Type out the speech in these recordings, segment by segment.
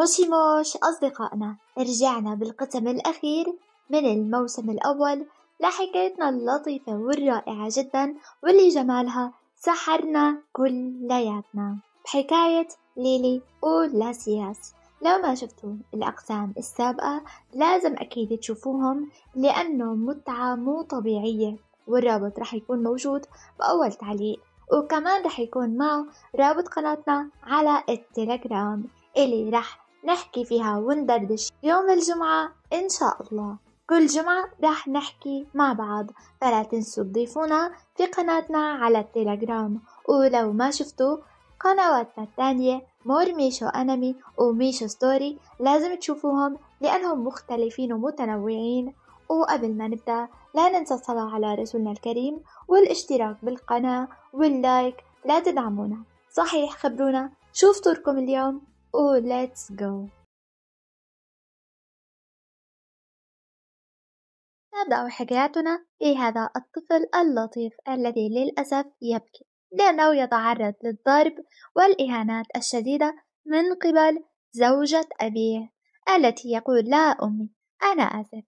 موشي موش أصدقائنا رجعنا بالقسم الأخير من الموسم الأول لحكايتنا اللطيفة والرائعة جدا واللي جمالها سحرنا كلياتنا بحكاية ليلي ولاسياس لو ما شفتوا الأقسام السابقة لازم أكيد تشوفوهم لأنه متعة مو طبيعية والرابط رح يكون موجود بأول تعليق وكمان رح يكون معه رابط قناتنا على التليجرام اللي رح نحكي فيها وندردش يوم الجمعة إن شاء الله كل جمعة راح نحكي مع بعض فلا تنسوا تضيفونا في قناتنا على التليجرام ولو ما شفتوا قنواتنا الثانية مور ميشو أنمي وميشو ستوري لازم تشوفوهم لأنهم مختلفين ومتنوعين وقبل ما نبدأ لا ننسى الصلاة على رسولنا الكريم والاشتراك بالقناة واللايك لا تدعمونا صحيح خبرونا شو فطوركم اليوم Oh let's go! نبدأ حكايتنا بهذا الطفل اللطيف الذي للأسف يبكي لأنه يتعرض للضرب والإهانات الشديدة من قبل زوجة أبيه التي يقول لها أمي أنا آسف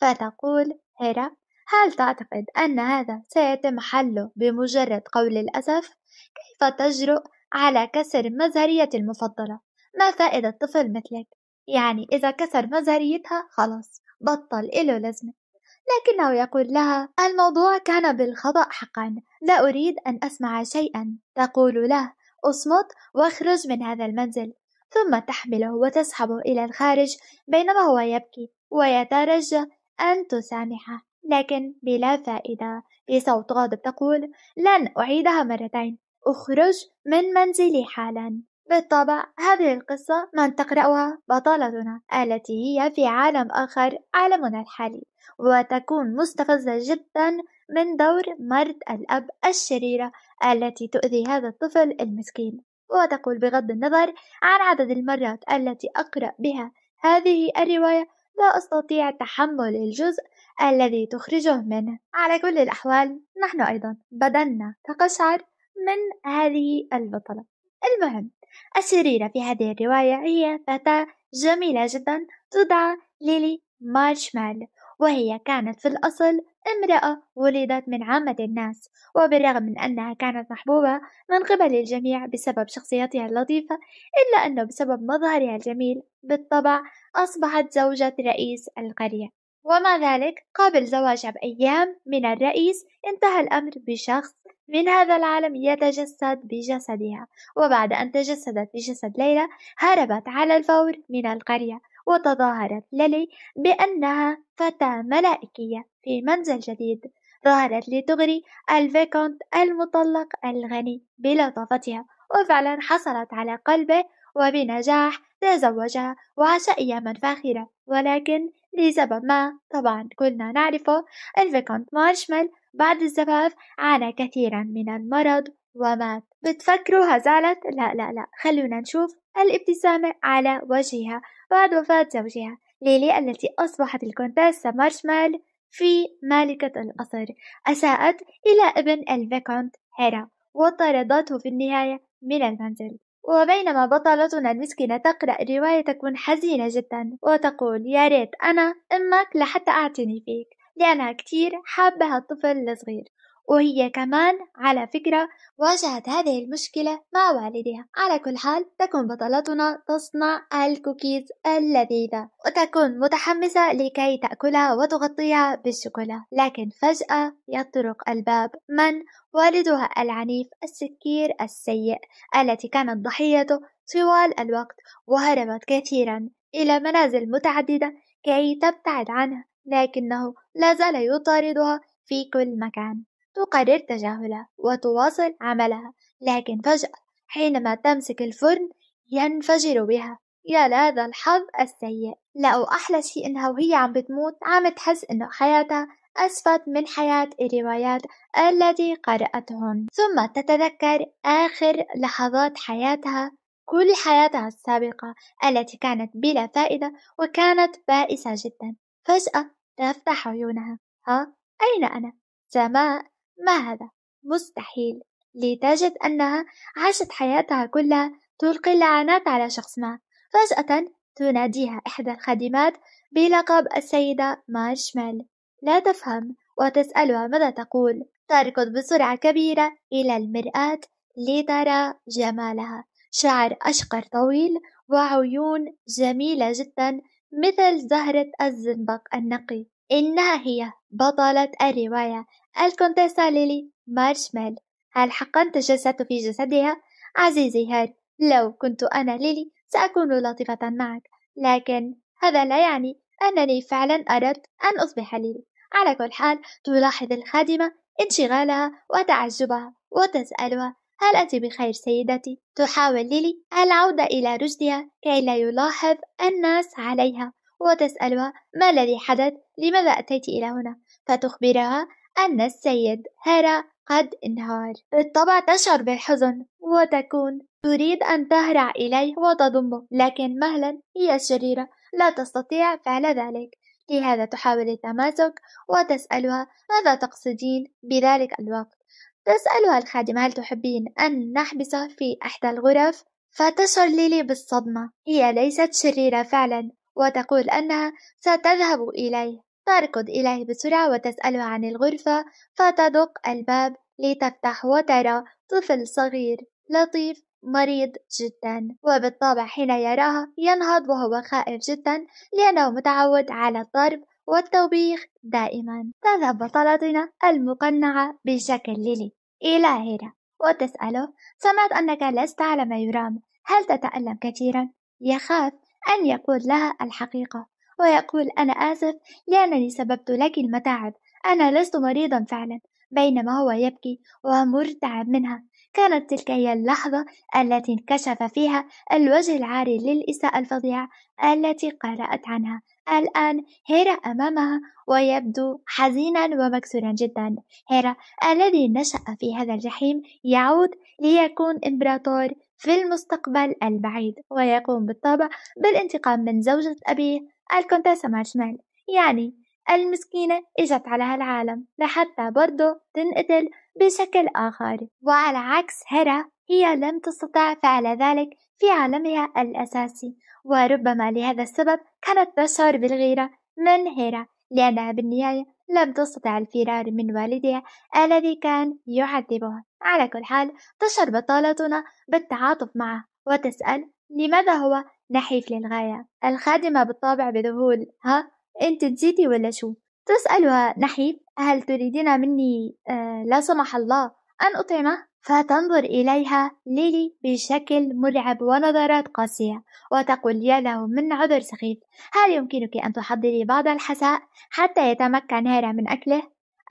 فتقول هيرا هل تعتقد أن هذا سيتم حله بمجرد قول الأسف؟ كيف تجرؤ على كسر مزهريتي المفضلة ما فائدة طفل مثلك يعني إذا كسر مظهريتها خلاص بطل إله لزمة لكنه يقول لها الموضوع كان بالخطأ حقا لا أريد أن أسمع شيئا تقول له اصمت واخرج من هذا المنزل ثم تحمله وتسحبه إلى الخارج بينما هو يبكي ويترجى أن تسامحه لكن بلا فائدة بصوت غاضب تقول لن أعيدها مرتين اخرج من منزلي حالا بالطبع هذه القصة من تقرأها بطلتنا التي هي في عالم آخر عالمنا الحالي وتكون مستفزة جدا من دور مرت الأب الشريرة التي تؤذي هذا الطفل المسكين وتقول بغض النظر عن عدد المرات التي أقرأ بها هذه الرواية لا أستطيع تحمل الجزء الذي تخرجه منه على كل الأحوال نحن أيضا بدنا تقشعر من هذه البطلة المهم الشريرة في هذه الرواية هي فتاة جميلة جدا تدعى ليلي مارشمال وهي كانت في الأصل امرأة ولدت من عامة الناس وبالرغم من أنها كانت محبوبة من قبل الجميع بسبب شخصيتها اللطيفة إلا أنه بسبب مظهرها الجميل بالطبع أصبحت زوجة رئيس القرية ومع ذلك قبل زواجها بأيام من الرئيس انتهى الأمر بشخص من هذا العالم يتجسد بجسدها وبعد أن تجسدت بجسد ليلى هربت على الفور من القرية وتظاهرت ليلي بأنها فتاة ملائكية في منزل جديد ظهرت لتغري الفيكونت المطلق الغني بلطافتها وفعلا حصلت على قلبه وبنجاح تزوجها وعاش أياما فاخرة ولكن لسبب ما طبعا كلنا نعرفه الفيكونت مارشمال بعد الزفاف عانى كثيرا من المرض ومات بتفكروا زعلت لا لا لا خلونا نشوف الابتسامة على وجهها بعد وفاة زوجها ليلي التي أصبحت الكونتيسة مارشمال في مالكة القصر أساءت إلى ابن الفيكونت هيرا وطردته في النهاية من المنزل وبينما بطلتنا المسكينة تقرأ الرواية تكون حزينة جدا وتقول يا ريت أنا أمك لحتى أعتني فيك لأنها كتير حابة هالطفل الصغير وهي كمان على فكرة واجهت هذه المشكلة مع والدها على كل حال تكون بطلتنا تصنع الكوكيز اللذيذة وتكون متحمسة لكي تأكلها وتغطيها بالشوكولا لكن فجأة يطرق الباب من والدها العنيف السكير السيء التي كانت ضحيته طوال الوقت وهربت كثيرا إلى منازل متعددة كي تبتعد عنه لكنه لا زال يطاردها في كل مكان تقرر تجاهلها وتواصل عملها لكن فجأة حينما تمسك الفرن ينفجر بها يا لهذا الحظ السيء لا وأحلى شيء إنها وهي عم بتموت عم تحس إنه حياتها أسفت من حياة الروايات التي قرأتهن ثم تتذكر آخر لحظات حياتها كل حياتها السابقة التي كانت بلا فائدة وكانت بائسة جدا فجأة تفتح عيونها ها أين أنا؟ سماء ما هذا مستحيل لتجد أنها عاشت حياتها كلها تلقي اللعنات على شخص ما فجأة تناديها إحدى الخادمات بلقب السيدة مارشميل لا تفهم وتسألها ماذا تقول تركض بسرعة كبيرة إلى المرآة لترى جمالها شعر أشقر طويل وعيون جميلة جدا مثل زهرة الزنبق النقي إنها هي بطلة الرواية الكونتيسة ليلي مارشميل هل حقا تجسدت في جسدها؟ عزيزي هاري لو كنت أنا ليلي سأكون لطيفة معك لكن هذا لا يعني أنني فعلا أردت أن أصبح ليلي على كل حال تلاحظ الخادمة انشغالها وتعجبها وتسألها هل أنت بخير سيدتي؟ تحاول ليلي العودة إلى رشدها كي لا يلاحظ الناس عليها وتسألها ما الذي حدث؟ لماذا أتيت إلى هنا؟ فتخبرها أن السيد هرا قد انهار بالطبع تشعر بالحزن وتكون تريد أن تهرع إليه وتضمه لكن مهلا هي شريرة لا تستطيع فعل ذلك لهذا تحاول التماسك وتسألها ماذا تقصدين بذلك الوقت تسألها الخادمة هل تحبين أن نحبسه في إحدى الغرف فتشعر ليلي بالصدمة هي ليست شريرة فعلا وتقول أنها ستذهب إليه تركض إليه بسرعة وتسأله عن الغرفة فتدق الباب لتفتح وترى طفل صغير لطيف مريض جدا وبالطبع حين يراها ينهض وهو خائف جدا لأنه متعود على الضرب والتوبيخ دائما تذهب بطلتنا المقنعة بشكل ليلي إلى هيرا وتسأله سمعت أنك لست على ما يرام هل تتألم كثيرا؟ يخاف أن يقول لها الحقيقة ويقول أنا آسف لأنني سببت لك المتاعب أنا لست مريضا فعلا بينما هو يبكي ومرتعب منها كانت تلك هي اللحظة التي انكشف فيها الوجه العاري للإساءة الفظيعة التي قرأت عنها الآن هيرا أمامها ويبدو حزينا ومكسورا جدا هيرا الذي نشأ في هذا الجحيم يعود ليكون إمبراطور في المستقبل البعيد ويقوم بالطبع بالانتقام من زوجة أبيه الكونتاسة مارشميل يعني المسكينة إجت على هالعالم لحتى برضه تنقتل بشكل آخر وعلى عكس هيرا هي لم تستطع فعل ذلك في عالمها الأساسي وربما لهذا السبب كانت تشعر بالغيرة من هيرا لأنها بالنهاية لم تستطع الفرار من والدها الذي كان يعذبها على كل حال تشعر بطالتنا بالتعاطف معه وتسأل لماذا هو نحيف للغاية الخادمة بالطابع بذهول ها انت نسيتي ولا شو تسألها نحيف هل تريدين مني آه لا سمح الله أن أطعمه فتنظر إليها ليلي بشكل مرعب ونظرات قاسية وتقول يا له من عذر سخيف هل يمكنك أن تحضري بعض الحساء حتى يتمكن هيرا من أكله؟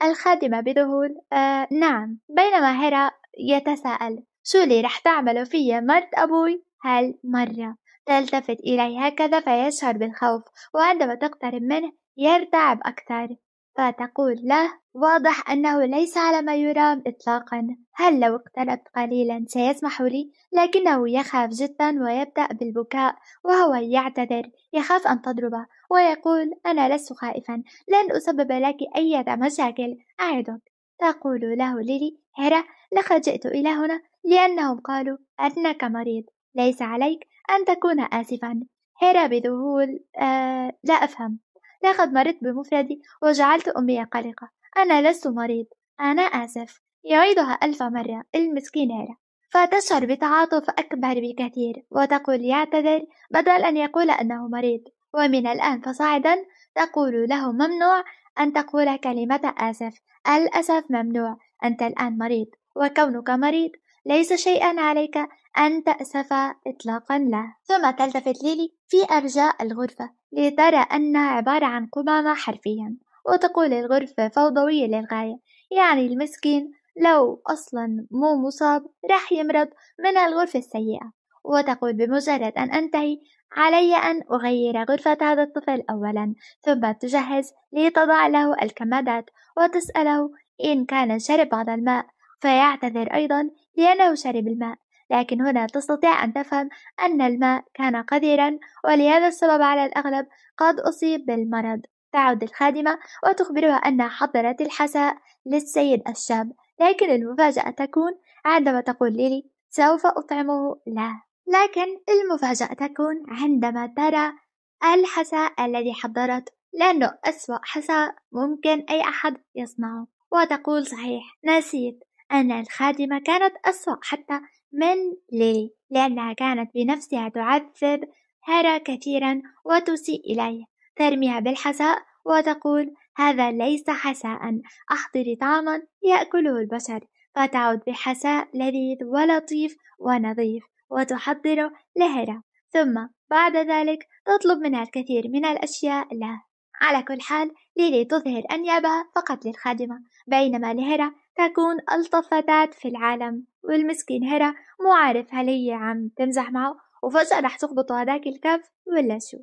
الخادمة بذهول آه نعم بينما هيرا يتساءل شو اللي رح تعمل في مرت أبوي؟ هل مرة تلتفت إليه هكذا فيشعر بالخوف وعندما تقترب منه يرتعب أكثر فتقول له واضح أنه ليس على ما يرام إطلاقا هل لو اقتربت قليلا سيسمح لي لكنه يخاف جدا ويبدأ بالبكاء وهو يعتذر يخاف أن تضربه ويقول أنا لست خائفا لن أسبب لك أي مشاكل أعدك تقول له ليلي هرا لقد جئت إلى هنا لأنهم قالوا أنك مريض ليس عليك أن تكون آسفا هرا بذهول آه لا أفهم لقد مرضت بمفردي وجعلت أمي قلقة. أنا لست مريض. أنا آسف. يعيدها ألف مرة المسكينة فتشعر بتعاطف أكبر بكثير وتقول يعتذر بدل أن يقول أنه مريض ومن الآن فصاعدا تقول له ممنوع أن تقول كلمة آسف الأسف ممنوع أنت الآن مريض وكونك مريض ليس شيئا عليك أن تأسف إطلاقا له ثم تلتفت ليلي في أرجاء الغرفة لترى أنها عبارة عن قمامة حرفيا وتقول الغرفة فوضوية للغاية يعني المسكين لو أصلا مو مصاب راح يمرض من الغرفة السيئة وتقول بمجرد أن أنتهي علي أن أغير غرفة هذا الطفل أولا ثم تجهز لتضع له الكمادات وتسأله إن كان شرب بعض الماء فيعتذر أيضا لأنه شرب الماء لكن هنا تستطيع أن تفهم أن الماء كان قذرا ولهذا السبب على الأغلب قد أصيب بالمرض تعود الخادمة وتخبرها أنها حضرت الحساء للسيد الشاب لكن المفاجأة تكون عندما تقول ليلي سوف أطعمه له لكن المفاجأة تكون عندما ترى الحساء الذي حضرته لأنه أسوأ حساء ممكن أي أحد يصنعه وتقول صحيح نسيت أن الخادمة كانت أسوأ حتى من ليلي لأنها كانت بنفسها تعذب هارا كثيرا وتسيء إليه ترميها بالحساء وتقول هذا ليس حساء أحضري طعاما يأكله البشر فتعود بحساء لذيذ ولطيف ونظيف وتحضره لهرا ثم بعد ذلك تطلب منها الكثير من الأشياء له على كل حال ليلي تظهر أنيابها فقط للخادمة بينما لهرا تكون ألطف فتاة في العالم والمسكين هرا مو عارف هل هي عم تمزح معه وفجأة رح تخبطه هداك الكف ولا شو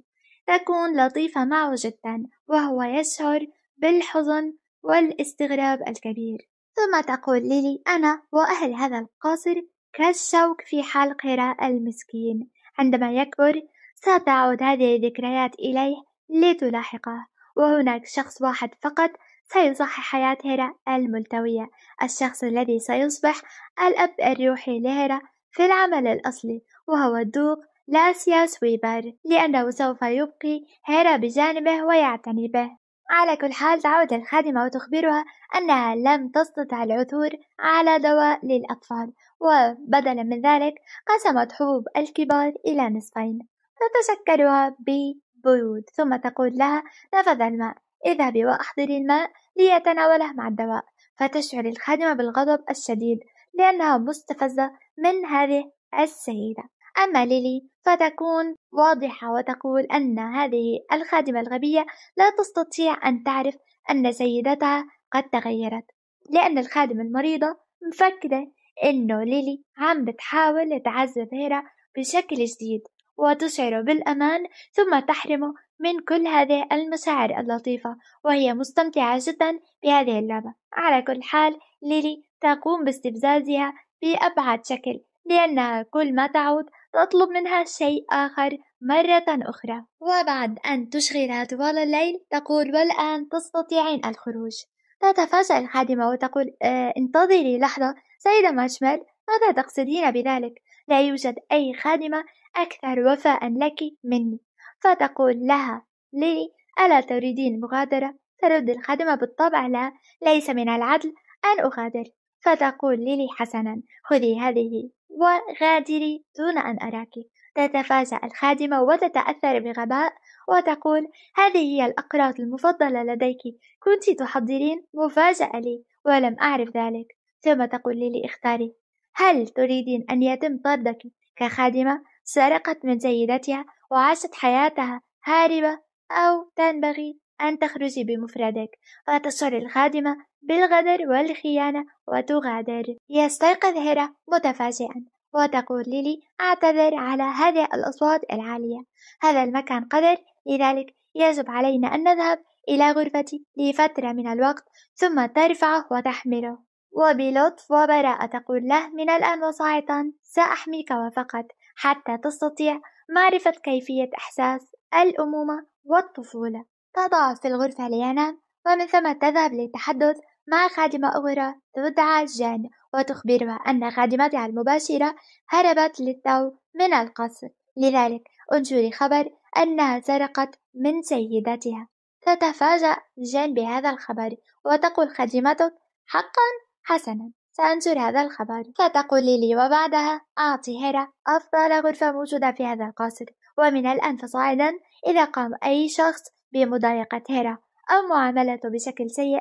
تكون لطيفة معه جدا وهو يشعر بالحزن والاستغراب الكبير ثم تقول ليلي أنا وأهل هذا القصر كالشوك في حلق هرا المسكين عندما يكبر ستعود هذه الذكريات إليه لتلاحقه وهناك شخص واحد فقط سيصحح حياة هيرا الملتوية الشخص الذي سيصبح الأب الروحي لهيرا في العمل الأصلي وهو الدوق لاسياس ويبر لأنه سوف يبقي هيرا بجانبه ويعتني به على كل حال تعود الخادمة وتخبرها أنها لم تستطع العثور على دواء للأطفال وبدلا من ذلك قسمت حبوب الكبار إلى نصفين تتشكرها ببيوت ثم تقول لها نفذ الماء اذهبي وأحضري الماء ليتناوله مع الدواء فتشعر الخادمة بالغضب الشديد لأنها مستفزة من هذه السيدة أما ليلي فتكون واضحة وتقول أن هذه الخادمة الغبية لا تستطيع أن تعرف أن سيدتها قد تغيرت لأن الخادمة المريضة مفكرة إنه ليلي عم بتحاول تعزز هيرا بشكل جديد وتشعر بالأمان ثم تحرمه من كل هذه المشاعر اللطيفة وهي مستمتعة جدا بهذه اللعبة على كل حال ليلي تقوم باستفزازها بأبعد شكل لأنها كل ما تعود تطلب منها شيء آخر مرة أخرى وبعد أن تشغلها طوال الليل تقول والآن تستطيعين الخروج تتفاجأ الخادمة وتقول اه انتظري لحظة سيدة مارشميل ماذا تقصدين بذلك؟ لا يوجد أي خادمة أكثر وفاء لك مني فتقول لها ليلي ألا تريدين المغادرة؟ ترد الخادمة بالطبع لا ليس من العدل أن أغادر فتقول ليلي حسنا خذي هذه وغادري دون أن أراك تتفاجأ الخادمة وتتأثر بغباء وتقول هذه هي الأقراط المفضلة لديك كنت تحضرين مفاجأة لي ولم أعرف ذلك ثم تقول ليلي اختاري هل تريدين أن يتم طردك كخادمة سرقت من سيدتها وعاشت حياتها هاربة أو تنبغي أن تخرجي بمفردك وتصر الخادمة بالغدر والخيانة وتغادر يستيقظ هيرا متفاجئا وتقول ليلي أعتذر على هذه الأصوات العالية هذا المكان قدر لذلك يجب علينا أن نذهب إلى غرفتي لفترة من الوقت ثم ترفعه وتحمله وبلطف وبراءة تقول له من الآن وصاعدا سأحميك وفقط حتى تستطيع معرفة كيفية إحساس الأمومة والطفولة تضع في الغرفة لينام ومن ثم تذهب للتحدث مع خادمة أخرى تدعى جان وتخبرها أن خادمتها المباشرة هربت للتو من القصر لذلك أنشر خبر أنها سرقت من سيدتها تتفاجأ جان بهذا الخبر وتقول خادمتك حقا حسنا سأنشر هذا الخبر ستقول لي وبعدها أعطي هيرا أفضل غرفة موجودة في هذا القصر ومن الآن فصاعدا إذا قام أي شخص بمضايقة هيرا أو معاملته بشكل سيء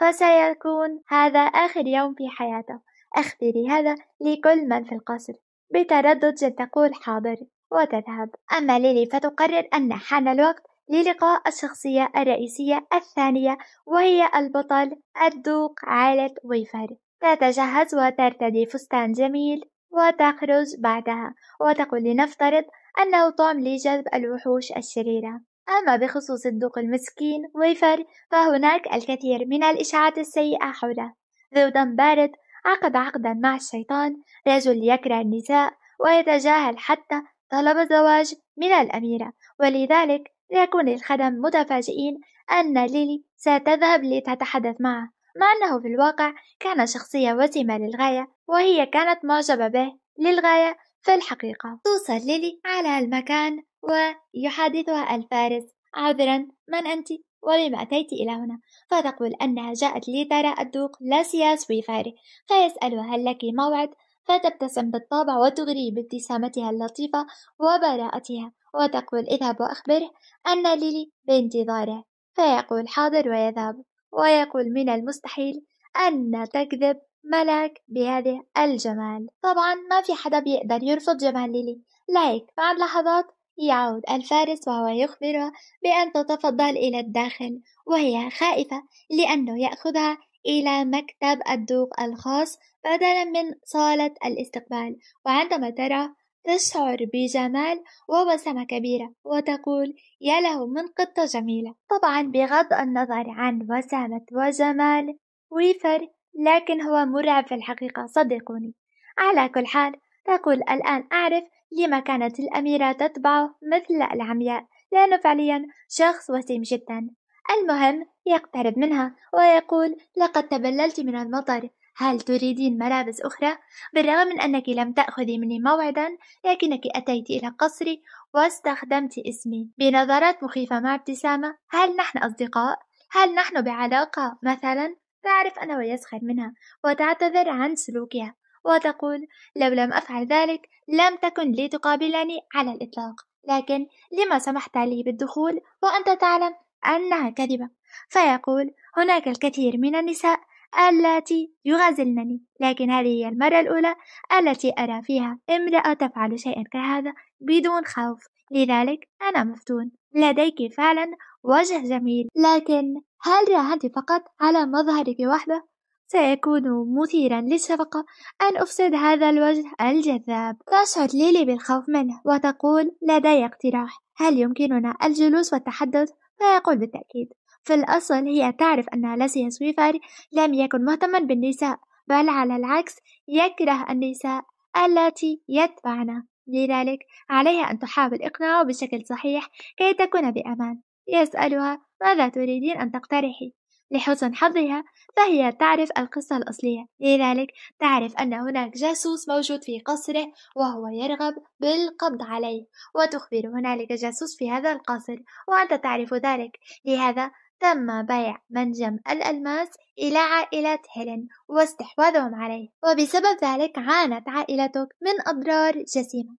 فسيكون هذا آخر يوم في حياته أخبري هذا لكل من في القصر بتردد جد تقول حاضر وتذهب أما ليلي فتقرر أن حان الوقت للقاء الشخصية الرئيسية الثانية وهي البطل الدوق عائلة ويفر تتجهز وترتدي فستان جميل وتخرج بعدها وتقول لنفترض أنه طعم لجذب الوحوش الشريرة أما بخصوص الدوق المسكين ويفر فهناك الكثير من الإشاعات السيئة حوله ذو دم بارد عقد عقدا مع الشيطان رجل يكره النساء ويتجاهل حتى طلب الزواج من الأميرة ولذلك يكون الخدم متفاجئين أن ليلي ستذهب لتتحدث معه مع أنه في الواقع كان شخصية وسيمة للغاية وهي كانت معجبة به للغاية في الحقيقة توصل ليلي على المكان ويحادثها الفارس عذرا من أنت ولما أتيت إلى هنا فتقول أنها جاءت لترى الدوق لاسياس ويفاري فيسألها هل لك موعد فتبتسم بالطبع وتغري بابتسامتها اللطيفة وبراءتها وتقول اذهب وأخبره أن ليلي بانتظاره فيقول حاضر ويذهب ويقول من المستحيل أن تكذب ملاك بهذه الجمال طبعا ما في حدا بيقدر يرفض جمال ليلي لايك بعد لحظات يعود الفارس وهو يخبرها بأن تتفضل إلى الداخل وهي خائفة لأنه يأخذها إلى مكتب الدوق الخاص بدلا من صالة الاستقبال وعندما ترى تشعر بجمال وبسمة كبيرة وتقول يا له من قطة جميلة طبعا بغض النظر عن وسامة وجمال ويفر لكن هو مرعب في الحقيقة صدقوني على كل حال تقول الآن أعرف لما كانت الأميرة تتبعه مثل العمياء لأنه فعليا شخص وسيم جدا المهم يقترب منها ويقول لقد تبللت من المطر هل تريدين ملابس أخرى؟ بالرغم من أنك لم تأخذي مني موعدا لكنك أتيت إلى قصري واستخدمت اسمي بنظرات مخيفة مع ابتسامة هل نحن أصدقاء؟ هل نحن بعلاقة مثلا؟ تعرف أنا ويسخر منها وتعتذر عن سلوكها وتقول لو لم أفعل ذلك لم تكن لي تقابلني على الإطلاق لكن لما سمحت لي بالدخول وأنت تعلم أنها كذبة فيقول هناك الكثير من النساء التي يغازلنني لكن هذه هي المرة الأولى التي أرى فيها امرأة تفعل شيئا كهذا بدون خوف لذلك أنا مفتون لديك فعلا وجه جميل لكن هل راهنت فقط على مظهرك وحده سيكون مثيرا للشفقة أن أفسد هذا الوجه الجذاب تشعر ليلي بالخوف منه وتقول لدي اقتراح هل يمكننا الجلوس والتحدث فيقول بالتأكيد في الأصل هي تعرف أن لاسيا سويفر لم يكن مهتما بالنساء بل على العكس يكره النساء التي يتبعن لذلك عليها أن تحاول إقناعه بشكل صحيح كي تكون بأمان يسألها ماذا تريدين أن تقترحي لحسن حظها فهي تعرف القصة الأصلية لذلك تعرف أن هناك جاسوس موجود في قصره وهو يرغب بالقبض عليه وتخبر هنالك جاسوس في هذا القصر وأنت تعرف ذلك لهذا تم بيع منجم الألماس إلى عائلة هيلين واستحواذهم عليه وبسبب ذلك عانت عائلتك من أضرار جسيمة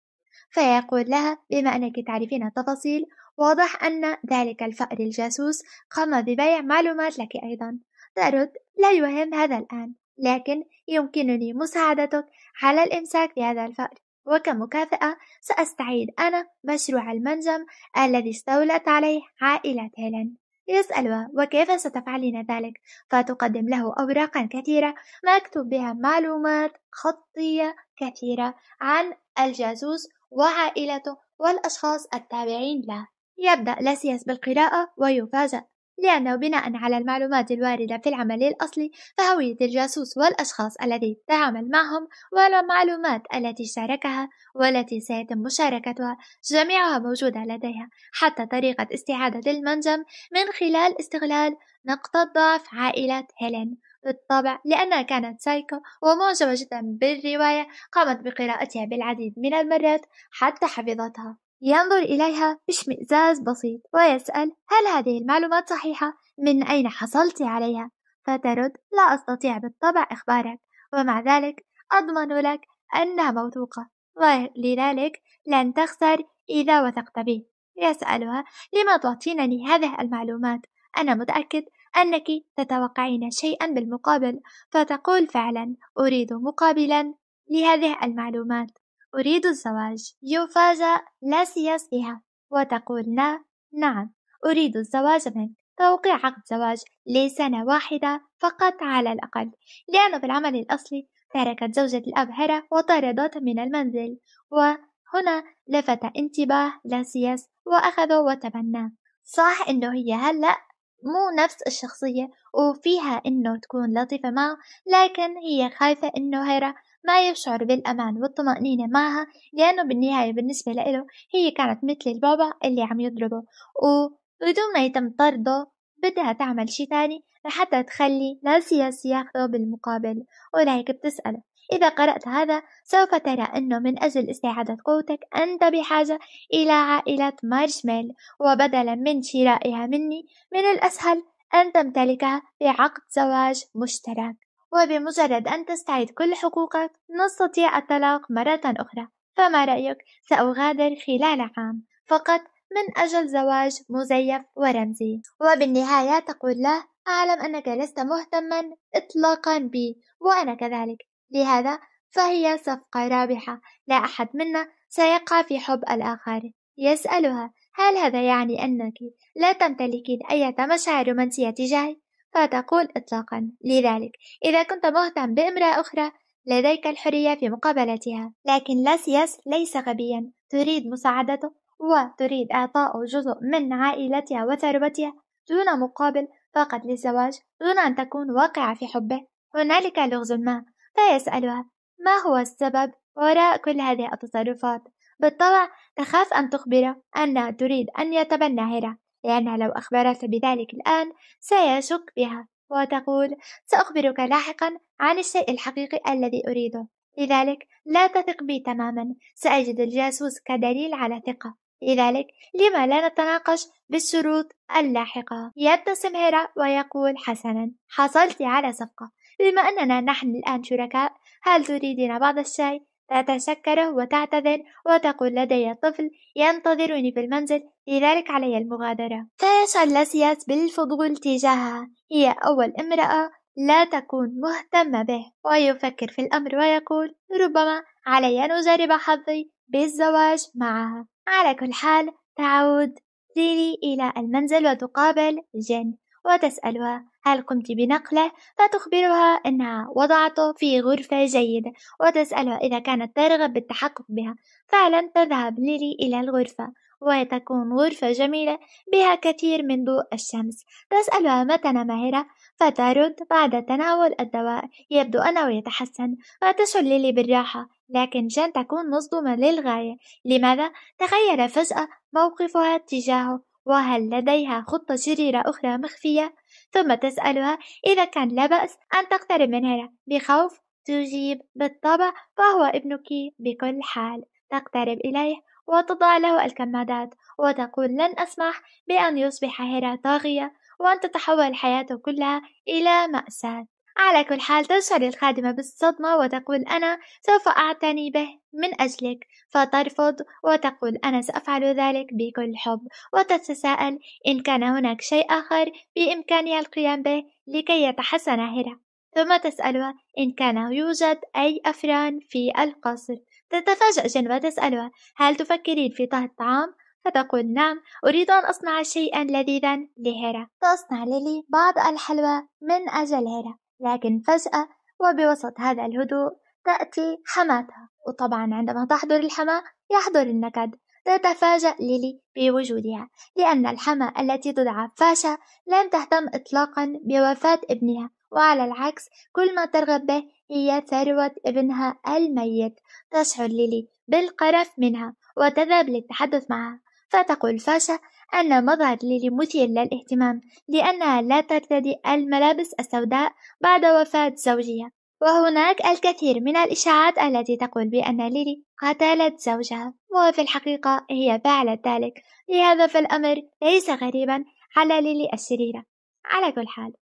فيقول لها بما أنك تعرفين التفاصيل واضح أن ذلك الفأر الجاسوس قام ببيع معلومات لك أيضا ترد لا يهم هذا الآن لكن يمكنني مساعدتك على الإمساك بهذا الفأر وكمكافأة سأستعيد أنا مشروع المنجم الذي استولت عليه عائلة هيلين يسألها وكيف ستفعلين ذلك فتقدم له أوراقا كثيرة مكتوب بها معلومات خطية كثيرة عن الجاسوس وعائلته والأشخاص التابعين له يبدأ لاسياس بالقراءة ويفاجأ لأنه بناء على المعلومات الواردة في العمل الأصلي فهوية الجاسوس والأشخاص الذي تعامل معهم والمعلومات التي شاركها والتي سيتم مشاركتها جميعها موجودة لديها حتى طريقة استعادة المنجم من خلال استغلال نقطة ضعف عائلة هيلين بالطبع لأنها كانت سايكو ومعجبة جدا بالرواية قامت بقراءتها بالعديد من المرات حتى حفظتها ينظر إليها باشمئزاز بسيط ويسأل هل هذه المعلومات صحيحة؟ من أين حصلت عليها؟ فترد لا أستطيع بالطبع إخبارك ومع ذلك أضمن لك أنها موثوقة ولذلك لن تخسر إذا وثقت بي يسألها لما تعطينني هذه المعلومات أنا متأكد أنك تتوقعين شيئا بالمقابل فتقول فعلا أريد مقابلا لهذه المعلومات أريد الزواج. يفاجأ لا سياس بها وتقول لا نعم أريد الزواج منك. توقيع عقد زواج لسنة واحدة فقط على الأقل لأنه بالعمل الأصلي تركت زوجة الأب هرة وطردت من المنزل وهنا لفت انتباه لاسياس وأخذه وتبناه صح إنه هي هلأ مو نفس الشخصية وفيها إنه تكون لطيفة معه لكن هي خايفة إنه هيرا ما يشعر بالأمان والطمأنينة معها لأنه بالنهاية بالنسبة لإله هي كانت مثل البابا اللي عم يضربه وبدون ما يتم طرده بدها تعمل شي تاني لحتى تخلي لا سياسي بالمقابل ولهيك بتسأله إذا قرأت هذا سوف ترى أنه من أجل استعادة قوتك أنت بحاجة إلى عائلة مارشميل وبدلا من شرائها مني من الأسهل أن تمتلكها بعقد زواج مشترك وبمجرد أن تستعيد كل حقوقك نستطيع الطلاق مرة أخرى فما رأيك سأغادر خلال عام فقط من أجل زواج مزيف ورمزي وبالنهاية تقول له أعلم أنك لست مهتما إطلاقا بي وأنا كذلك لهذا فهي صفقة رابحة لا أحد منا سيقع في حب الآخر يسألها هل هذا يعني أنك لا تمتلكين أي مشاعر رومانسية تجاهي فتقول إطلاقا لذلك إذا كنت مهتم بامرأة أخرى لديك الحرية في مقابلتها لكن لاسياس ليس غبيا تريد مساعدته وتريد إعطاءه جزء من عائلتها وثروتها دون مقابل فقط للزواج دون أن تكون واقعة في حبه هنالك لغز ما فيسألها ما هو السبب وراء كل هذه التصرفات بالطبع تخاف أن تخبره أنها تريد أن يتبنى هيرا لأنها لو أخبرت بذلك الآن سيشك بها وتقول سأخبرك لاحقا عن الشيء الحقيقي الذي أريده لذلك لا تثق بي تماما سأجد الجاسوس كدليل على ثقة لذلك لما لا نتناقش بالشروط اللاحقة يبتسم هيرا ويقول حسنا حصلت على صفقة بما أننا نحن الآن شركاء هل تريدين بعض الشاي تتشكره وتعتذر وتقول لدي طفل ينتظرني في المنزل لذلك علي المغادرة فيشعر لاسياس بالفضول تجاهها هي أول امرأة لا تكون مهتمة به ويفكر في الأمر ويقول ربما علي أن أجرب حظي بالزواج معها على كل حال تعود ليلي إلى المنزل وتقابل جين وتسألها هل قمت بنقله فتخبرها أنها وضعته في غرفة جيدة وتسألها إذا كانت ترغب بالتحقق بها فعلا تذهب ليلي إلى الغرفة وتكون غرفة جميلة بها كثير من ضوء الشمس تسألها متى ماهرة فترد بعد تناول الدواء يبدو أنه يتحسن وتشعر ليلي بالراحة لكن جان تكون مصدومة للغاية لماذا تغير فجأة موقفها تجاهه وهل لديها خطة شريرة أخرى مخفية؟ ثم تسألها إذا كان لا بأس أن تقترب من هنا بخوف تجيب بالطبع فهو ابنك بكل حال تقترب إليه وتضع له الكمادات وتقول لن أسمح بأن يصبح هيرا طاغية وأن تتحول حياته كلها إلى مأساة على كل حال تشعر الخادمة بالصدمة وتقول أنا سوف أعتني به من أجلك فترفض وتقول أنا سأفعل ذلك بكل حب وتتساءل إن كان هناك شيء آخر بإمكاني القيام به لكي يتحسن هرا ثم تسألها إن كان يوجد أي أفران في القصر تتفاجأ جن وتسألها هل تفكرين في طهي الطعام؟ فتقول نعم أريد أن أصنع شيئا لذيذا لهيرا تصنع ليلي بعض الحلوى من أجل هيرا لكن فجأة وبوسط هذا الهدوء تأتي حماتها وطبعا عندما تحضر الحماة يحضر النكد تتفاجأ ليلي بوجودها لأن الحماة التي تدعى فاشا لم تهتم إطلاقا بوفاة ابنها وعلى العكس كل ما ترغب به هي ثروة ابنها الميت تشعر ليلي بالقرف منها وتذهب للتحدث معها فتقول فاشا أن مظهر ليلي مثير للاهتمام لأنها لا ترتدي الملابس السوداء بعد وفاة زوجها وهناك الكثير من الإشاعات التي تقول بأن ليلي قتلت زوجها وفي الحقيقة هي فعلت ذلك لهذا فالأمر ليس غريبا على ليلي الشريرة على كل حال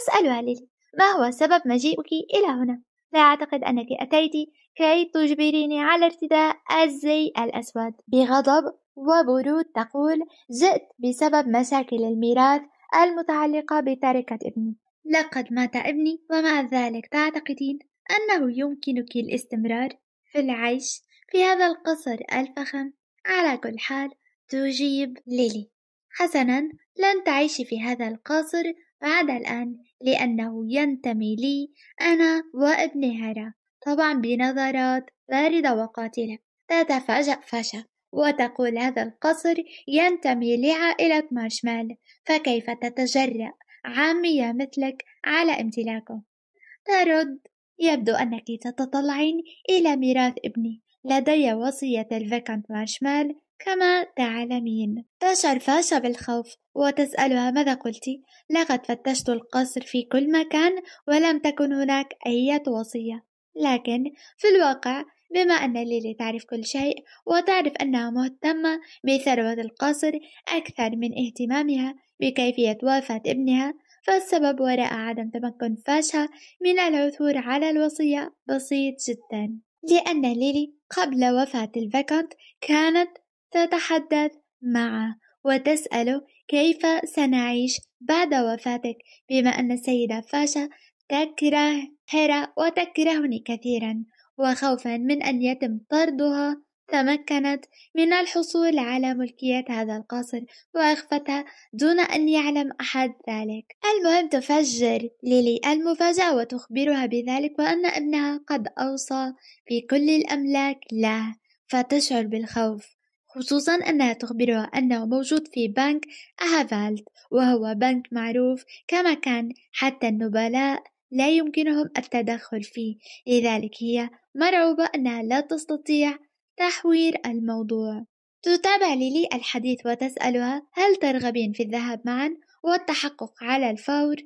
تسألها ليلي ما هو سبب مجيئك إلى هنا؟ لا أعتقد أنك أتيت كي تجبريني على ارتداء الزي الأسود بغضب وبرود تقول جئت بسبب مشاكل الميراث المتعلقة بتركة ابني لقد مات ابني ومع ذلك تعتقدين أنه يمكنك الاستمرار في العيش في هذا القصر الفخم على كل حال تجيب ليلي حسنا لن تعيشي في هذا القصر بعد الآن لأنه ينتمي لي أنا وابن هرة طبعا بنظرات باردة وقاتلة تتفاجأ فاشا وتقول هذا القصر ينتمي لعائلة مارشمال فكيف تتجرأ عامية مثلك على امتلاكه ترد يبدو أنك تتطلعين إلى ميراث ابني لدي وصية الفيكانت مارشمال كما تعلمين تشعر فاشا بالخوف وتسألها ماذا قلت لقد فتشت القصر في كل مكان ولم تكن هناك أي وصية لكن في الواقع بما أن ليلي تعرف كل شيء وتعرف أنها مهتمة بثروة القصر أكثر من اهتمامها بكيفية وفاة ابنها فالسبب وراء عدم تمكن فاشا من العثور على الوصية بسيط جدا لأن ليلي قبل وفاة الفاكانت كانت تتحدث معه وتسأله كيف سنعيش بعد وفاتك بما أن السيدة فاشا تكره هيرا وتكرهني كثيرا وخوفا من أن يتم طردها تمكنت من الحصول على ملكية هذا القصر وأخفته دون أن يعلم أحد ذلك المهم تفجر ليلي المفاجأة وتخبرها بذلك وأن ابنها قد أوصى بكل الأملاك له فتشعر بالخوف خصوصا أنها تخبرها أنه موجود في بنك أهافالت وهو بنك معروف كما كان حتى النبلاء لا يمكنهم التدخل فيه لذلك هي مرعوبة أنها لا تستطيع تحوير الموضوع تتابع ليلي الحديث وتسألها هل ترغبين في الذهاب معا والتحقق على الفور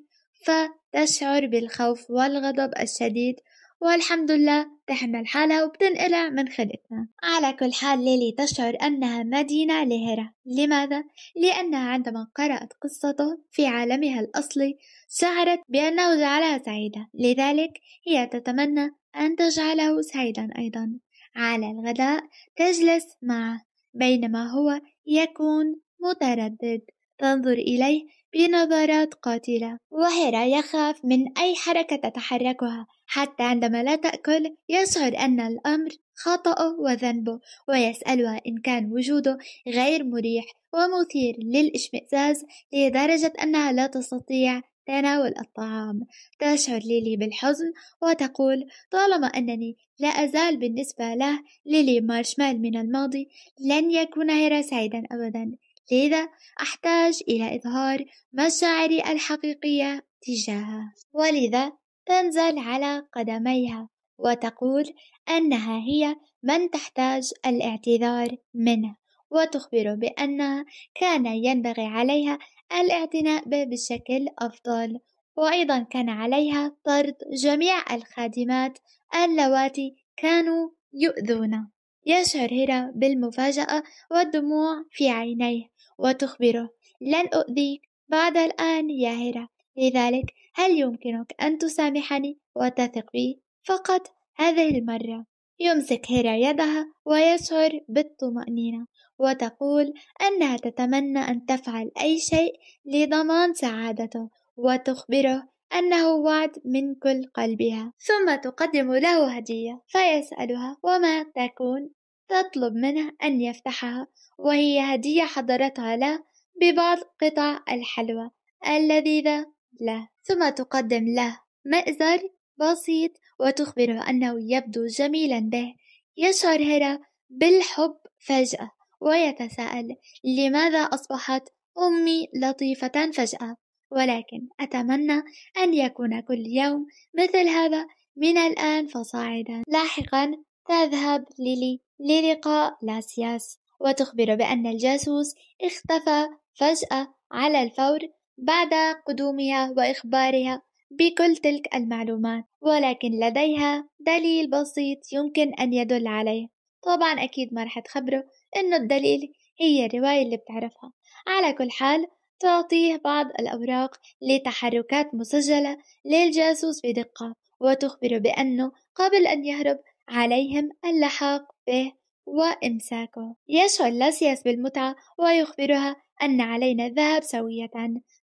فتشعر بالخوف والغضب الشديد والحمد لله تحمل حالها وبتنقلها من خدتنا على كل حال ليلي تشعر أنها مدينة لهرة لماذا؟ لأنها عندما قرأت قصته في عالمها الأصلي شعرت بأنه جعلها سعيدة لذلك هي تتمنى أن تجعله سعيدا أيضا على الغداء تجلس معه بينما هو يكون متردد تنظر إليه بنظرات قاتلة وهيرا يخاف من أي حركة تتحركها حتى عندما لا تأكل يشعر أن الأمر خطأه وذنبه ويسألها إن كان وجوده غير مريح ومثير للإشمئزاز لدرجة أنها لا تستطيع تناول الطعام تشعر ليلي بالحزن وتقول طالما أنني لا أزال بالنسبة له ليلي مارشمال من الماضي لن يكون هيرا سعيدا أبدا لذا أحتاج إلى إظهار مشاعري الحقيقية تجاهه ولذا تنزل على قدميها وتقول أنها هي من تحتاج الاعتذار منه وتخبر بأنها كان ينبغي عليها الاعتناء به بشكل أفضل وأيضا كان عليها طرد جميع الخادمات اللواتي كانوا يؤذونه يشعر هيرا بالمفاجأة والدموع في عينيه وتخبره لن أؤذيك بعد الآن يا هيرا لذلك هل يمكنك أن تسامحني وتثق بي؟ فقط هذه المرة يمسك هيرا يدها ويشعر بالطمأنينة وتقول أنها تتمنى أن تفعل أي شيء لضمان سعادته وتخبره أنه وعد من كل قلبها ثم تقدم له هدية فيسألها وما تكون تطلب منه أن يفتحها وهي هدية حضرتها له ببعض قطع الحلوى اللذيذة له ثم تقدم له مأزر بسيط وتخبره أنه يبدو جميلا به يشعر هيرا بالحب فجأة ويتساءل لماذا أصبحت أمي لطيفة فجأة ولكن أتمنى أن يكون كل يوم مثل هذا من الآن فصاعدا لاحقا تذهب ليلي للقاء لاسياس وتخبر بأن الجاسوس اختفى فجأة على الفور بعد قدومها وإخبارها بكل تلك المعلومات ولكن لديها دليل بسيط يمكن أن يدل عليه طبعا أكيد ما رح تخبره إنه الدليل هي الرواية اللي بتعرفها على كل حال تعطيه بعض الأوراق لتحركات مسجلة للجاسوس بدقة وتخبره بأنه قبل أن يهرب عليهم اللحاق به وإمساكه يشعر لاسياس بالمتعة ويخبرها أن علينا الذهاب سوية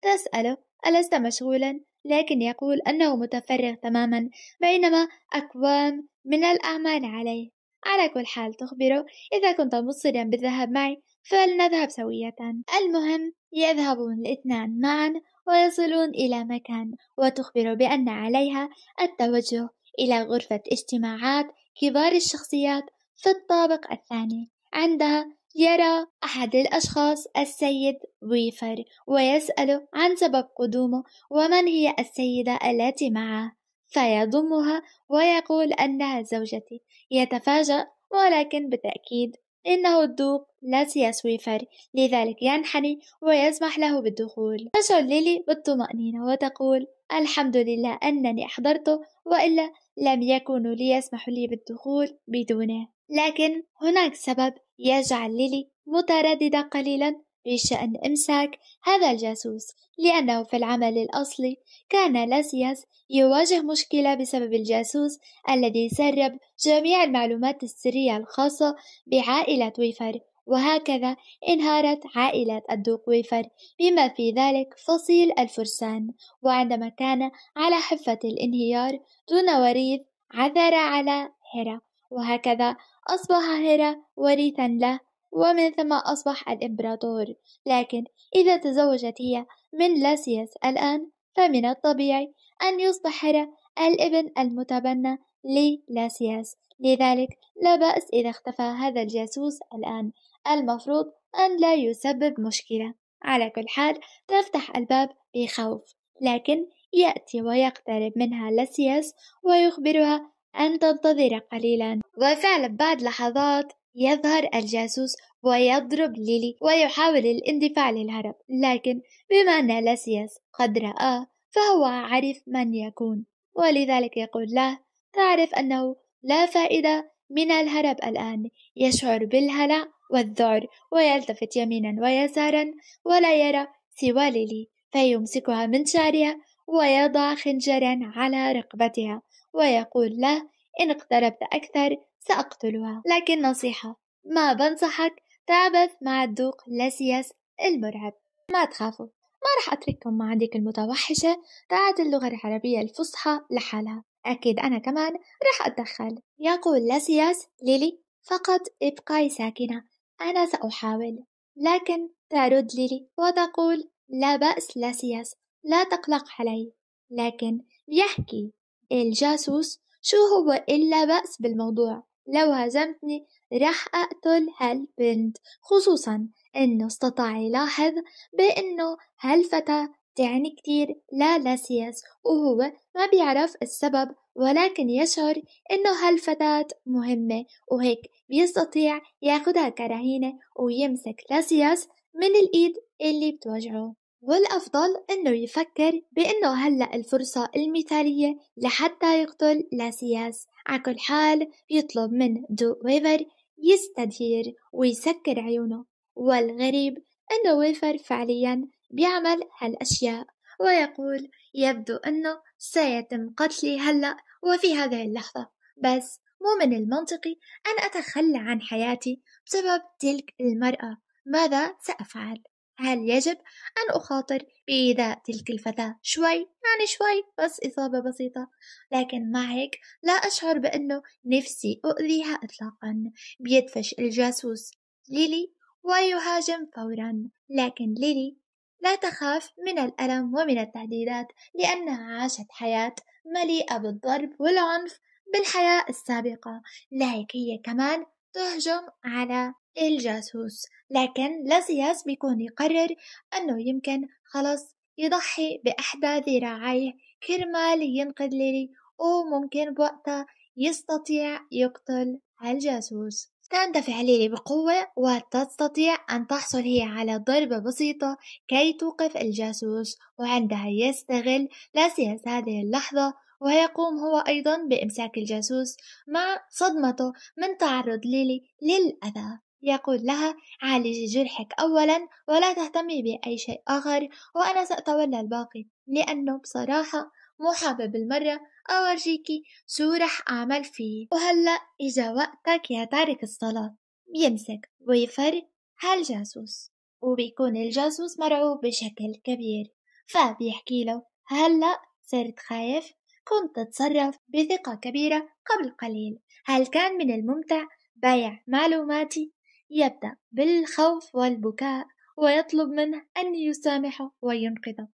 تسأله ألست مشغولا؟ لكن يقول أنه متفرغ تماما بينما أكوام من الأعمال عليه على كل حال تخبره إذا كنت مصرا بالذهاب معي فلنذهب سوية المهم يذهبون الاثنان معا ويصلون إلى مكان وتخبر بأن عليها التوجه إلى غرفة اجتماعات كبار الشخصيات في الطابق الثاني عندها يرى أحد الأشخاص السيد ويفر ويسأل عن سبب قدومه ومن هي السيدة التي معه فيضمها ويقول أنها زوجتي يتفاجأ ولكن بالتأكيد إنه الدوق لاسياس ويفر لذلك ينحني ويسمح له بالدخول تشعر ليلي بالطمأنينة وتقول الحمد لله أنني أحضرته وإلا لم يكونوا ليسمحوا لي بالدخول بدونه لكن هناك سبب يجعل ليلي مترددة قليلا بشأن إمساك هذا الجاسوس لأنه في العمل الأصلي كان لاسياس يواجه مشكلة بسبب الجاسوس الذي سرب جميع المعلومات السرية الخاصة بعائلة ويفر وهكذا انهارت عائلة الدوق ويفر بما في ذلك فصيل الفرسان وعندما كان على حفة الانهيار دون وريث عثر على هرا وهكذا أصبح هيرا وريثا له ومن ثم أصبح الإمبراطور لكن إذا تزوجت هي من لاسياس الآن فمن الطبيعي أن يصبح هيرا الابن المتبنى للاسياس لذلك لا بأس إذا اختفى هذا الجاسوس الآن المفروض أن لا يسبب مشكلة على كل حال تفتح الباب بخوف لكن يأتي ويقترب منها لاسياس ويخبرها أن تنتظر قليلا وفعلا بعد لحظات يظهر الجاسوس ويضرب ليلي ويحاول الاندفاع للهرب لكن بما أن لاسياس قد رآه فهو عرف من يكون ولذلك يقول له تعرف أنه لا فائدة من الهرب الآن يشعر بالهلع والذعر ويلتفت يمينا ويسارا ولا يرى سوى ليلي فيمسكها من شعرها ويضع خنجرا على رقبتها ويقول له إن اقتربت أكثر سأقتلها لكن نصيحة ما بنصحك تعبث مع الدوق لاسياس المرعب ما تخافوا ما راح أترككم مع ديك المتوحشة تاعت اللغة العربية الفصحى لحالها أكيد أنا كمان راح أتدخل يقول لاسياس ليلي فقط ابقي ساكنة أنا سأحاول لكن ترد ليلي وتقول لا بأس لاسياس لا تقلق علي لكن يحكي الجاسوس شو هو إلا بأس بالموضوع لو هزمتني راح أقتل هالبنت خصوصا إنه استطاع يلاحظ بإنه هالفتى تعني كتير لا لاسياس وهو ما بيعرف السبب ولكن يشعر إنه هالفتاة مهمة وهيك بيستطيع ياخدها كرهينة ويمسك لاسياس من الإيد اللي بتوجعه والأفضل إنه يفكر بإنه هلأ الفرصة المثالية لحتى يقتل لاسياس على كل حال يطلب من دو ويفر يستدير ويسكر عيونه والغريب إنه ويفر فعليا بيعمل هالأشياء ويقول يبدو أنه سيتم قتلي هلأ وفي هذه اللحظة بس مو من المنطقي أن أتخلى عن حياتي بسبب تلك المرأة ماذا سأفعل؟ هل يجب أن أخاطر بإيذاء تلك الفتاة شوي يعني شوي بس إصابة بسيطة لكن مع هيك لا أشعر بأنه نفسي أؤذيها إطلاقا بيدفش الجاسوس ليلي ويهاجم فورا لكن ليلي لا تخاف من الألم ومن التهديدات لأنها عاشت حياة مليئة بالضرب والعنف بالحياة السابقة لهيك هي كمان تهجم على الجاسوس لكن لازياس بيكون يقرر أنه يمكن خلص يضحي بإحدى ذراعيه كرمال ينقذ ليلي وممكن بوقتها يستطيع يقتل الجاسوس تندفع ليلي بقوة وتستطيع أن تحصل هي على ضربة بسيطة كي توقف الجاسوس وعندها يستغل لاسياس هذه اللحظة ويقوم هو أيضا بإمساك الجاسوس مع صدمته من تعرض ليلي للأذى يقول لها عالجي جرحك أولا ولا تهتمي بأي شيء آخر وأنا سأتولى الباقي لأنه بصراحة مو حابة بالمرة أورجيكي شو رح أعمل فيه وهلأ إجا وقتك يا تارك الصلاة بيمسك ويفر هالجاسوس وبيكون الجاسوس مرعوب بشكل كبير فبيحكي له هلأ صرت خايف كنت تتصرف بثقة كبيرة قبل قليل هل كان من الممتع بيع معلوماتي يبدأ بالخوف والبكاء ويطلب منه أن يسامحه وينقذه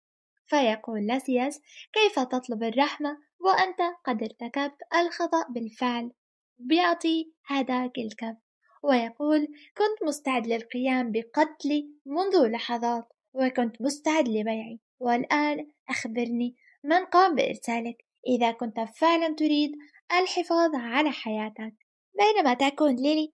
فيقول لاسياس كيف تطلب الرحمة وأنت قد ارتكبت الخطأ بالفعل بيعطي هداك الكف ويقول كنت مستعد للقيام بقتلي منذ لحظات وكنت مستعد لبيعي والآن أخبرني من قام بإرسالك إذا كنت فعلا تريد الحفاظ على حياتك بينما تكون ليلي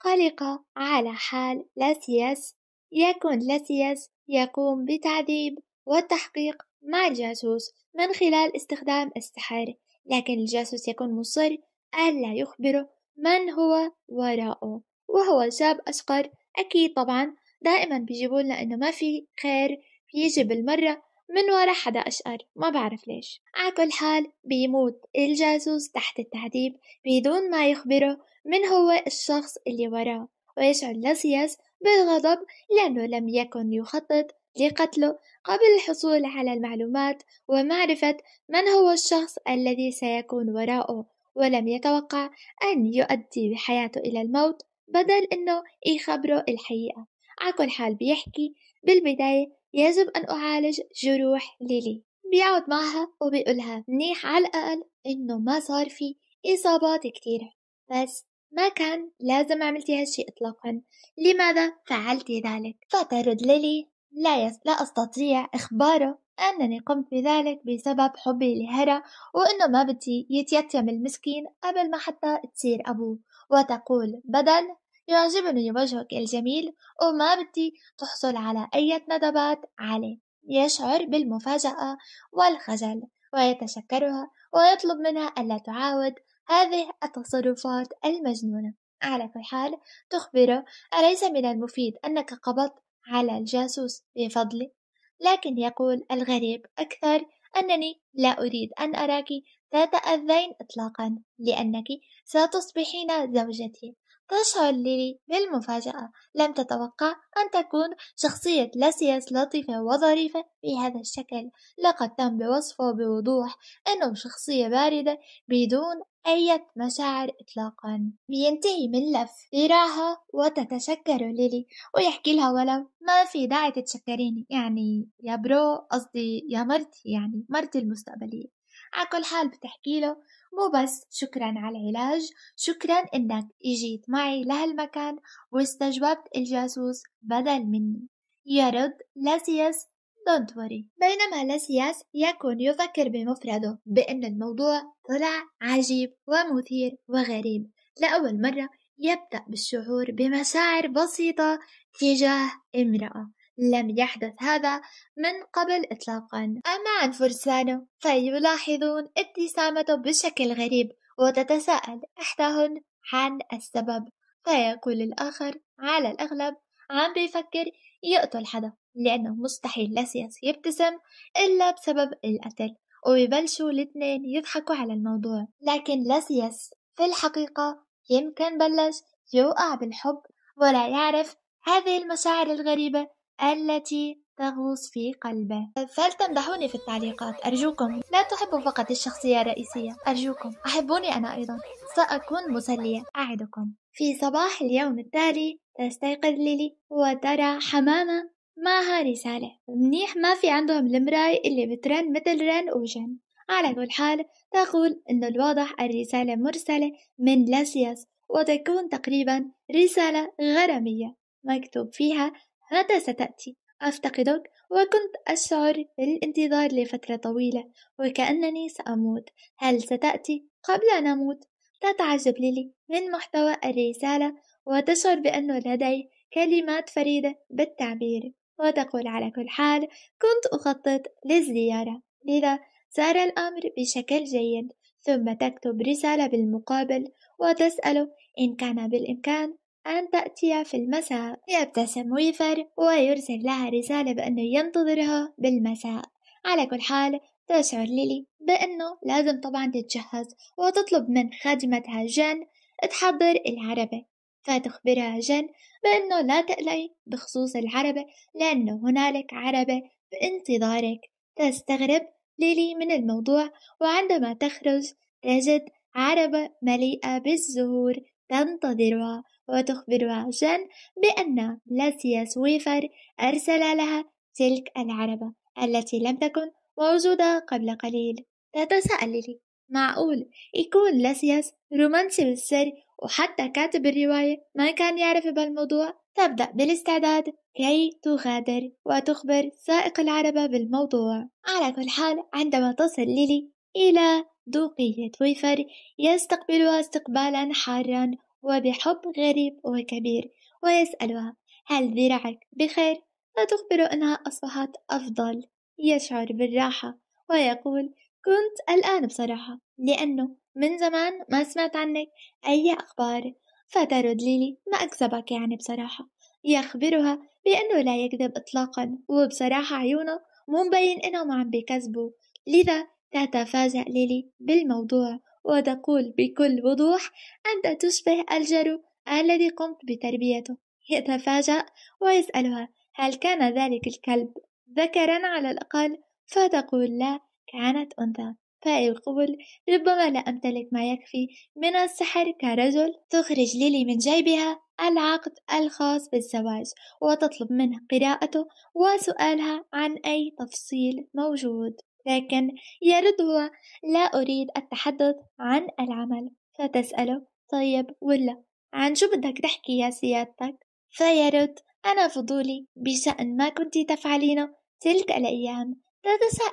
قلقة على حال لاسياس يكون لاسياس يقوم بتعذيب والتحقيق مع الجاسوس من خلال استخدام السحر لكن الجاسوس يكون مصر ألا يخبره من هو وراءه وهو شاب أشقر أكيد طبعا دائما بيجيبولنا إنه ما في خير يجي بالمرة من ورا حدا أشقر ما بعرف ليش على كل حال بيموت الجاسوس تحت التعذيب بدون ما يخبره من هو الشخص اللي وراه ويشعر لاسياس بالغضب لأنه لم يكن يخطط لقتله قبل الحصول على المعلومات ومعرفة من هو الشخص الذي سيكون وراءه ولم يتوقع أن يؤدي بحياته إلى الموت بدل أنه يخبره الحقيقة على كل حال بيحكي بالبداية يجب أن أعالج جروح ليلي بيقعد معها وبيقولها منيح على الأقل إنه ما صار في إصابات كتيرة بس ما كان لازم عملتي هالشي إطلاقا لماذا فعلتي ذلك؟ فترد ليلي لا, يس... لا أستطيع إخباره أنني قمت بذلك بسبب حبي لهرا وإنه ما بدي يتيتم المسكين قبل ما حتى تصير أبوه وتقول بدل يعجبني وجهك الجميل وما بدي تحصل على أي ندبات عليه يشعر بالمفاجأة والخجل ويتشكرها ويطلب منها ألا تعاود هذه التصرفات المجنونة على كل حال تخبره أليس من المفيد أنك قبضت على الجاسوس بفضلي لكن يقول الغريب أكثر أنني لا أريد أن أراك تتأذين إطلاقا لأنك ستصبحين زوجتي تشعر ليلي بالمفاجأة لم تتوقع أن تكون شخصية لاسياس لطيفة وظريفة بهذا الشكل لقد تم بوصفه بوضوح أنه شخصية باردة بدون أي مشاعر إطلاقا بينتهي من لف يراها وتتشكر ليلي ويحكي لها ولو ما في داعي تتشكريني يعني يا برو قصدي يا مرتي يعني مرتي المستقبلية على كل حال بتحكي له مو بس شكرا على العلاج شكرا انك اجيت معي لهالمكان واستجوبت الجاسوس بدل مني يرد لاسياس دونت وري بينما لاسياس يكون يفكر بمفرده بأن الموضوع طلع عجيب ومثير وغريب لأول مرة يبدأ بالشعور بمشاعر بسيطة تجاه امرأة لم يحدث هذا من قبل إطلاقا أما عن فرسانه فيلاحظون طيب، ابتسامته بشكل غريب وتتساءل إحداهن عن السبب فيقول الآخر على الأغلب عم بيفكر يقتل حدا لأنه مستحيل لسياس يبتسم إلا بسبب القتل وبيبلشوا الاثنين يضحكوا على الموضوع لكن لسياس في الحقيقة يمكن بلش يوقع بالحب ولا يعرف هذه المشاعر الغريبة التي تغوص في قلبه فلتمدحوني في التعليقات أرجوكم لا تحبوا فقط الشخصية الرئيسية أرجوكم أحبوني أنا أيضا سأكون مسلية أعدكم في صباح اليوم التالي تستيقظ ليلي وترى حمامة معها رسالة منيح ما في عندهم المراي اللي بترن مثل رن وجن على كل حال تقول أن الواضح الرسالة مرسلة من لاسياس وتكون تقريبا رسالة غرامية مكتوب فيها متى ستأتي؟ أفتقدك وكنت أشعر بالانتظار لفترة طويلة وكأنني سأموت هل ستأتي قبل أن أموت؟ تتعجب ليلي من محتوى الرسالة وتشعر بأنه لدي كلمات فريدة بالتعبير وتقول على كل حال كنت أخطط للزيارة لذا سار الأمر بشكل جيد ثم تكتب رسالة بالمقابل وتسأله إن كان بالإمكان أن تأتي في المساء يبتسم ويفر ويرسل لها رسالة بأنه ينتظرها بالمساء على كل حال تشعر ليلي بأنه لازم طبعا تتجهز وتطلب من خادمتها جن تحضر العربة فتخبرها جن بأنه لا تقلقي بخصوص العربة لأنه هنالك عربة بانتظارك تستغرب ليلي من الموضوع وعندما تخرج تجد عربة مليئة بالزهور تنتظرها وتخبرها جان بأن لاسياس ويفر أرسل لها تلك العربة التي لم تكن موجودة قبل قليل تتساءل معقول يكون لاسياس رومانسي بالسر وحتى كاتب الرواية ما كان يعرف بالموضوع تبدأ بالاستعداد كي تغادر وتخبر سائق العربة بالموضوع على كل حال عندما تصل ليلي إلى دوقية ويفر يستقبلها استقبالا حارا وبحب غريب وكبير ويسألها هل ذراعك بخير؟ فتخبر أنها أصبحت أفضل يشعر بالراحة ويقول كنت الآن بصراحة لأنه من زمان ما سمعت عنك أي أخبار فترد ليلي ما أكذبك يعني بصراحة يخبرها بأنه لا يكذب إطلاقا وبصراحة عيونه مو مبين إنهم عم بيكذبوا لذا تتفاجأ ليلي بالموضوع وتقول بكل وضوح أنت تشبه الجرو الذي قمت بتربيته يتفاجأ ويسألها هل كان ذلك الكلب ذكرا على الأقل فتقول لا كانت أنثى فيقول ربما لا أمتلك ما يكفي من السحر كرجل تخرج ليلي من جيبها العقد الخاص بالزواج وتطلب منه قراءته وسؤالها عن أي تفصيل موجود لكن يرد هو لا أريد التحدث عن العمل فتسأله طيب ولا عن شو بدك تحكي يا سيادتك فيرد أنا فضولي بشأن ما كنت تفعلينه تلك الأيام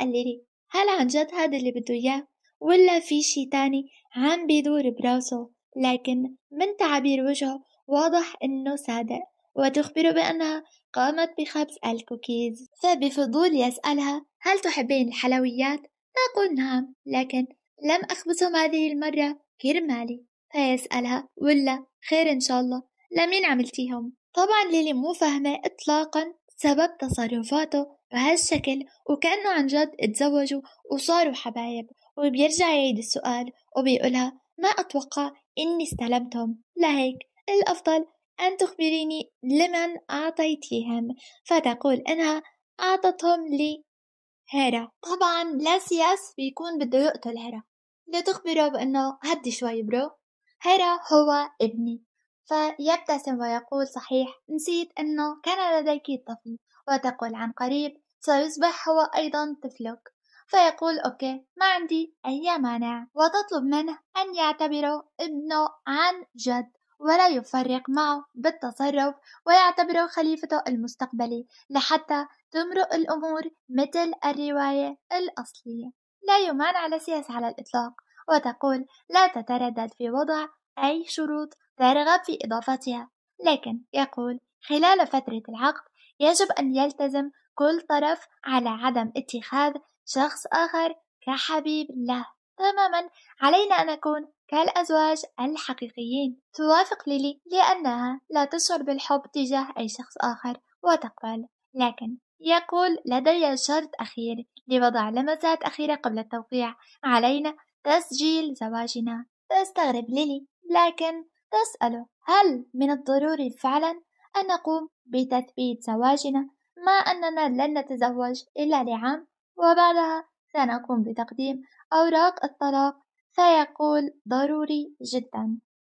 لي هل عن جد هذا اللي بده إياه ولا في شي تاني عم بيدور براسه لكن من تعابير وجهه واضح إنه صادق وتخبر بأنها قامت بخبز الكوكيز فبفضول يسألها هل تحبين الحلويات؟ تقول نعم لكن لم أخبزهم هذه المرة كرمالي فيسألها ولا خير إن شاء الله لمين عملتيهم؟ طبعا ليلي مو فاهمة إطلاقا سبب تصرفاته بهالشكل وكأنه عن جد اتزوجوا وصاروا حبايب وبيرجع يعيد السؤال وبيقولها ما أتوقع إني استلمتهم لهيك الأفضل أن تخبريني لمن أعطيتهم فتقول أنها أعطتهم لي هيرا طبعا لاسياس بيكون بده يقتل هيرا بده تخبره بأنه هدي شوي برو هيرا هو ابني فيبتسم ويقول صحيح نسيت أنه كان لديك طفل وتقول عن قريب سيصبح هو أيضا طفلك فيقول أوكي ما عندي أي مانع وتطلب منه أن يعتبره ابنه عن جد ولا يفرق معه بالتصرف ويعتبره خليفته المستقبلي لحتى تمرق الأمور مثل الرواية الأصلية لا يمان على سياسة على الإطلاق وتقول لا تتردد في وضع أي شروط ترغب في إضافتها لكن يقول خلال فترة العقد يجب أن يلتزم كل طرف على عدم اتخاذ شخص آخر كحبيب له تماما علينا أن نكون كالأزواج الحقيقيين توافق ليلي لأنها لا تشعر بالحب تجاه أي شخص آخر وتقبل لكن يقول لدي شرط أخير لوضع لمسات أخيرة قبل التوقيع علينا تسجيل زواجنا تستغرب ليلي لكن تسأله هل من الضروري فعلا أن نقوم بتثبيت زواجنا مع أننا لن نتزوج إلا لعام وبعدها سنقوم بتقديم أوراق الطلاق فيقول ضروري جدا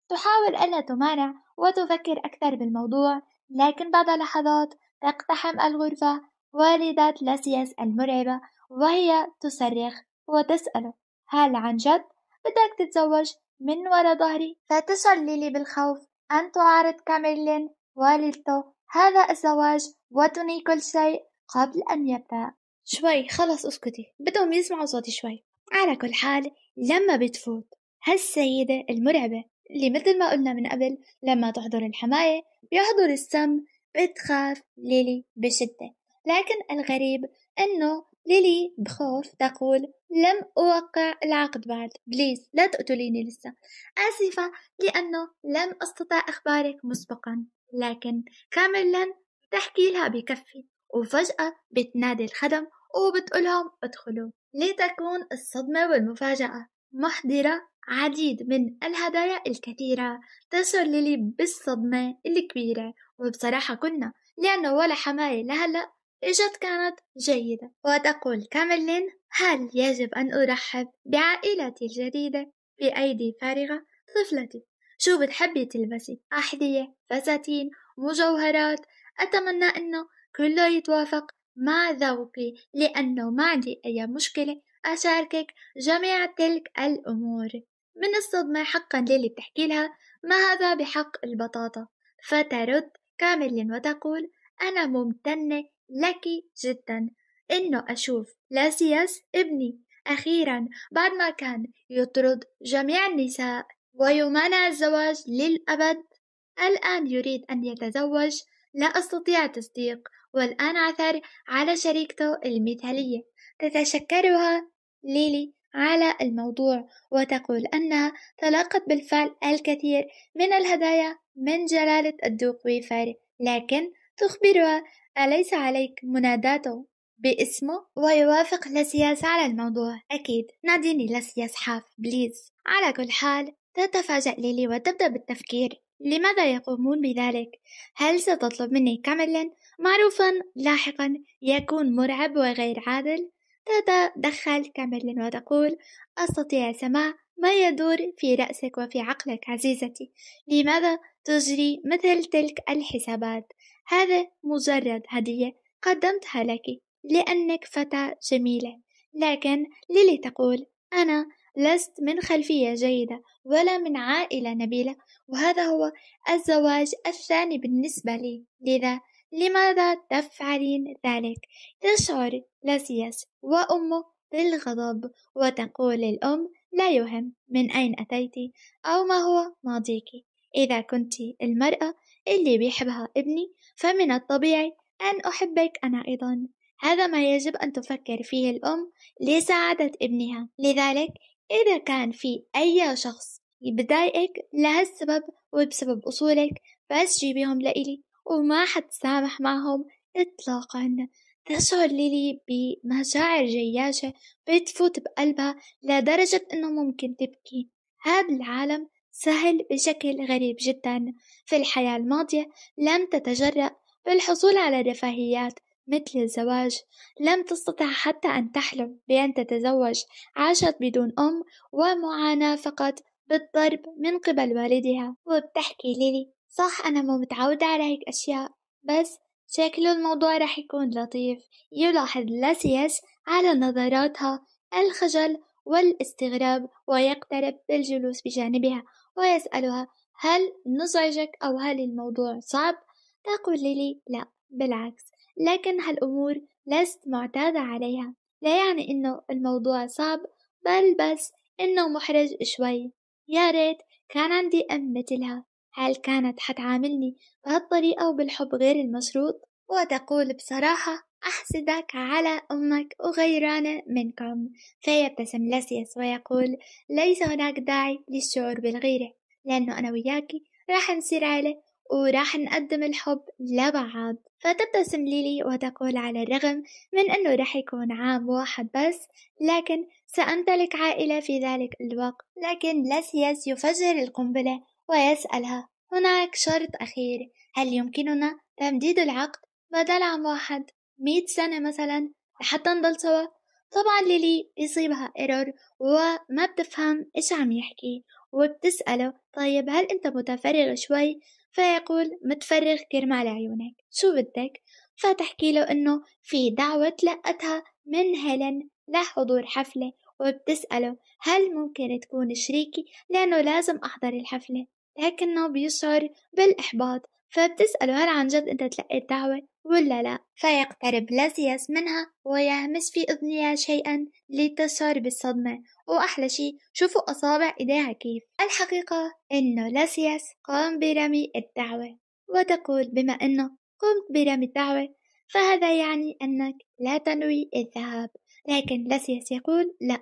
تحاول ألا تمانع وتفكر أكثر بالموضوع لكن بعد لحظات تقتحم الغرفة والدة لاسياس المرعبة وهي تصرخ وتسأله هل عن جد بدك تتزوج من ورا ظهري فتشعر ليلي بالخوف أن تعارض كاميرلين والدته هذا الزواج وتني كل شيء قبل أن يبدأ شوي خلص اسكتي بدهم يسمعوا صوتي شوي على كل حال لما بتفوت هالسيدة المرعبة اللي مثل ما قلنا من قبل لما تحضر الحماية بيحضر السم بتخاف ليلي بشدة لكن الغريب أنه ليلي بخوف تقول لم أوقع العقد بعد بليز لا تقتليني لسه آسفة لأنه لم أستطع أخبارك مسبقا لكن كاملا تحكي لها بكفي وفجأة بتنادي الخدم وبتقولهم ادخلوا لتكون الصدمة والمفاجأة محضرة عديد من الهدايا الكثيرة تصل ليلي بالصدمة الكبيرة وبصراحة كنا لأنه ولا حماية لهلأ إجت كانت جيدة وتقول كاملين هل يجب أن أرحب بعائلتي الجديدة بأيدي فارغة طفلتي شو بتحبي تلبسي أحذية فساتين مجوهرات أتمنى أنه كله يتوافق مع ذوقي لأنه ما عندي أي مشكلة أشاركك جميع تلك الأمور من الصدمة حقا للي بتحكي لها ما هذا بحق البطاطا فترد كاملا وتقول أنا ممتنة لك جدا إنه أشوف لاسياس ابني أخيرا بعد ما كان يطرد جميع النساء ويمانع الزواج للأبد الآن يريد أن يتزوج لا أستطيع تصديق والآن عثر على شريكته المثالية تتشكرها ليلي على الموضوع وتقول أنها تلقت بالفعل الكثير من الهدايا من جلالة الدوق ويفر لكن تخبرها أليس عليك مناداته باسمه ويوافق لسياس على الموضوع أكيد ناديني لسياس حاف بليز على كل حال تتفاجأ ليلي وتبدأ بالتفكير لماذا يقومون بذلك؟ هل ستطلب مني كاملا معروفا لاحقا يكون مرعب وغير عادل؟ تتدخل كاملا وتقول أستطيع سماع ما يدور في رأسك وفي عقلك عزيزتي لماذا تجري مثل تلك الحسابات؟ هذا مجرد هدية قدمتها لك لأنك فتاة جميلة لكن ليلي تقول أنا لست من خلفية جيدة ولا من عائلة نبيلة وهذا هو الزواج الثاني بالنسبة لي لذا لماذا تفعلين ذلك؟ تشعر لاسياس وأمه بالغضب وتقول للأم لا يهم من أين أتيت أو ما هو ماضيك إذا كنت المرأة اللي بيحبها ابني فمن الطبيعي أن أحبك أنا أيضا هذا ما يجب أن تفكر فيه الأم لسعادة ابنها لذلك إذا كان في أي شخص بدايقك لهالسبب وبسبب أصولك بس جيبيهم لإلي وما حتسامح معهم إطلاقا تشعر ليلي بمشاعر جياشة بتفوت بقلبها لدرجة إنه ممكن تبكي هذا العالم سهل بشكل غريب جدا في الحياة الماضية لم تتجرأ بالحصول على رفاهيات مثل الزواج لم تستطع حتى أن تحلم بأن تتزوج عاشت بدون أم ومعاناة فقط بالضرب من قبل والدها وبتحكي ليلي صح أنا مو متعودة على هيك أشياء بس شكل الموضوع رح يكون لطيف يلاحظ لاسياس على نظراتها الخجل والاستغراب ويقترب بالجلوس بجانبها ويسألها هل نزعجك أو هل الموضوع صعب؟ تقول ليلي لا بالعكس لكن هالأمور لست معتادة عليها لا يعني إنه الموضوع صعب بل بس إنه محرج شوي يا ريت كان عندي أم مثلها هل كانت حتعاملني بهالطريقة وبالحب غير المشروط؟ وتقول بصراحة أحسدك على أمك وغيرانة منكم فيبتسم لسيس ويقول ليس هناك داعي للشعور بالغيرة لأنه أنا وياكي راح نصير عيلة وراح نقدم الحب لبعض فتبتسم ليلي وتقول على الرغم من أنه راح يكون عام واحد بس لكن سأمتلك عائلة في ذلك الوقت لكن لاسياس يفجر القنبلة ويسألها هناك شرط أخير هل يمكننا تمديد العقد بدل عام واحد مئة سنة مثلا لحتى نضل سوا طبعا ليلي بيصيبها إيرور وما بتفهم إيش عم يحكي وبتسأله طيب هل أنت متفرغ شوي فيقول متفرغ كرمال عيونك شو بدك فتحكي له انه في دعوة تلقتها من هيلين لحضور حفلة وبتسأله هل ممكن تكون شريكي لأنه لازم أحضر الحفلة لكنه بيشعر بالإحباط فبتسأله هل عن جد أنت تلقيت دعوة ولا لا فيقترب لازياس منها ويهمس في أذنها شيئا لتشعر بالصدمة وأحلى شيء شوفوا أصابع إيديها كيف الحقيقة إنه لازياس قام برمي الدعوة وتقول بما أنه قمت برمي الدعوة فهذا يعني أنك لا تنوي الذهاب لكن لاسياس يقول لا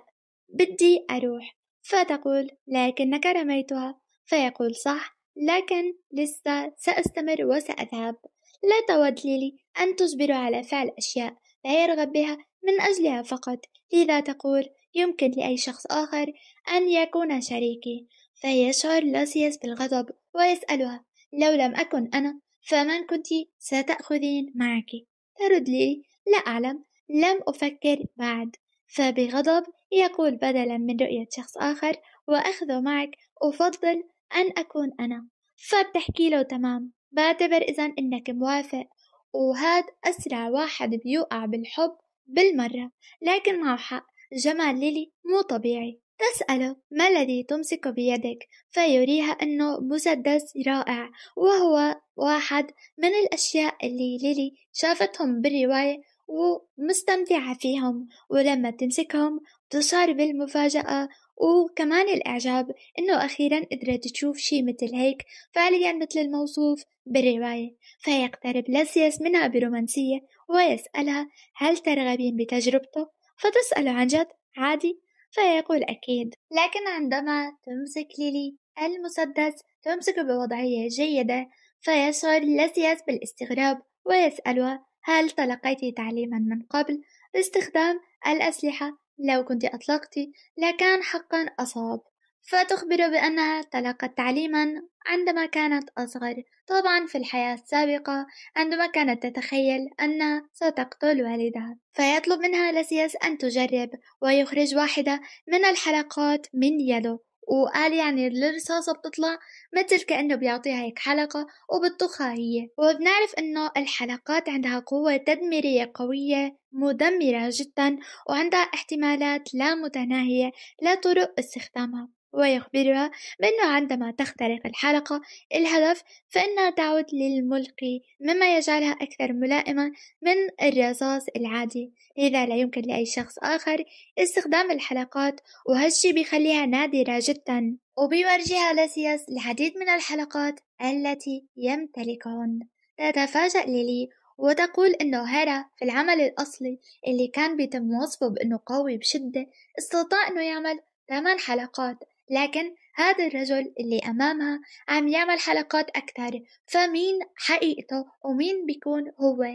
بدي أروح فتقول لكنك رميتها فيقول صح لكن لسه سأستمر وسأذهب لا تود ليلي أن تجبره على فعل أشياء لا يرغب بها من أجلها فقط لذا تقول يمكن لأي شخص آخر أن يكون شريكي فيشعر لوسيوس بالغضب ويسألها لو لم أكن أنا فمن كنت ستأخذين معك ترد لي لا أعلم لم أفكر بعد فبغضب يقول بدلا من رؤية شخص آخر وأخذه معك أفضل أن أكون أنا فبتحكي له تمام بعتبر إذا إنك موافق وهاد أسرع واحد بيوقع بالحب بالمرة لكن معه حق جمال ليلي مو طبيعي تسأله ما الذي تمسك بيدك فيريها أنه مسدس رائع وهو واحد من الأشياء اللي ليلي شافتهم بالرواية ومستمتعة فيهم ولما تمسكهم تصار بالمفاجأة وكمان الإعجاب إنه أخيرا قدرت تشوف شي مثل هيك فعليا مثل الموصوف بالرواية فيقترب لاسياس منها برومانسية ويسألها هل ترغبين بتجربته فتسأل عن جد عادي فيقول أكيد لكن عندما تمسك ليلي المسدس تمسك بوضعية جيدة فيشعر لاسياس بالاستغراب ويسألها هل تلقيت تعليما من قبل باستخدام الأسلحة لو كنت أطلقت لكان حقا أصاب فتخبر بأنها تلقت تعليما عندما كانت أصغر طبعا في الحياة السابقة عندما كانت تتخيل أنها ستقتل والدها فيطلب منها لسياس أن تجرب ويخرج واحدة من الحلقات من يده وقال يعني الرصاصة بتطلع مثل كأنه بيعطيها هيك حلقة وبتطخها هي وبنعرف إنه الحلقات عندها قوة تدميرية قوية مدمرة جدا وعندها احتمالات لا متناهية لطرق استخدامها ويخبرها بأنه عندما تخترق الحلقة الهدف فإنها تعود للملقي مما يجعلها أكثر ملائمة من الرصاص العادي لذا لا يمكن لأي شخص آخر استخدام الحلقات وهالشي بيخليها نادرة جدا وبيورجيها لسياس العديد من الحلقات التي يمتلكهن تتفاجأ ليلي وتقول إنه هيرا في العمل الأصلي اللي كان بيتم وصفه بإنه قوي بشدة استطاع إنه يعمل ثمان حلقات لكن هذا الرجل اللي أمامها عم يعمل حلقات أكثر فمين حقيقته ومين بيكون هو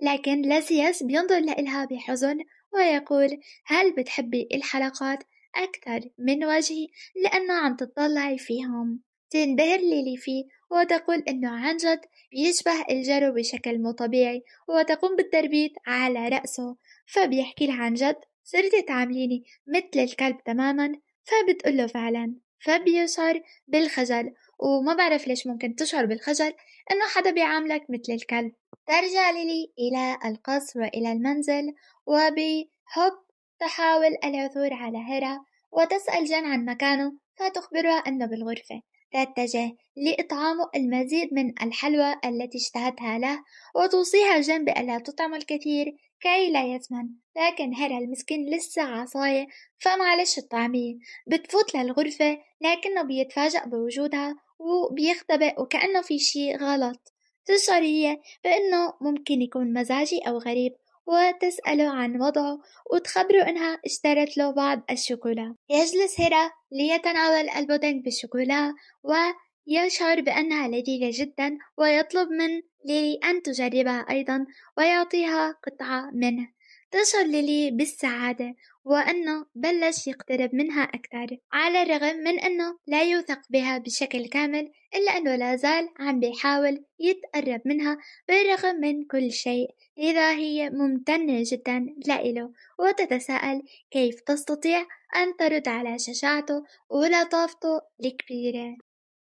لكن لازياس بينظر لإلها بحزن ويقول هل بتحبي الحلقات أكثر من وجهي لأنه عم تطلعي فيهم تنبهر ليلي فيه وتقول إنه عن جد بيشبه الجرو بشكل مو طبيعي وتقوم بالتربيت على رأسه فبيحكي لها عن جد صرتي تعامليني مثل الكلب تماما فبتقوله فعلا فبيشعر بالخجل وما بعرف ليش ممكن تشعر بالخجل إنه حدا بيعاملك مثل الكلب ترجع ليلي إلى القصر وإلى المنزل وبحب تحاول العثور على هيرا وتسأل جن عن مكانه فتخبرها أنه بالغرفة تتجه لإطعامه المزيد من الحلوى التي اشتهتها له وتوصيها جن بألا تطعم الكثير كي لا يسمن لكن هرا المسكين لسه عصاية فمعلش الطعمية بتفوت للغرفة لكنه بيتفاجأ بوجودها وبيختبئ وكأنه في شي غلط تشعر هي بأنه ممكن يكون مزاجي أو غريب وتسأله عن وضعه وتخبره إنها اشترت له بعض الشوكولا يجلس هيرا ليتناول البودنج بالشوكولا ويشعر بأنها لذيذة جدا ويطلب من ليلي أن تجربها أيضا ويعطيها قطعة منه تشعر ليلي بالسعادة وأنه بلش يقترب منها أكثر على الرغم من أنه لا يوثق بها بشكل كامل إلا أنه لا زال عم بيحاول يتقرب منها بالرغم من كل شيء لذا هي ممتنة جدا لإله وتتساءل كيف تستطيع أن ترد على شجاعته ولطافته الكبيرة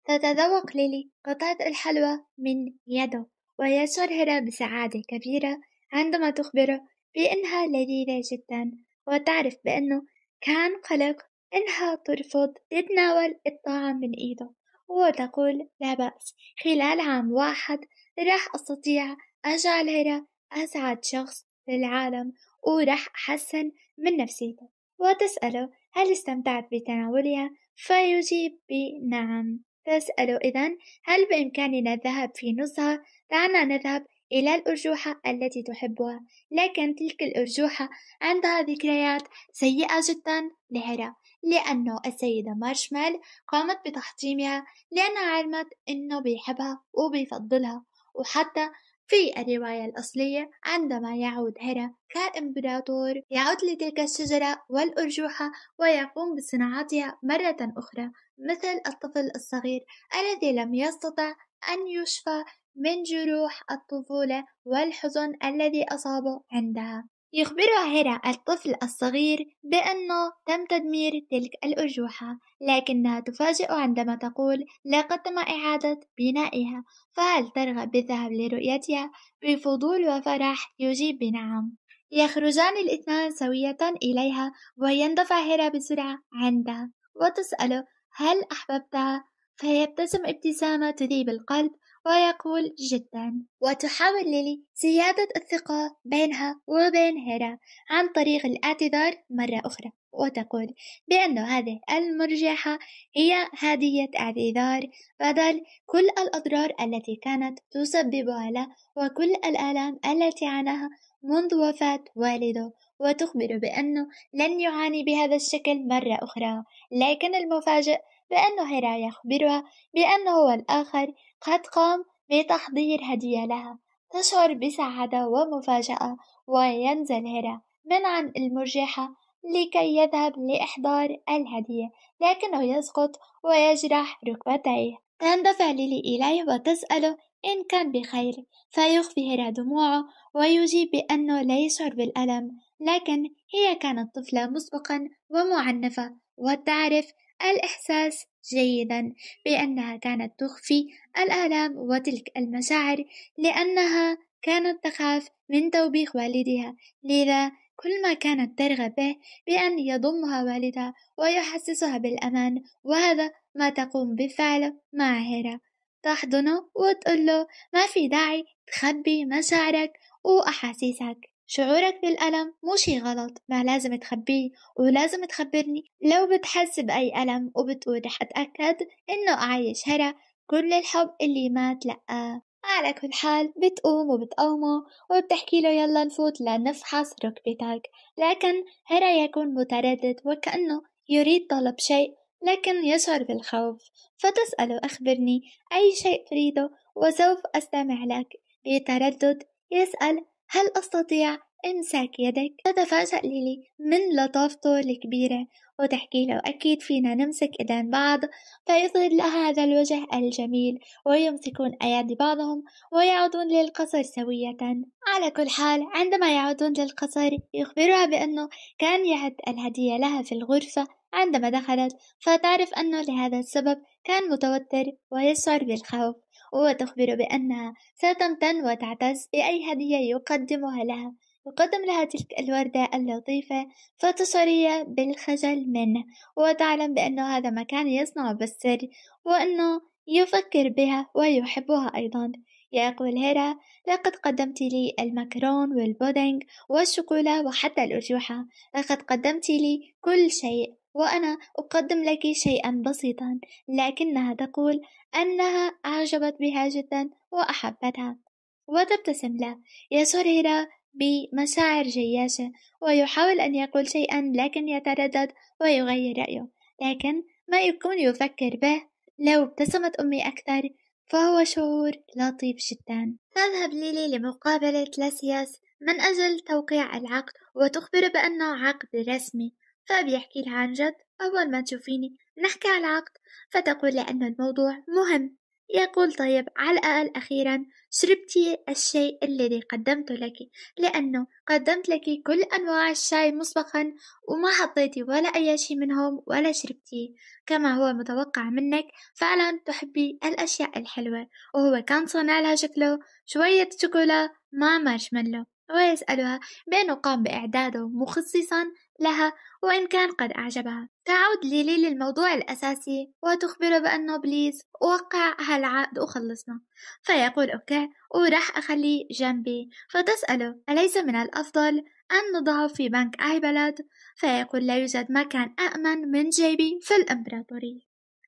تتذوق ليلي قطعة الحلوى من يده ويشعر بسعادة كبيرة عندما تخبره بأنها لذيذة جدا وتعرف بأنه كان قلق إنها ترفض تتناول الطعام من إيده وتقول لا بأس خلال عام واحد راح أستطيع أجعل هيرا أسعد شخص في العالم وراح أحسن من نفسيته وتسأله هل استمتعت بتناولها فيجيب بنعم تسأل إذن هل بإمكاننا الذهاب في نزهة؟ دعنا نذهب إلى الأرجوحة التي تحبها لكن تلك الأرجوحة عندها ذكريات سيئة جدا لهرا لأنه السيدة مارشمال قامت بتحطيمها لأنها علمت أنه بيحبها وبيفضلها وحتى في الرواية الأصلية عندما يعود هيرا كإمبراطور يعود لتلك الشجرة والأرجوحة ويقوم بصناعتها مرة أخرى مثل الطفل الصغير الذي لم يستطع أن يشفى من جروح الطفولة والحزن الذي أصابه عندها يخبرها هيرا الطفل الصغير بأنه تم تدمير تلك الأرجوحة لكنها تفاجئ عندما تقول لقد تم إعادة بنائها فهل ترغب بالذهاب لرؤيتها بفضول وفرح يجيب بنعم يخرجان الاثنان سوية إليها ويندفع هيرا بسرعة عندها وتسأله هل أحببتها فيبتسم ابتسامة تذيب القلب ويقول جدا وتحاول ليلي زيادة الثقة بينها وبين هيرا عن طريق الاعتذار مرة أخرى وتقول بأن هذه المرجحة هي هدية اعتذار بدل كل الأضرار التي كانت تسببها له وكل الآلام التي عاناها منذ وفاة والده وتخبر بأنه لن يعاني بهذا الشكل مرة أخرى لكن المفاجئ بأن هيرا يخبرها بأنه الآخر قد قام بتحضير هدية لها تشعر بسعادة ومفاجأة وينزل هيرا من عن المرجحة لكي يذهب لإحضار الهدية لكنه يسقط ويجرح ركبتيه تندفع ليلي إليه وتسأله إن كان بخير فيخفي هيرا دموعه ويجيب بأنه لا يشعر بالألم لكن هي كانت طفلة مسبقا ومعنفة وتعرف الإحساس جيدا بأنها كانت تخفي الآلام وتلك المشاعر لأنها كانت تخاف من توبيخ والدها لذا كل ما كانت ترغب به بأن يضمها والدها ويحسسها بالأمان وهذا ما تقوم بفعله مع هيرا تحضنه وتقول له ما في داعي تخبي مشاعرك وأحاسيسك شعورك بالألم مو شي غلط ما لازم تخبيه ولازم تخبرني لو بتحس بأي ألم وبتقول رح أتأكد إنه أعيش هرا كل الحب اللي ما تلقاه على كل حال بتقوم وبتقومه وبتحكي له يلا نفوت لنفحص ركبتك لكن هرا يكون متردد وكأنه يريد طلب شيء لكن يشعر بالخوف فتسأله أخبرني أي شيء تريده وسوف أستمع لك بتردد يسأل هل أستطيع أمسك يدك؟ تتفاجأ ليلي من لطافته الكبيرة وتحكي له أكيد فينا نمسك إيدين بعض فيظهر لها هذا الوجه الجميل ويمسكون أيادي بعضهم ويعودون للقصر سوية على كل حال عندما يعودون للقصر يخبرها بأنه كان يعد الهدية لها في الغرفة عندما دخلت فتعرف أنه لهذا السبب كان متوتر ويشعر بالخوف وتخبر بأنها ستمتن وتعتز بأي هدية يقدمها لها يقدم لها تلك الوردة اللطيفة فتشعري بالخجل منه وتعلم بأنه هذا ما كان يصنع بالسر وأنه يفكر بها ويحبها أيضا يقول هيرا لقد قدمت لي المكرون والبودنج والشوكولا وحتى الأرجوحة لقد قدمت لي كل شيء وأنا أقدم لك شيئا بسيطا لكنها تقول أنها أعجبت بها جدا وأحبتها وتبتسم له يزهر بمشاعر جياشة ويحاول أن يقول شيئا لكن يتردد ويغير رأيه لكن ما يكون يفكر به لو ابتسمت أمي أكثر فهو شعور لطيف جدا تذهب ليلي لمقابلة لاسياس من أجل توقيع العقد وتخبر بأنه عقد رسمي فبيحكي لها عن جد أول ما تشوفيني نحكي على العقد فتقول لأن الموضوع مهم يقول طيب على الأقل أخيرا شربتي الشيء الذي قدمته لك لأنه قدمت لك كل أنواع الشاي مسبقا وما حطيتي ولا أي شيء منهم ولا شربتيه كما هو متوقع منك فعلا تحبي الأشياء الحلوة وهو كان صنع لها شكله شوية شوكولا مع مارشميلو ويسألها بأنه قام بإعداده مخصصا لها وإن كان قد أعجبها تعود ليلي للموضوع الأساسي وتخبره بأنه بليز وقع هالعقد وخلصنا فيقول أوكي وراح أخليه جنبي فتسأله أليس من الأفضل أن نضعه في بنك أي بلد فيقول لا يوجد مكان أأمن من جيبي في الإمبراطورية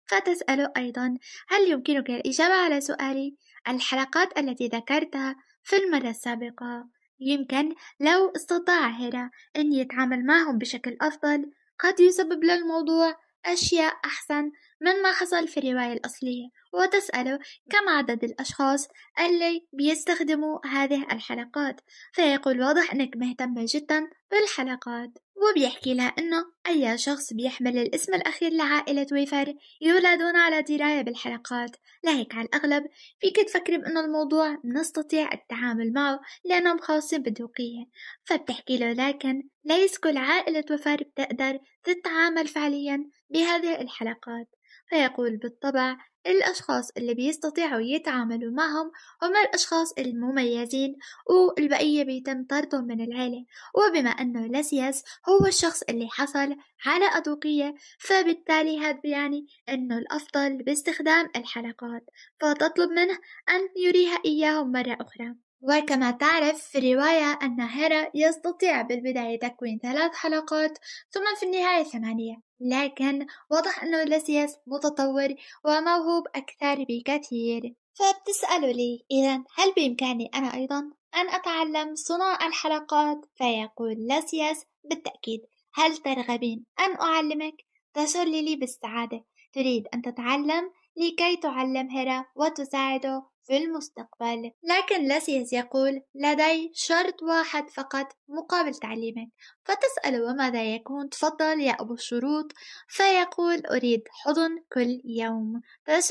فتسأله أيضا هل يمكنك الإجابة على سؤالي الحلقات التي ذكرتها في المرة السابقة يمكن لو استطاع هيرا أن يتعامل معهم بشكل أفضل قد يسبب للموضوع أشياء أحسن مما حصل في الرواية الأصلية وتسأله كم عدد الأشخاص اللي بيستخدموا هذه الحلقات فيقول واضح أنك مهتمة جدا بالحلقات وبيحكي لها إنه أي شخص بيحمل الاسم الأخير لعائلة ويفر يولدون على دراية بالحلقات لهيك على الأغلب فيك تفكري بإنه الموضوع بنستطيع التعامل معه لأنهم خاصين بدوقية فبتحكي له لكن ليس كل عائلة وفر بتقدر تتعامل فعليا بهذه الحلقات فيقول بالطبع الأشخاص اللي بيستطيعوا يتعاملوا معهم هم الأشخاص المميزين والبقية بيتم طردهم من العيلة وبما أنه لاسياس هو الشخص اللي حصل على أدوقية فبالتالي هذا بيعني أنه الأفضل باستخدام الحلقات فتطلب منه أن يريها إياهم مرة أخرى وكما تعرف في الرواية أن هيرا يستطيع بالبداية تكوين ثلاث حلقات ثم في النهاية ثمانية لكن واضح أنه لسياس متطور وموهوب أكثر بكثير فبتسألوا لي إذا هل بإمكاني أنا أيضا أن أتعلم صناع الحلقات فيقول لسياس بالتأكيد هل ترغبين أن أعلمك؟ تسر لي بالسعادة تريد أن تتعلم لكي تعلم هيرا وتساعده في المستقبل لكن لاسيس يقول لدي شرط واحد فقط مقابل تعليمك فتسأل وماذا يكون تفضل يا أبو الشروط فيقول أريد حضن كل يوم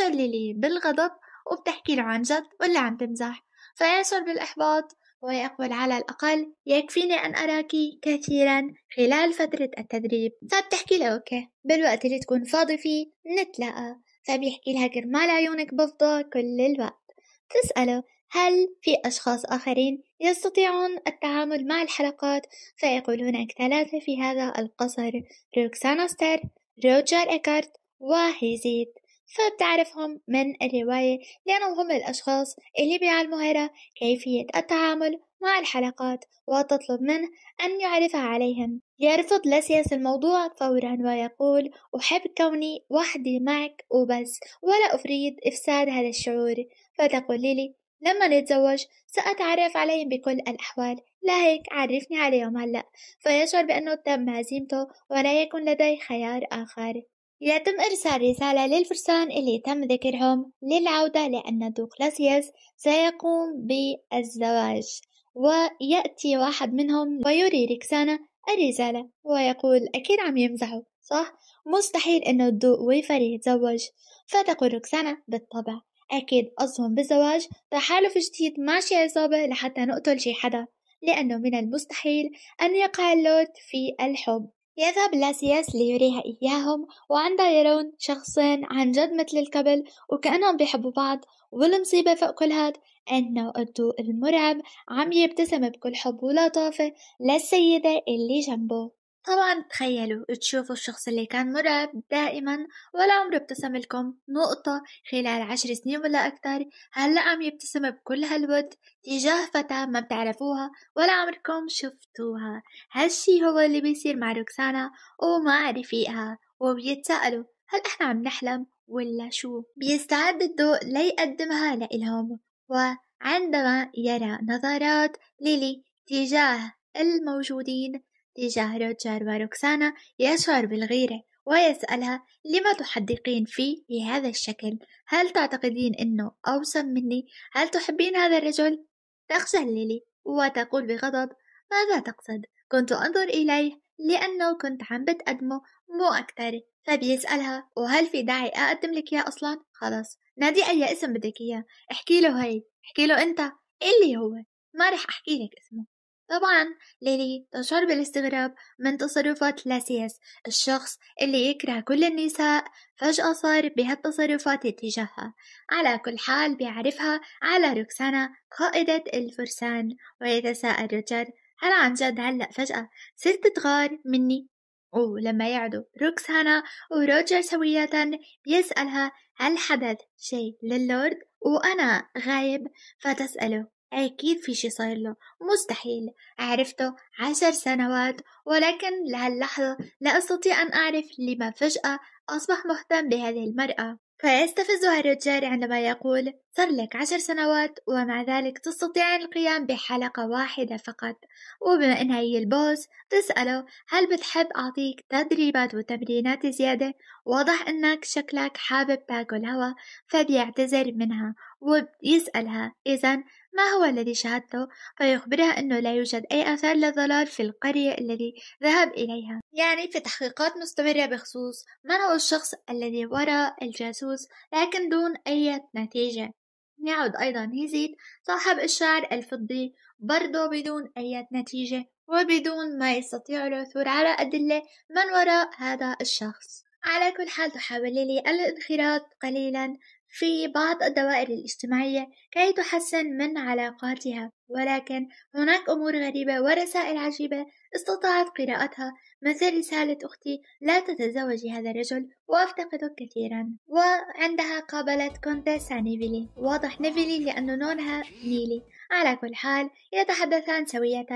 ليلي بالغضب وبتحكي له عن جد ولا عم تمزح فيشعر بالإحباط ويقول على الأقل يكفيني أن أراك كثيرا خلال فترة التدريب فبتحكي له أوكي بالوقت اللي تكون فاضي فيه نتلاقى فبيحكي طيب لها كرمال عيونك بفضة كل الوقت تسأله هل في أشخاص آخرين يستطيعون التعامل مع الحلقات فيقولونك ثلاثة في هذا القصر روكسانا ستير روجر إيكارت وهيزيد فبتعرفهم من الرواية لأنهم هم الأشخاص اللي بيعلموا هيرا كيفية التعامل مع الحلقات وتطلب منه أن يعرفها عليهم يرفض لسياس الموضوع فورا ويقول أحب كوني وحدي معك وبس ولا أفريد إفساد هذا الشعور فتقول ليلي لما نتزوج سأتعرف عليهم بكل الأحوال لا هيك عرفني عليهم هلأ فيشعر بأنه تم هزيمته ولا يكون لديه خيار آخر يتم إرسال رسالة للفرسان اللي تم ذكرهم للعودة لأن دوقلاسياس سيقوم بالزواج ويأتي واحد منهم ويري ريكسانا الرسالة ويقول أكيد عم يمزحوا صح؟ مستحيل أنه الدوق ويفر يتزوج فتقول ريكسانا بالطبع أكيد قصدهم بالزواج تحالف جديد مع شي عصابة لحتى نقتل شي حدا لأنه من المستحيل أن يقع اللوت في الحب يذهب لاسياس ليريها إياهم وعندها يرون شخصين عن جد مثل الكبل وكأنهم بيحبوا بعض والمصيبة فوق كل هاد أنه الضوء المرعب عم يبتسم بكل حب ولطافة للسيدة اللي جنبه طبعا تخيلوا تشوفوا الشخص اللي كان مرعب دائما ولا عمره ابتسم لكم نقطة خلال عشر سنين ولا أكتر هلأ عم يبتسم بكل هالود تجاه فتاة ما بتعرفوها ولا عمركم شفتوها هالشي هو اللي بيصير مع روكسانا ومع رفيقها وبيتسألوا هل احنا عم نحلم ولا شو بيستعد الضوء ليقدمها لإلهم وعندما يرى نظرات ليلي تجاه الموجودين تجاه روجر وروكسانا يشعر بالغيرة ويسألها لما تحدقين فيه بهذا الشكل هل تعتقدين أنه أوسم مني هل تحبين هذا الرجل تخجل ليلي وتقول بغضب ماذا تقصد كنت أنظر إليه لأنه كنت عم بتقدمه مو أكثر فبيسألها وهل في داعي أقدم لك إياه أصلا خلص نادي أي اسم بدك إياه احكي له هي احكي له أنت إيه اللي هو ما رح أحكي لك اسمه طبعا ليلي تشعر بالاستغراب من تصرفات لاسيس الشخص اللي يكره كل النساء فجأة صار بهالتصرفات اتجاهها على كل حال بيعرفها على روكسانا قائدة الفرسان ويتساءل روجر هل عن جد هلأ فجأة صرت تغار مني ولما يعدوا روكسانا وروجر سوية بيسألها هل حدث شيء للورد وأنا غايب فتسأله أكيد في شي صاير له مستحيل عرفته عشر سنوات ولكن لهاللحظة لا أستطيع أن أعرف لما فجأة أصبح مهتم بهذه المرأة فيستفزها الرجال عندما يقول صار لك عشر سنوات ومع ذلك تستطيعين القيام بحلقة واحدة فقط وبما إنها هي البوس تسأله هل بتحب أعطيك تدريبات وتمرينات زيادة واضح إنك شكلك حابب تاكل هوا فبيعتذر منها وبيسألها إذا ما هو الذي شاهدته فيخبرها أنه لا يوجد أي آثار للضلال في القرية الذي ذهب إليها يعني في تحقيقات مستمرة بخصوص من هو الشخص الذي وراء الجاسوس لكن دون أي نتيجة يعود أيضا يزيد صاحب الشعر الفضي برضه بدون أي نتيجة وبدون ما يستطيع العثور على أدلة من وراء هذا الشخص على كل حال تحاول لي الانخراط قليلا في بعض الدوائر الاجتماعية كي تحسن من علاقاتها ولكن هناك أمور غريبة ورسائل عجيبة استطاعت قراءتها مثل رسالة أختي لا تتزوجي هذا الرجل وأفتقدك كثيرا وعندها قابلت كونتيسا نيفيلي واضح نيفيلي لأن لونها نيلي على كل حال يتحدثان سوية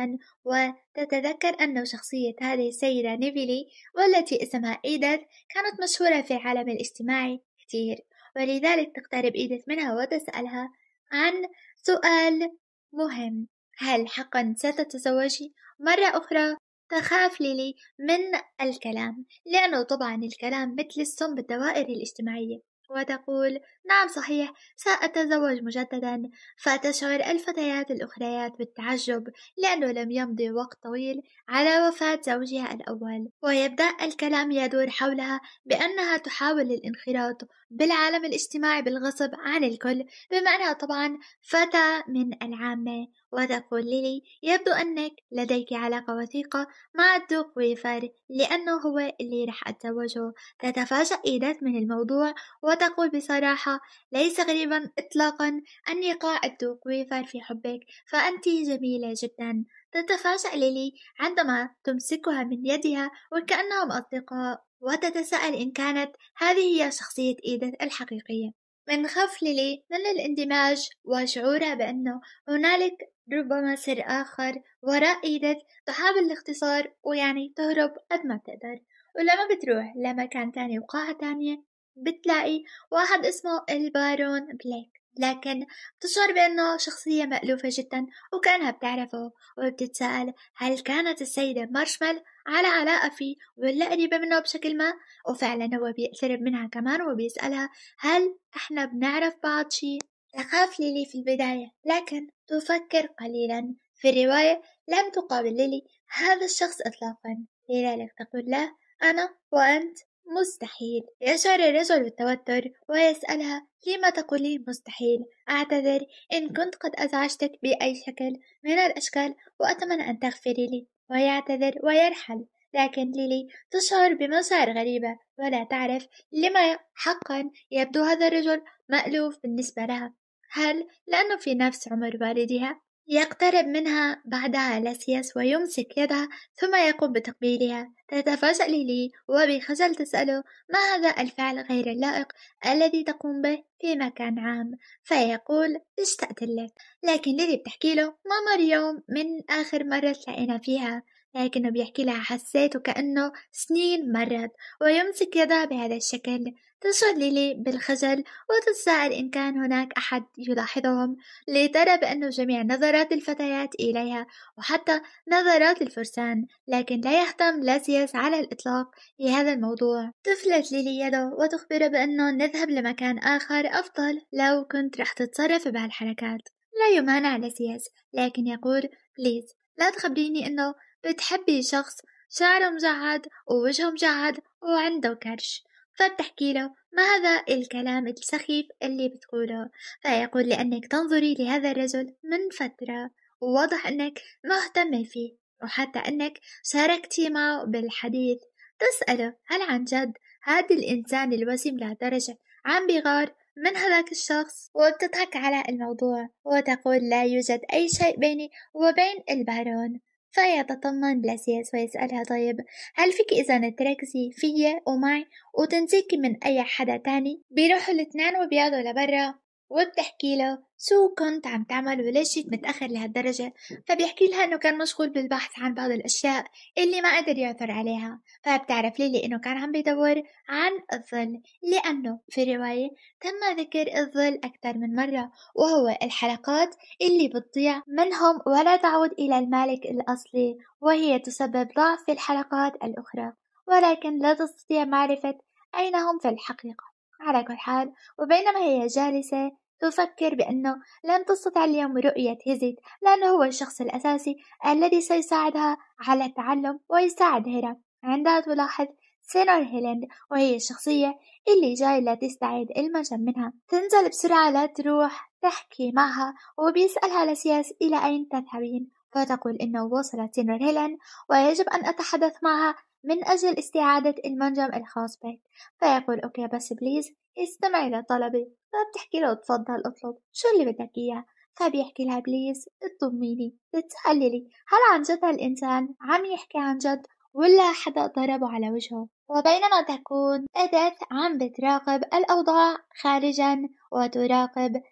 وتتذكر أن شخصية هذه السيدة نيفيلي والتي اسمها إيدث كانت مشهورة في العالم الاجتماعي كثير ولذلك تقترب إيديث منها وتسألها عن سؤال مهم هل حقا ستتزوجي مرة أخرى تخاف ليلي من الكلام لأنه طبعا الكلام مثل السم بالدوائر الاجتماعية وتقول نعم صحيح سأتزوج مجددا فتشعر الفتيات الأخريات بالتعجب لأنه لم يمضي وقت طويل على وفاة زوجها الأول ويبدأ الكلام يدور حولها بأنها تحاول الانخراط بالعالم الاجتماعي بالغصب عن الكل بما أنها طبعا فتاة من العامة وتقول ليلي يبدو أنك لديك علاقة وثيقة مع الدوق ويفر لأنه هو اللي رح أتزوجه تتفاجأ إيدات من الموضوع وتقول بصراحة ليس غريبا إطلاقا أني قاعد دوق ويفر في حبك فأنت جميلة جدا تتفاجأ ليلي عندما تمسكها من يدها وكأنهم أصدقاء وتتساءل إن كانت هذه هي شخصية إيدات الحقيقية من خوف ليلي من الاندماج وشعورها بأنه هنالك ربما سر آخر وراء إيدك تحاول الاختصار ويعني تهرب قد ما بتقدر ولما بتروح لمكان تاني وقاعة تانية بتلاقي واحد اسمه البارون بليك لكن بتشعر بأنه شخصية مألوفة جدا وكأنها بتعرفه وبتتسأل هل كانت السيدة مارشمال على علاقة فيه ولا قريبة منه بشكل ما وفعلا هو بيقترب منها كمان وبيسألها هل احنا بنعرف بعض شي؟ تخاف ليلي في البداية لكن تفكر قليلا في الرواية لم تقابل ليلي هذا الشخص إطلاقا لذلك تقول له أنا وأنت مستحيل يشعر الرجل بالتوتر ويسألها لما تقولي مستحيل أعتذر إن كنت قد أزعجتك بأي شكل من الأشكال وأتمنى أن تغفري لي ويعتذر ويرحل لكن ليلي تشعر بمشاعر غريبة ولا تعرف لما حقا يبدو هذا الرجل مألوف بالنسبة لها هل لأنه في نفس عمر والدها يقترب منها بعدها لاسياس ويمسك يدها ثم يقوم بتقبيلها تتفاجأ ليلي وبخجل تسأله ما هذا الفعل غير اللائق الذي تقوم به في مكان عام فيقول اشتقت لك لكن ليلي بتحكي له ماما اليوم من آخر مرة تلاقينا فيها لكنه بيحكي لها حسيت وكأنه سنين مرت ويمسك يدها بهذا الشكل تشعر ليلي بالخجل وتتساءل إن كان هناك أحد يلاحظهم لترى بأنه جميع نظرات الفتيات إليها وحتى نظرات الفرسان لكن لا يهتم لاسياس على الإطلاق لهذا الموضوع تفلت ليلي يده وتخبره بأنه نذهب لمكان آخر أفضل لو كنت رح تتصرف بهالحركات لا يمانع لاسياس لكن يقول بليز لا تخبريني أنه بتحبي شخص شعره مجعد ووجهه مجعد وعنده كرش فبتحكي له ما هذا الكلام السخيف اللي بتقوله فيقول لأنك تنظري لهذا الرجل من فترة وواضح أنك مهتمة فيه وحتى أنك شاركتي معه بالحديث تسأله هل عن جد هذا الإنسان الوسيم لدرجة عم بيغار من هذاك الشخص وبتضحك على الموضوع وتقول لا يوجد أي شيء بيني وبين البارون فيتطمن بلاسيس ويسألها طيب هل فيك إذا تركزي فيا ومعي وتنسيكي من أي حدا تاني؟ بيروحوا الاتنين وبيقعدوا لبرا وبتحكي له شو كنت عم تعمل وليش جيت متأخر لهالدرجة فبيحكي لها إنه كان مشغول بالبحث عن بعض الأشياء اللي ما قدر يعثر عليها فبتعرف ليلي إنه كان عم بيدور عن الظل لأنه في الرواية تم ذكر الظل أكثر من مرة وهو الحلقات اللي بتضيع منهم ولا تعود إلى المالك الأصلي وهي تسبب ضعف في الحلقات الأخرى ولكن لا تستطيع معرفة أين هم في الحقيقة على كل حال وبينما هي جالسة تفكر بأنه لن تستطيع اليوم رؤية هيزيت لأنه هو الشخص الأساسي الذي سيساعدها على التعلم ويساعد هيرا عندها تلاحظ سينور هيلاند وهي الشخصية اللي جاي لا تستعيد المجن منها تنزل بسرعة لا تروح تحكي معها وبيسألها لسياس إلى أين تذهبين فتقول إنه وصلت سينور هيلاند ويجب أن أتحدث معها من أجل استعادة المنجم الخاص بك فيقول أوكي بس بليز استمعي لطلبي فبتحكي له تفضل اطلب شو اللي بدك إياه فبيحكي طيب لها بليز اطميني تتخللي هل عن جد هالإنسان عم يحكي عن جد ولا حدا ضربه على وجهه وبينما تكون إديث عم بتراقب الأوضاع خارجا وتراقب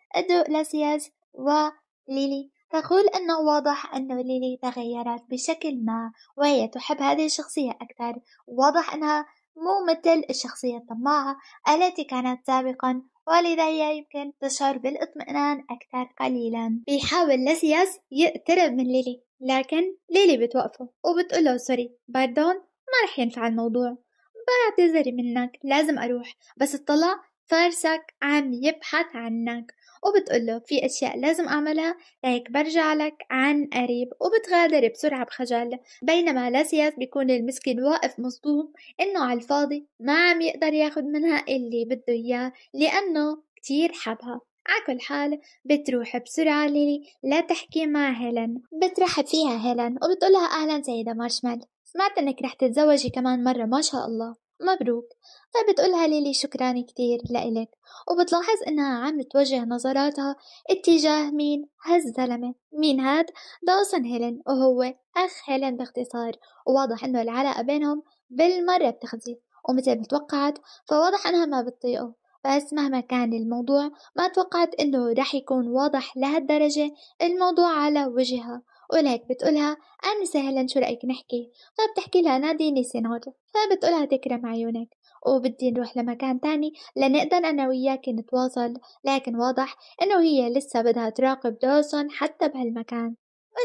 لاسياس وليلي تقول أنه واضح أن ليلي تغيرت بشكل ما وهي تحب هذه الشخصية أكثر واضح أنها مو مثل الشخصية الطماعة التي كانت سابقا ولذا هي يمكن تشعر بالاطمئنان أكثر قليلا بيحاول لسياس يقترب من ليلي لكن ليلي بتوقفه وبتقوله سوري باردون ما رح ينفع الموضوع بعتذر منك لازم أروح بس اطلع فارسك عم يبحث عنك وبتقول له في أشياء لازم أعملها لهيك برجع لك عن قريب وبتغادر بسرعة بخجل بينما لاسياس بيكون المسكين واقف مصدوم إنه على الفاضي ما عم يقدر ياخد منها اللي بده إياه لأنه كتير حبها كل حال بتروح بسرعة ليلي لا تحكي مع هيلين بترحب فيها هيلين وبتقولها أهلا سيدة مارشمال سمعت إنك رح تتزوجي كمان مرة ما شاء الله مبروك فبتقولها طيب ليلي شكرا كتير لإلك وبتلاحظ إنها عم توجه نظراتها اتجاه مين هالزلمة مين هاد داوسن هيلين وهو أخ هيلين باختصار وواضح إنه العلاقة بينهم بالمرة بتخزي ومثل ما توقعت فواضح إنها ما بتطيقه بس مهما كان الموضوع ما توقعت إنه رح يكون واضح لهالدرجة الموضوع على وجهها ولهيك بتقولها أنا سهلا شو رأيك نحكي فبتحكي طيب لها ناديني سينود فبتقولها طيب تكرم عيونك وبدي نروح لمكان تاني لنقدر أنا وياك نتواصل لكن واضح إنه هي لسه بدها تراقب دوسون حتى بهالمكان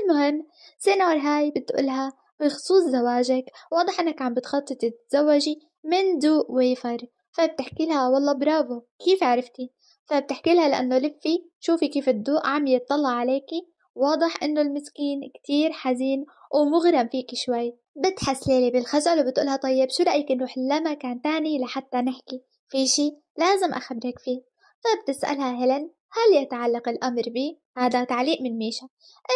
المهم سينور هاي بتقولها بخصوص زواجك واضح انك عم بتخططي تتزوجي من دو ويفر فبتحكي طيب لها والله برافو كيف عرفتي فبتحكي لها لانه لفي شوفي كيف الدو عم يتطلع عليكي واضح إنه المسكين كتير حزين ومغرم فيك شوي بتحس ليلي بالخجل وبتقولها طيب شو رأيك نروح لمكان تاني لحتى نحكي في شي لازم أخبرك فيه فبتسألها طيب هيلين هل يتعلق الأمر بي؟ هذا تعليق من ميشا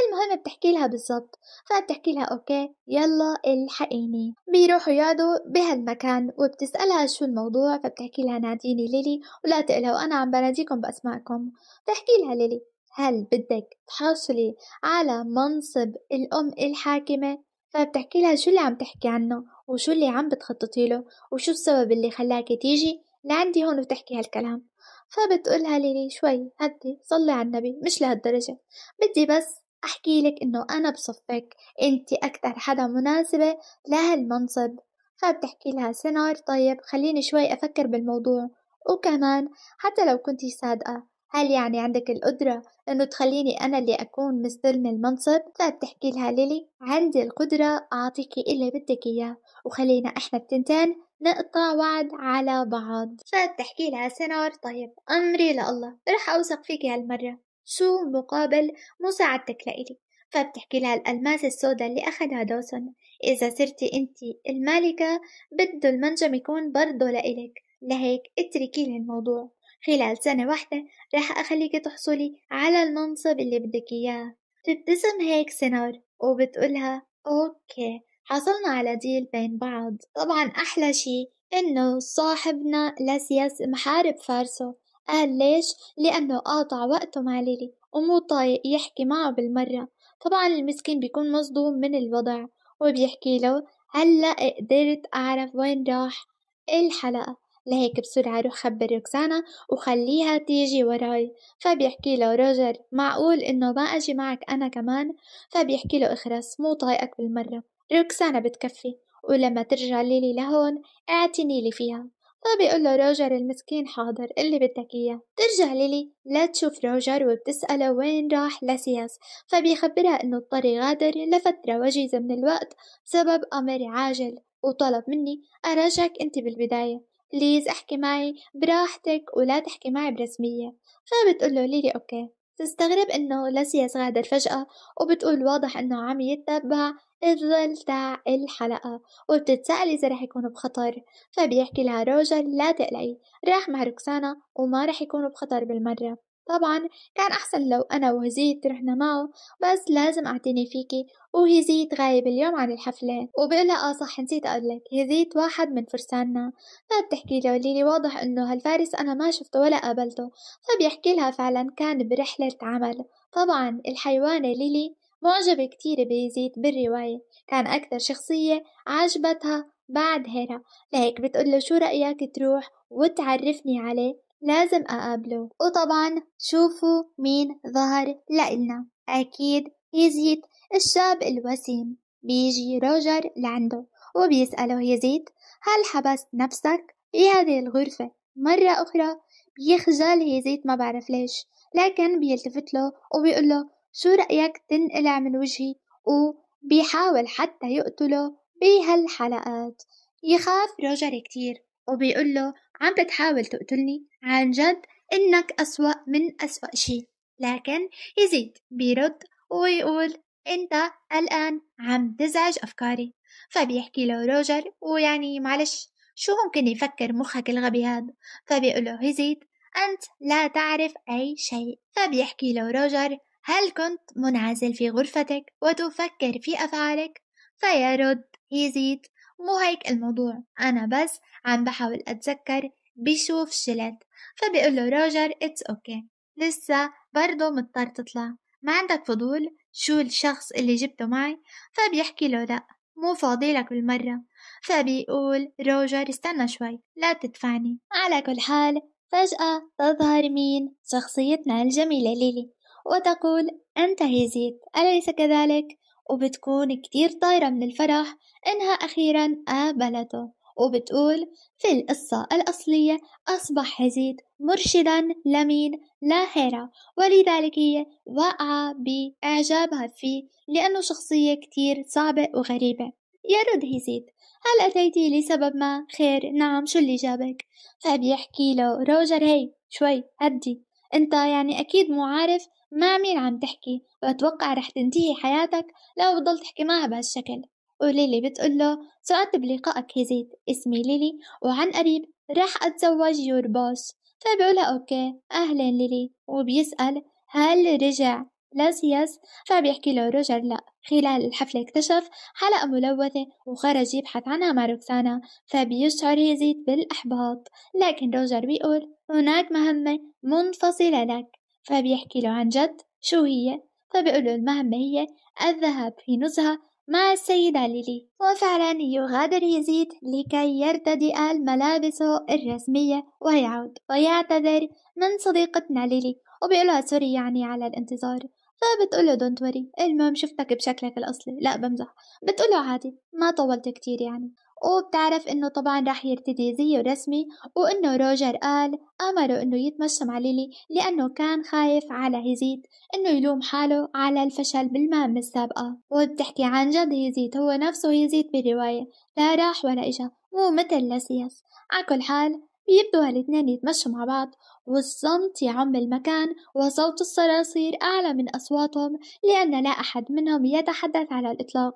المهم بتحكي لها بالضبط فبتحكي طيب لها أوكي يلا الحقيني بيروحوا يقعدوا بهالمكان وبتسألها شو الموضوع فبتحكي لها ناديني ليلي ولا تقلقوا أنا عم بناديكم بأسمائكم بتحكي لها ليلي هل بدك تحصلي على منصب الأم الحاكمة فبتحكي لها شو اللي عم تحكي عنه وشو اللي عم بتخططي له وشو السبب اللي خلاكي تيجي لعندي هون وتحكي هالكلام فبتقولها لي شوي هدي صلي على النبي مش لهالدرجة بدي بس أحكي لك إنه أنا بصفك أنت أكتر حدا مناسبة لهالمنصب فبتحكي لها سنار طيب خليني شوي أفكر بالموضوع وكمان حتى لو كنتي صادقة هل يعني عندك القدرة إنه تخليني أنا اللي أكون مستلم المنصب؟ فبتحكي لها ليلي عندي القدرة أعطيكي اللي بدك إياه وخلينا إحنا التنتين نقطع وعد على بعض فبتحكي لها سنار طيب أمري لله رح أوثق فيكي هالمرة شو مقابل مساعدتك لإلي فبتحكي لها الألماس السوداء اللي أخدها دوسون إذا صرتي أنت المالكة بده المنجم يكون برضه لإلك لهيك اتركي لي الموضوع خلال سنة واحدة راح أخليك تحصلي على المنصب اللي بدك إياه بتبتسم هيك سنار وبتقولها أوكي حصلنا على ديل بين بعض طبعا أحلى شي إنه صاحبنا لاسياس محارب فارسو قال ليش؟ لأنه قاطع وقته مع ليلي ومو طايق يحكي معه بالمرة طبعا المسكين بيكون مصدوم من الوضع وبيحكي له هلأ قدرت أعرف وين راح الحلقة لهيك بسرعة روح خبر روكسانا وخليها تيجي وراي فبيحكي له روجر معقول إنه ما أجي معك أنا كمان فبيحكي له اخرس مو طايقك بالمرة روكسانا بتكفي ولما ترجع ليلي لهون اعتني لي فيها فبيقول له روجر المسكين حاضر اللي بدك اياه ترجع ليلي لا تشوف روجر وبتسأله وين راح لسياس فبيخبرها انه الطري غادر لفترة وجيزة من الوقت بسبب امر عاجل وطلب مني اراجعك انت بالبداية بليز احكي معي براحتك ولا تحكي معي برسمية فبتقول له ليلي اوكي تستغرب انه لسياس غادر فجأة وبتقول واضح انه عم يتبع الظل تاع الحلقة وبتتسأل إذا رح يكونوا بخطر فبيحكي لها روجر لا تقلقي راح مع روكسانا وما رح يكونوا بخطر بالمرة طبعا كان أحسن لو أنا وهزيت رحنا معه بس لازم أعتني فيكي وهزيت غايب اليوم عن الحفلة وبقولها آه صح نسيت أقولك هزيت واحد من فرساننا فبتحكي طيب له ليلي واضح إنه هالفارس أنا ما شفته ولا قابلته فبيحكي طيب لها فعلا كان برحلة عمل طبعا الحيوانة ليلي معجبة كتير بيزيد بالرواية كان أكثر شخصية عجبتها بعد هيرا لهيك بتقول له شو رأيك تروح وتعرفني عليه لازم أقابله وطبعا شوفوا مين ظهر لإلنا أكيد يزيد الشاب الوسيم بيجي روجر لعنده وبيسأله يزيد هل حبست نفسك في هذه الغرفة مرة أخرى بيخجل يزيد ما بعرف ليش لكن بيلتفت له وبيقول له شو رأيك تنقلع من وجهي وبيحاول حتى يقتله بهالحلقات يخاف روجر كتير وبيقول له عم بتحاول تقتلني عن جد إنك أسوأ من أسوأ شي لكن يزيد بيرد ويقول أنت الآن عم تزعج أفكاري فبيحكي له روجر ويعني معلش شو ممكن يفكر مخك الغبي هذا فبيقول له يزيد أنت لا تعرف أي شيء فبيحكي له روجر هل كنت منعزل في غرفتك وتفكر في أفعالك؟ فيرد يزيد مو هيك الموضوع أنا بس عم بحاول أتذكر بشوف شلت فبيقول له روجر اتس اوكي لسه برضه مضطر تطلع ما عندك فضول شو الشخص اللي جبته معي فبيحكي له لأ مو فاضي لك بالمرة فبيقول روجر استنى شوي لا تدفعني على كل حال فجأة تظهر مين شخصيتنا الجميلة ليلي وتقول أنت هيزيت أليس كذلك؟ وبتكون كتير طايرة من الفرح إنها أخيرا قابلته وبتقول في القصة الأصلية أصبح يزيد مرشدا لمين لاهرة ولذلك هي واقعة بإعجابها فيه لأنه شخصية كتير صعبة وغريبة يرد هزيد هل أتيتي لسبب ما خير نعم شو اللي جابك فبيحكي طيب، له روجر هي شوي هدي انت يعني اكيد مو عارف مع مين عم تحكي واتوقع رح تنتهي حياتك لو ضلت تحكي معها بهالشكل وليلي بتقول له سعدت بلقائك هزيت اسمي ليلي وعن قريب راح أتزوج يور بوس فبقولها أوكي أهلا ليلي وبيسأل هل رجع لاسياس فبيحكي له روجر لا خلال الحفلة اكتشف حلقة ملوثة وخرج يبحث عنها مع روكسانا فبيشعر يزيد بالإحباط لكن روجر بيقول هناك مهمة منفصلة لك فبيحكي له عن جد شو هي فبيقول له المهمة هي الذهاب في نزهة مع السيد عليلي وفعلا يغادر يزيد لكي يرتدئ الملابس الرسمية ويعود ويعتذر من صديقتنا ليلي وبيقولها سوري يعني على الانتظار فبتقوله دونت وري المهم شفتك بشكلك الأصلي لا بمزح بتقوله عادي ما طولت كتير يعني وبتعرف انه طبعا راح يرتدي زي رسمي وانه روجر قال امره انه يتمشم مع ليلي لانه كان خايف على هيزيت انه يلوم حاله على الفشل بالمهام السابقة وبتحكي عن جد هيزيت هو نفسه هيزيت بالرواية لا راح ولا اجا مو مثل لسياس على كل حال بيبدو هالاتنين يتمشوا مع بعض والصمت يعم المكان وصوت الصراصير أعلى من أصواتهم لأن لا أحد منهم يتحدث على الإطلاق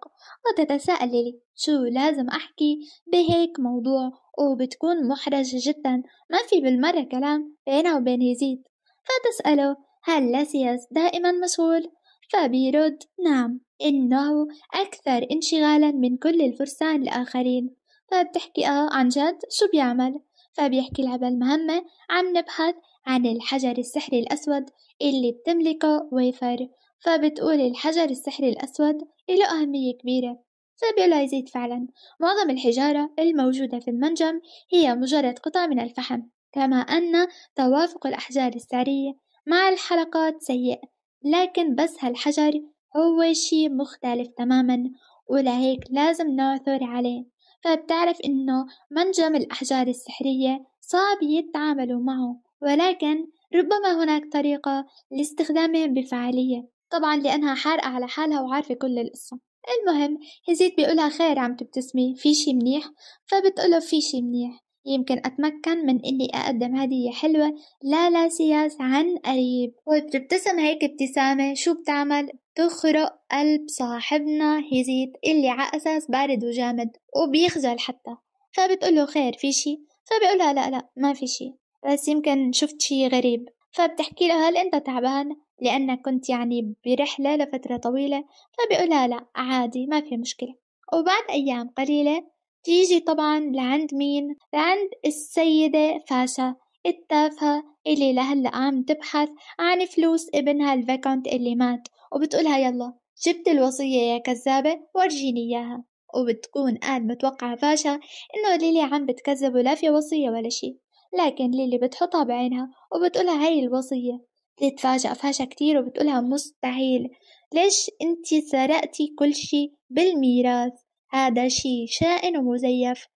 وتتساءل ليلي شو لازم أحكي بهيك موضوع وبتكون محرجة جدا ما في بالمرة كلام بينه وبين يزيد فتسأله هل لاسياس دائما مشغول؟ فبيرد نعم إنه أكثر انشغالا من كل الفرسان الآخرين فبتحكي آه عن جد شو بيعمل؟ فبيحكي لها بالمهمة عم نبحث عن الحجر السحري الأسود اللي بتملكه ويفر فبتقول الحجر السحري الأسود له أهمية كبيرة فبيلا يزيد فعلا معظم الحجارة الموجودة في المنجم هي مجرد قطع من الفحم كما أن توافق الأحجار السعرية مع الحلقات سيء لكن بس هالحجر هو شي مختلف تماما ولهيك لازم نعثر عليه فبتعرف إنه منجم الأحجار السحرية صعب يتعاملوا معه ولكن ربما هناك طريقة لاستخدامهم بفعالية طبعا لأنها حارقة على حالها وعارفة كل القصة المهم هزيت بيقولها خير عم تبتسمي في شي منيح فبتقوله في شي منيح يمكن أتمكن من إني أقدم هدية حلوة لا لا سياس عن قريب وبتبتسم هيك ابتسامة شو بتعمل تخرق قلب صاحبنا هزيت اللي عأساس بارد وجامد وبيخجل حتى فبتقوله خير في شي فبيقولها لا لا ما في شي بس يمكن شفت شي غريب فبتحكي له هل انت تعبان لأنك كنت يعني برحلة لفترة طويلة فبيقولها لا عادي ما في مشكلة وبعد أيام قليلة تيجي طبعا لعند مين لعند السيدة فاشا التافهة اللي لهلأ عم تبحث عن فلوس ابنها الفاكونت اللي مات وبتقولها يلا جبت الوصية يا كذابة ورجيني إياها وبتكون قاعد متوقعة فاشا إنه ليلي عم بتكذب ولا في وصية ولا شي لكن ليلي بتحطها بعينها وبتقولها هاي الوصية بتتفاجأ فاشا كتير وبتقولها مستحيل ليش انتي سرقتي كل شي بالميراث هذا شي شائن ومزيف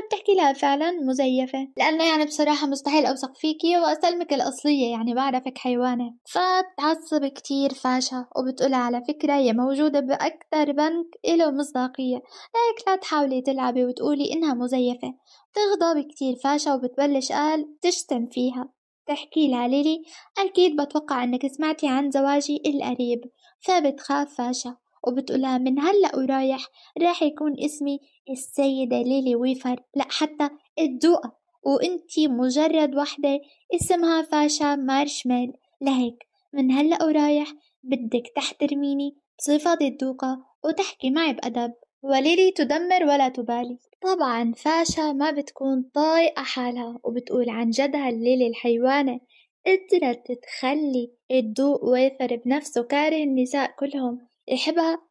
بتحكي لها فعلا مزيفة لأنه يعني بصراحة مستحيل أوثق فيكي وأسلمك الأصلية يعني بعرفك حيوانة فبتعصب كتير فاشا وبتقول على فكرة هي موجودة بأكتر بنك إله مصداقية لهيك لا تحاولي تلعبي وتقولي إنها مزيفة بتغضب كتير فاشا وبتبلش قال تشتم فيها تحكي لها ليلي أكيد بتوقع إنك سمعتي عن زواجي القريب فبتخاف فاشا وبتقولها من هلأ ورايح راح يكون اسمي السيدة ليلي ويفر لأ حتى الدوقة وانتي مجرد وحدة اسمها فاشا مارشميل لهيك من هلأ ورايح بدك تحترميني بصفتي الدوقة وتحكي معي بأدب وليلي تدمر ولا تبالي طبعا فاشا ما بتكون طايقة حالها وبتقول عن جدها هالليلي الحيوانة قدرت تخلي الضوء ويفر بنفسه كاره النساء كلهم يحبها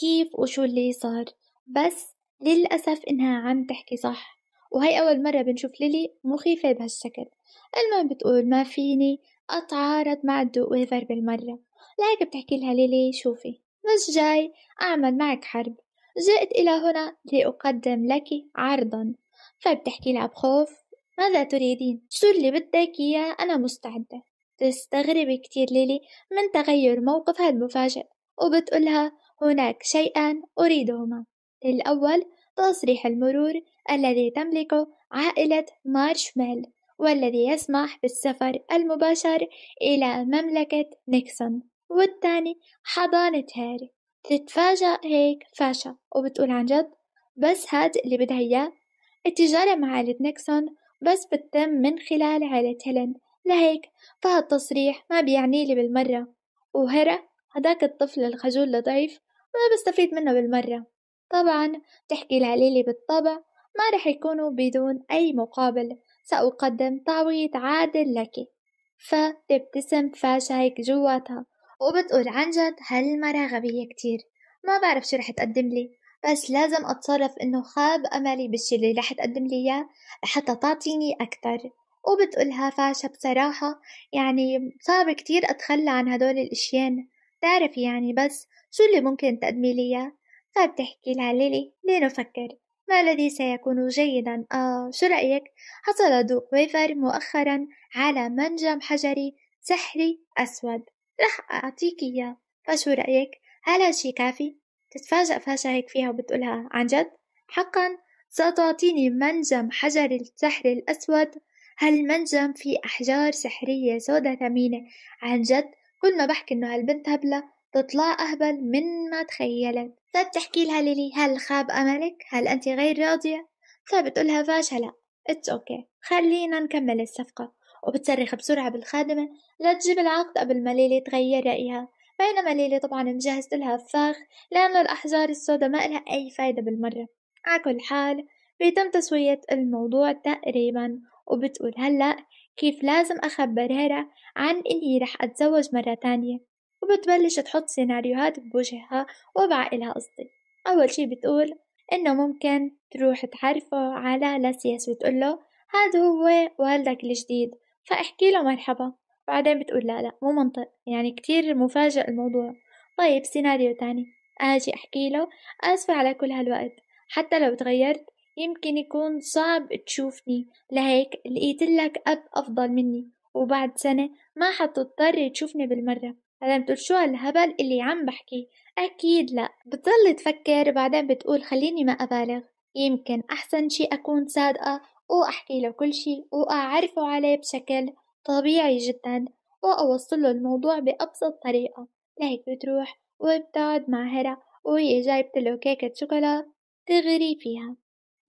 كيف وشو اللي صار بس للأسف إنها عم تحكي صح وهي أول مرة بنشوف ليلي مخيفة بهالشكل المهم بتقول ما فيني أتعارض مع الدو ويفر بالمرة لهيك بتحكي لها ليلي شوفي مش جاي أعمل معك حرب جئت إلى هنا لأقدم لك عرضا فبتحكي لها بخوف ماذا تريدين؟ شو اللي بدك إياه أنا مستعدة تستغربي كتير ليلي من تغير موقفها المفاجئ وبتقولها هناك شيئان أريدهما الأول تصريح المرور الذي تملكه عائلة مارشميل والذي يسمح بالسفر المباشر إلى مملكة نيكسون والثاني حضانة هاري تتفاجأ هيك فاشا وبتقول عن جد بس هاد اللي بدها إياه التجارة مع عائلة نيكسون بس بتتم من خلال عائلة هيلين لهيك فهالتصريح ما بيعني لي بالمرة وهرة هداك الطفل الخجول الضعيف ما بستفيد منه بالمرة طبعا تحكي العليلي بالطبع ما رح يكونوا بدون أي مقابل سأقدم تعويض عادل لك فتبتسم فاشايك جواتها وبتقول عن جد هالمرة غبية كتير ما بعرف شو رح تقدم لي بس لازم أتصرف إنه خاب أملي بالشي اللي رح تقدم لي إياه لحتى تعطيني أكتر وبتقولها فاشا بصراحة يعني صعب كتير أتخلى عن هدول الإشيان تعرفي يعني بس شو اللي ممكن تقدمي لي فبتحكي طيب لها ليلي لنفكر ما الذي سيكون جيدا آه شو رأيك حصل دوق ويفر مؤخرا على منجم حجري سحري أسود رح أعطيك إياه فشو رأيك هل هالشي كافي تتفاجأ فاشا هيك فيها وبتقولها عن جد حقا ستعطيني منجم حجر السحر الأسود هالمنجم فيه أحجار سحرية سودة ثمينة عن جد كل ما بحكي إنه هالبنت هبلة تطلع أهبل من ما تخيلت فبتحكي لها ليلي هل خاب أملك؟ هل أنت غير راضية؟ فبتقولها فاش هلا اتس اوكي خلينا نكمل الصفقة وبتصرخ بسرعة بالخادمة لتجيب العقد قبل ما ليلي تغير رأيها بينما ليلي طبعا مجهزت لها فخ لأنه الأحجار السوداء ما لها أي فايدة بالمرة على كل حال بيتم تسوية الموضوع تقريبا وبتقول هلأ كيف لازم أخبر هيرا عن إني رح أتزوج مرة تانية وبتبلش تحط سيناريوهات بوجهها وبعقلها قصدي أول شي بتقول إنه ممكن تروح تعرفه على لاسياس له هذا هو والدك الجديد فاحكي له مرحبا بعدين بتقول لا لا مو منطق يعني كتير مفاجئ الموضوع طيب سيناريو تاني أجي أحكي له آسفة على كل هالوقت حتى لو تغيرت يمكن يكون صعب تشوفني لهيك لقيتلك أب أفضل مني وبعد سنة ما حتضطر تشوفني بالمرة هلا بتقول شو هالهبل اللي عم بحكي أكيد لا بتضل تفكر بعدين بتقول خليني ما أبالغ يمكن أحسن شي أكون صادقة وأحكي له كل شي وأعرفه عليه بشكل طبيعي جدا وأوصل له الموضوع بأبسط طريقة لهيك بتروح وبتقعد مع هرا وهي جايبت له كيكة شوكولا تغري فيها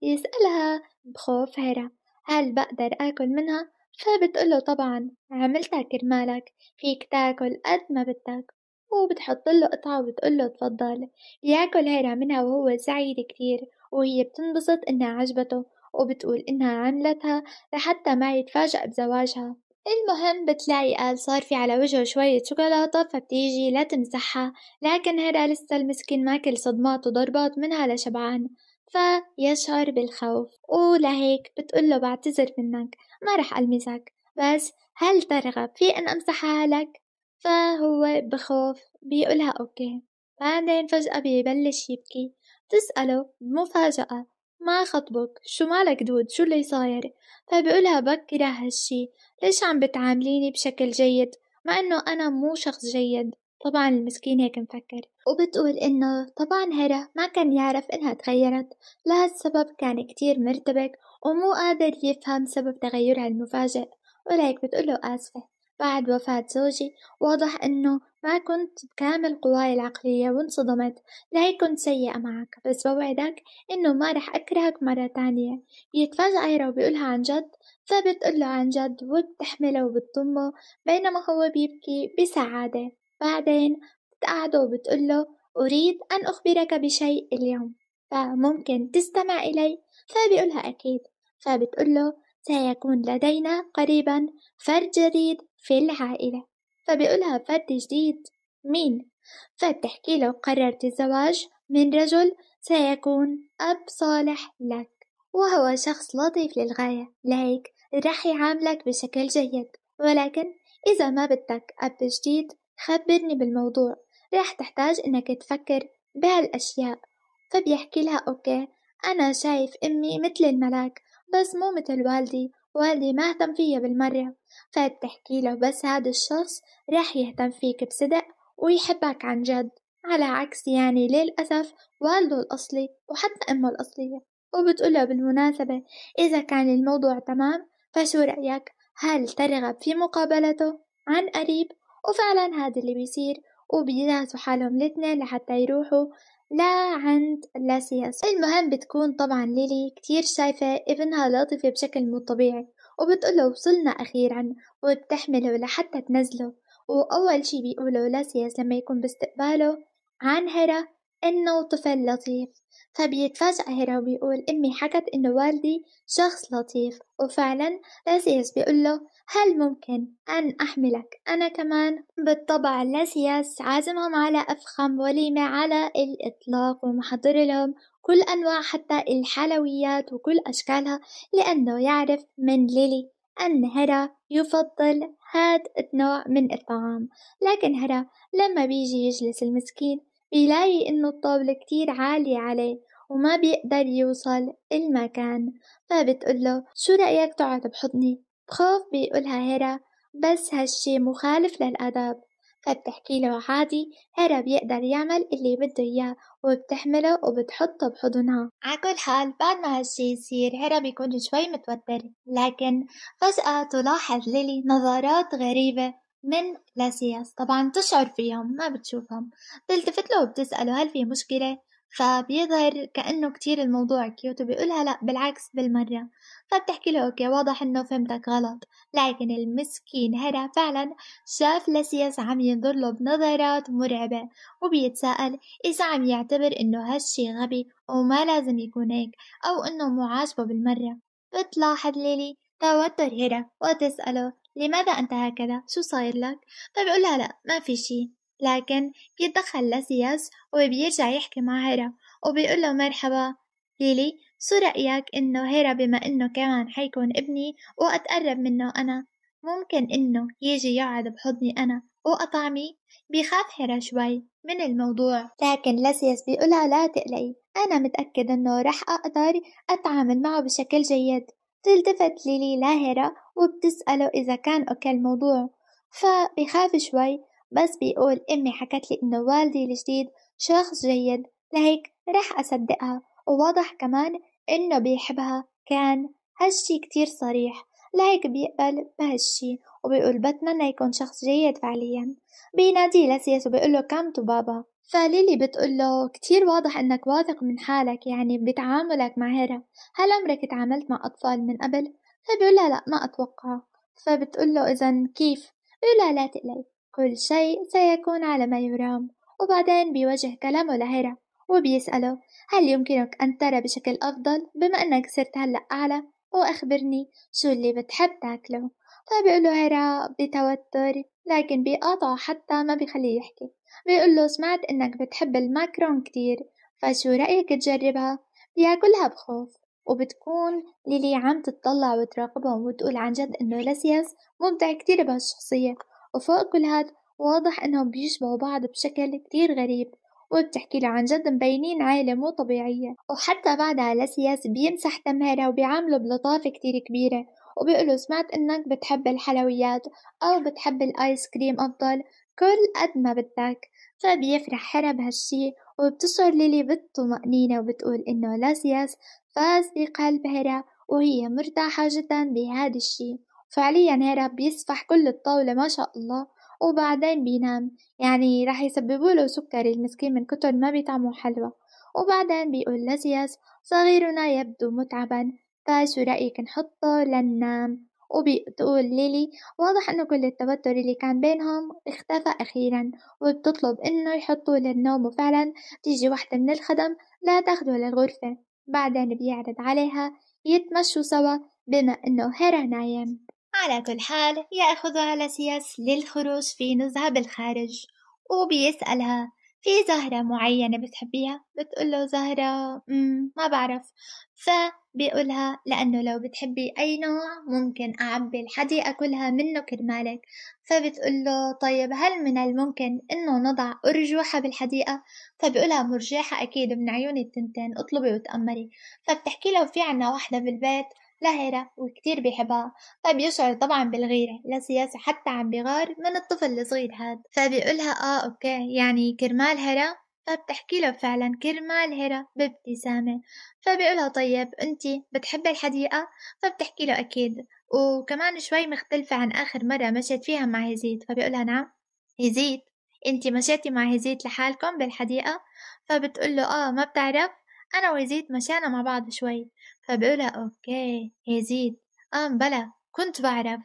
يسألها بخوف هيرا هل بقدر آكل منها؟ فبتقله طبعا عملتها كرمالك فيك تاكل قد ما بدك وبتحطله قطعة وبتقوله تفضل بياكل هيرا منها وهو سعيد كتير وهي بتنبسط إنها عجبته وبتقول إنها عملتها لحتى ما يتفاجأ بزواجها المهم بتلاقي قال صار في على وجهه شوية شوكولاتة فبتيجي لا تمسحها لكن هيرا لسه المسكين ماكل صدمات وضربات منها لشبعان فيشعر بالخوف ولهيك بتقول له بعتذر منك ما رح ألمسك بس هل ترغب في أن أمسحها لك؟ فهو بخوف بيقولها أوكي بعدين فجأة بيبلش يبكي بتسأله بمفاجأة ما خطبك شو مالك دود شو اللي صاير فبيقولها بكره هالشي ليش عم بتعامليني بشكل جيد مع انه انا مو شخص جيد طبعا المسكين هيك مفكر وبتقول إنه طبعا هرا ما كان يعرف إنها تغيرت لهالسبب كان كتير مرتبك ومو قادر يفهم سبب تغيرها المفاجئ ولهيك له آسفة بعد وفاة زوجي واضح إنه ما كنت بكامل قواي العقلية وانصدمت لهيك كنت سيئة معك بس بوعدك إنه ما رح أكرهك مرة تانية يتفاجئ هيرا وبيقولها عن جد فبتقوله عن جد وبتحمله وبتضمه بينما هو بيبكي بسعادة بعدين بتقعده وبتقول له أريد أن أخبرك بشيء اليوم فممكن تستمع إلي فبيقولها أكيد فبتقول له سيكون لدينا قريبا فرد جديد في العائلة فبيقولها فرد جديد مين؟ فبتحكي له قررت الزواج من رجل سيكون أب صالح لك وهو شخص لطيف للغاية لهيك رح يعاملك بشكل جيد ولكن إذا ما بدك أب جديد خبرني بالموضوع راح تحتاج إنك تفكر بهالأشياء فبيحكي لها أوكي أنا شايف أمي مثل الملاك بس مو مثل والدي والدي ما اهتم فيا بالمرة فبتحكي له بس هذا الشخص راح يهتم فيك بصدق ويحبك عن جد على عكس يعني للأسف والده الأصلي وحتى أمه الأصلية وبتقوله بالمناسبة إذا كان الموضوع تمام فشو رأيك هل ترغب في مقابلته عن قريب وفعلا هذا اللي بيصير وبيناسوا حالهم الاتنين لحتى يروحوا لا عند لا سياسة المهم بتكون طبعا ليلي كتير شايفة ابنها لطيفة بشكل مو طبيعي وبتقوله وصلنا أخيرا وبتحمله لحتى تنزله وأول شي بيقوله لاسياس لما يكون باستقباله عن هرا إنه طفل لطيف فبيتفاجئ هيرا وبيقول أمي حكت إنه والدي شخص لطيف وفعلا لاسياس بيقول له هل ممكن أن أحملك أنا كمان بالطبع لاسياس عازمهم على أفخم وليمة على الإطلاق ومحضر لهم كل أنواع حتى الحلويات وكل أشكالها لأنه يعرف من ليلي أن هرا يفضل هاد النوع من الطعام لكن هرا لما بيجي يجلس المسكين بيلاقي إنه الطاولة كتير عالية عليه وما بيقدر يوصل المكان له شو رأيك تقعد بحضني بخوف بيقولها هيرا بس هالشي مخالف للأدب فبتحكي له عادي هيرا بيقدر يعمل اللي بده إياه وبتحمله وبتحطه بحضنها على كل حال بعد ما هالشي يصير هيرا بيكون شوي متوتر لكن فجأة تلاحظ ليلي نظرات غريبة من لاسياس طبعا تشعر فيهم ما بتشوفهم بتلتفت له وبتسأله هل في مشكلة فبيظهر كأنه كتير الموضوع كيوت وبيقولها لا بالعكس بالمرة فبتحكي له أوكي واضح إنه فهمتك غلط لكن المسكين هرا فعلا شاف لاسياس عم ينظر له بنظرات مرعبة وبيتساءل إذا عم يعتبر إنه هالشي غبي وما لازم يكون هيك أو إنه مو عاجبه بالمرة بتلاحظ ليلي توتر هرا وتسأله لماذا أنت هكذا؟ شو صاير لك؟ فبيقول طيب لها لا ما في شي لكن بيتدخل لسياس وبيرجع يحكي مع هيرا وبيقول له مرحبا ليلي شو رأيك إنه هيرا بما إنه كمان حيكون ابني وأتقرب منه أنا ممكن إنه يجي يقعد بحضني أنا وأطعمي بيخاف هيرا شوي من الموضوع لكن لسياس بيقولها لا تقلقي أنا متأكد إنه رح أقدر أتعامل معه بشكل جيد تلتفت ليلي لاهرة وبتسأله إذا كان أوكي الموضوع فبيخاف شوي بس بيقول أمي حكت لي إنه والدي الجديد شخص جيد لهيك رح أصدقها وواضح كمان إنه بيحبها كان هالشي كتير صريح لهيك بيقبل بهالشي وبيقول بتمنى يكون شخص جيد فعليا بيناديه لسياس وبيقول له كم بابا فليلي بتقول له كتير واضح إنك واثق من حالك يعني بتعاملك مع هيرا هل عمرك تعاملت مع أطفال من قبل؟ فبيقول لها لأ ما أتوقع فبتقول له إذا كيف؟ بيقول لها لا تقلق كل شيء سيكون على ما يرام وبعدين بيوجه كلامه لهيرا وبيسأله هل يمكنك أن ترى بشكل أفضل بما أنك صرت هلأ أعلى وأخبرني شو اللي بتحب تاكله فبيقول له هيرا بتوتر لكن بيقاطعه حتى ما بيخليه يحكي بيقوله سمعت إنك بتحب الماكرون كتير فشو رأيك تجربها؟ بياكلها بخوف وبتكون ليلي عم تتطلع وتراقبهم وتقول عن جد إنه لسياس ممتع كتير بهالشخصية وفوق كل هاد واضح إنهم بيشبهوا بعض بشكل كتير غريب وبتحكي له عن جد مبينين عائلة مو طبيعية وحتى بعدها لسياس بيمسح تمهرة وبيعامله بلطافة كتير كبيرة وبيقولوا سمعت إنك بتحب الحلويات أو بتحب الآيس كريم أفضل كل قد ما بدك فبيفرح حرا بهالشي وبتشعر ليلي بالطمأنينة وبتقول إنه لاسياس فاز بقلب هرا وهي مرتاحة جدا بهذا الشي فعليا هرا بيسفح كل الطاولة ما شاء الله وبعدين بينام يعني رح يسببوا له سكري المسكين من كتر ما بيطعموا حلوى وبعدين بيقول لزياس صغيرنا يبدو متعبا كاس ورأيك نحطه للنام وبتقول ليلي واضح انه كل التوتر اللي كان بينهم اختفى اخيرا وبتطلب انه يحطوه للنوم وفعلا بتيجي وحدة من الخدم لا تاخده للغرفة بعدين بيعرض عليها يتمشوا سوا بما انه هيرا نايم على كل حال ياخذها لسياس للخروج في نزهة بالخارج وبيسألها في زهرة معينة بتحبيها بتقول له زهرة ما بعرف فبيقولها لأنه لو بتحبي أي نوع ممكن أعبي الحديقة كلها منه كرمالك فبتقول له طيب هل من الممكن إنه نضع أرجوحة بالحديقة فبيقولها مرجحة أكيد من عيوني التنتين اطلبي وتأمري فبتحكي له في عنا وحدة بالبيت لهيرة وكتير بيحبها فبيشعر طيب طبعا بالغيرة لا سياسة حتى عم بغار من الطفل الصغير هاد فبيقولها اه اوكي يعني كرمال هرة فبتحكي له فعلا كرمال هرة بابتسامة فبيقولها طيب انتي بتحبي الحديقة فبتحكي له اكيد وكمان شوي مختلفة عن اخر مرة مشيت فيها مع يزيد فبيقولها نعم يزيد انتي مشيتي مع يزيد لحالكم بالحديقة فبتقول له اه ما بتعرف انا ويزيد مشينا مع بعض شوي فبقولها أوكي يزيد آم آه، بلى كنت بعرف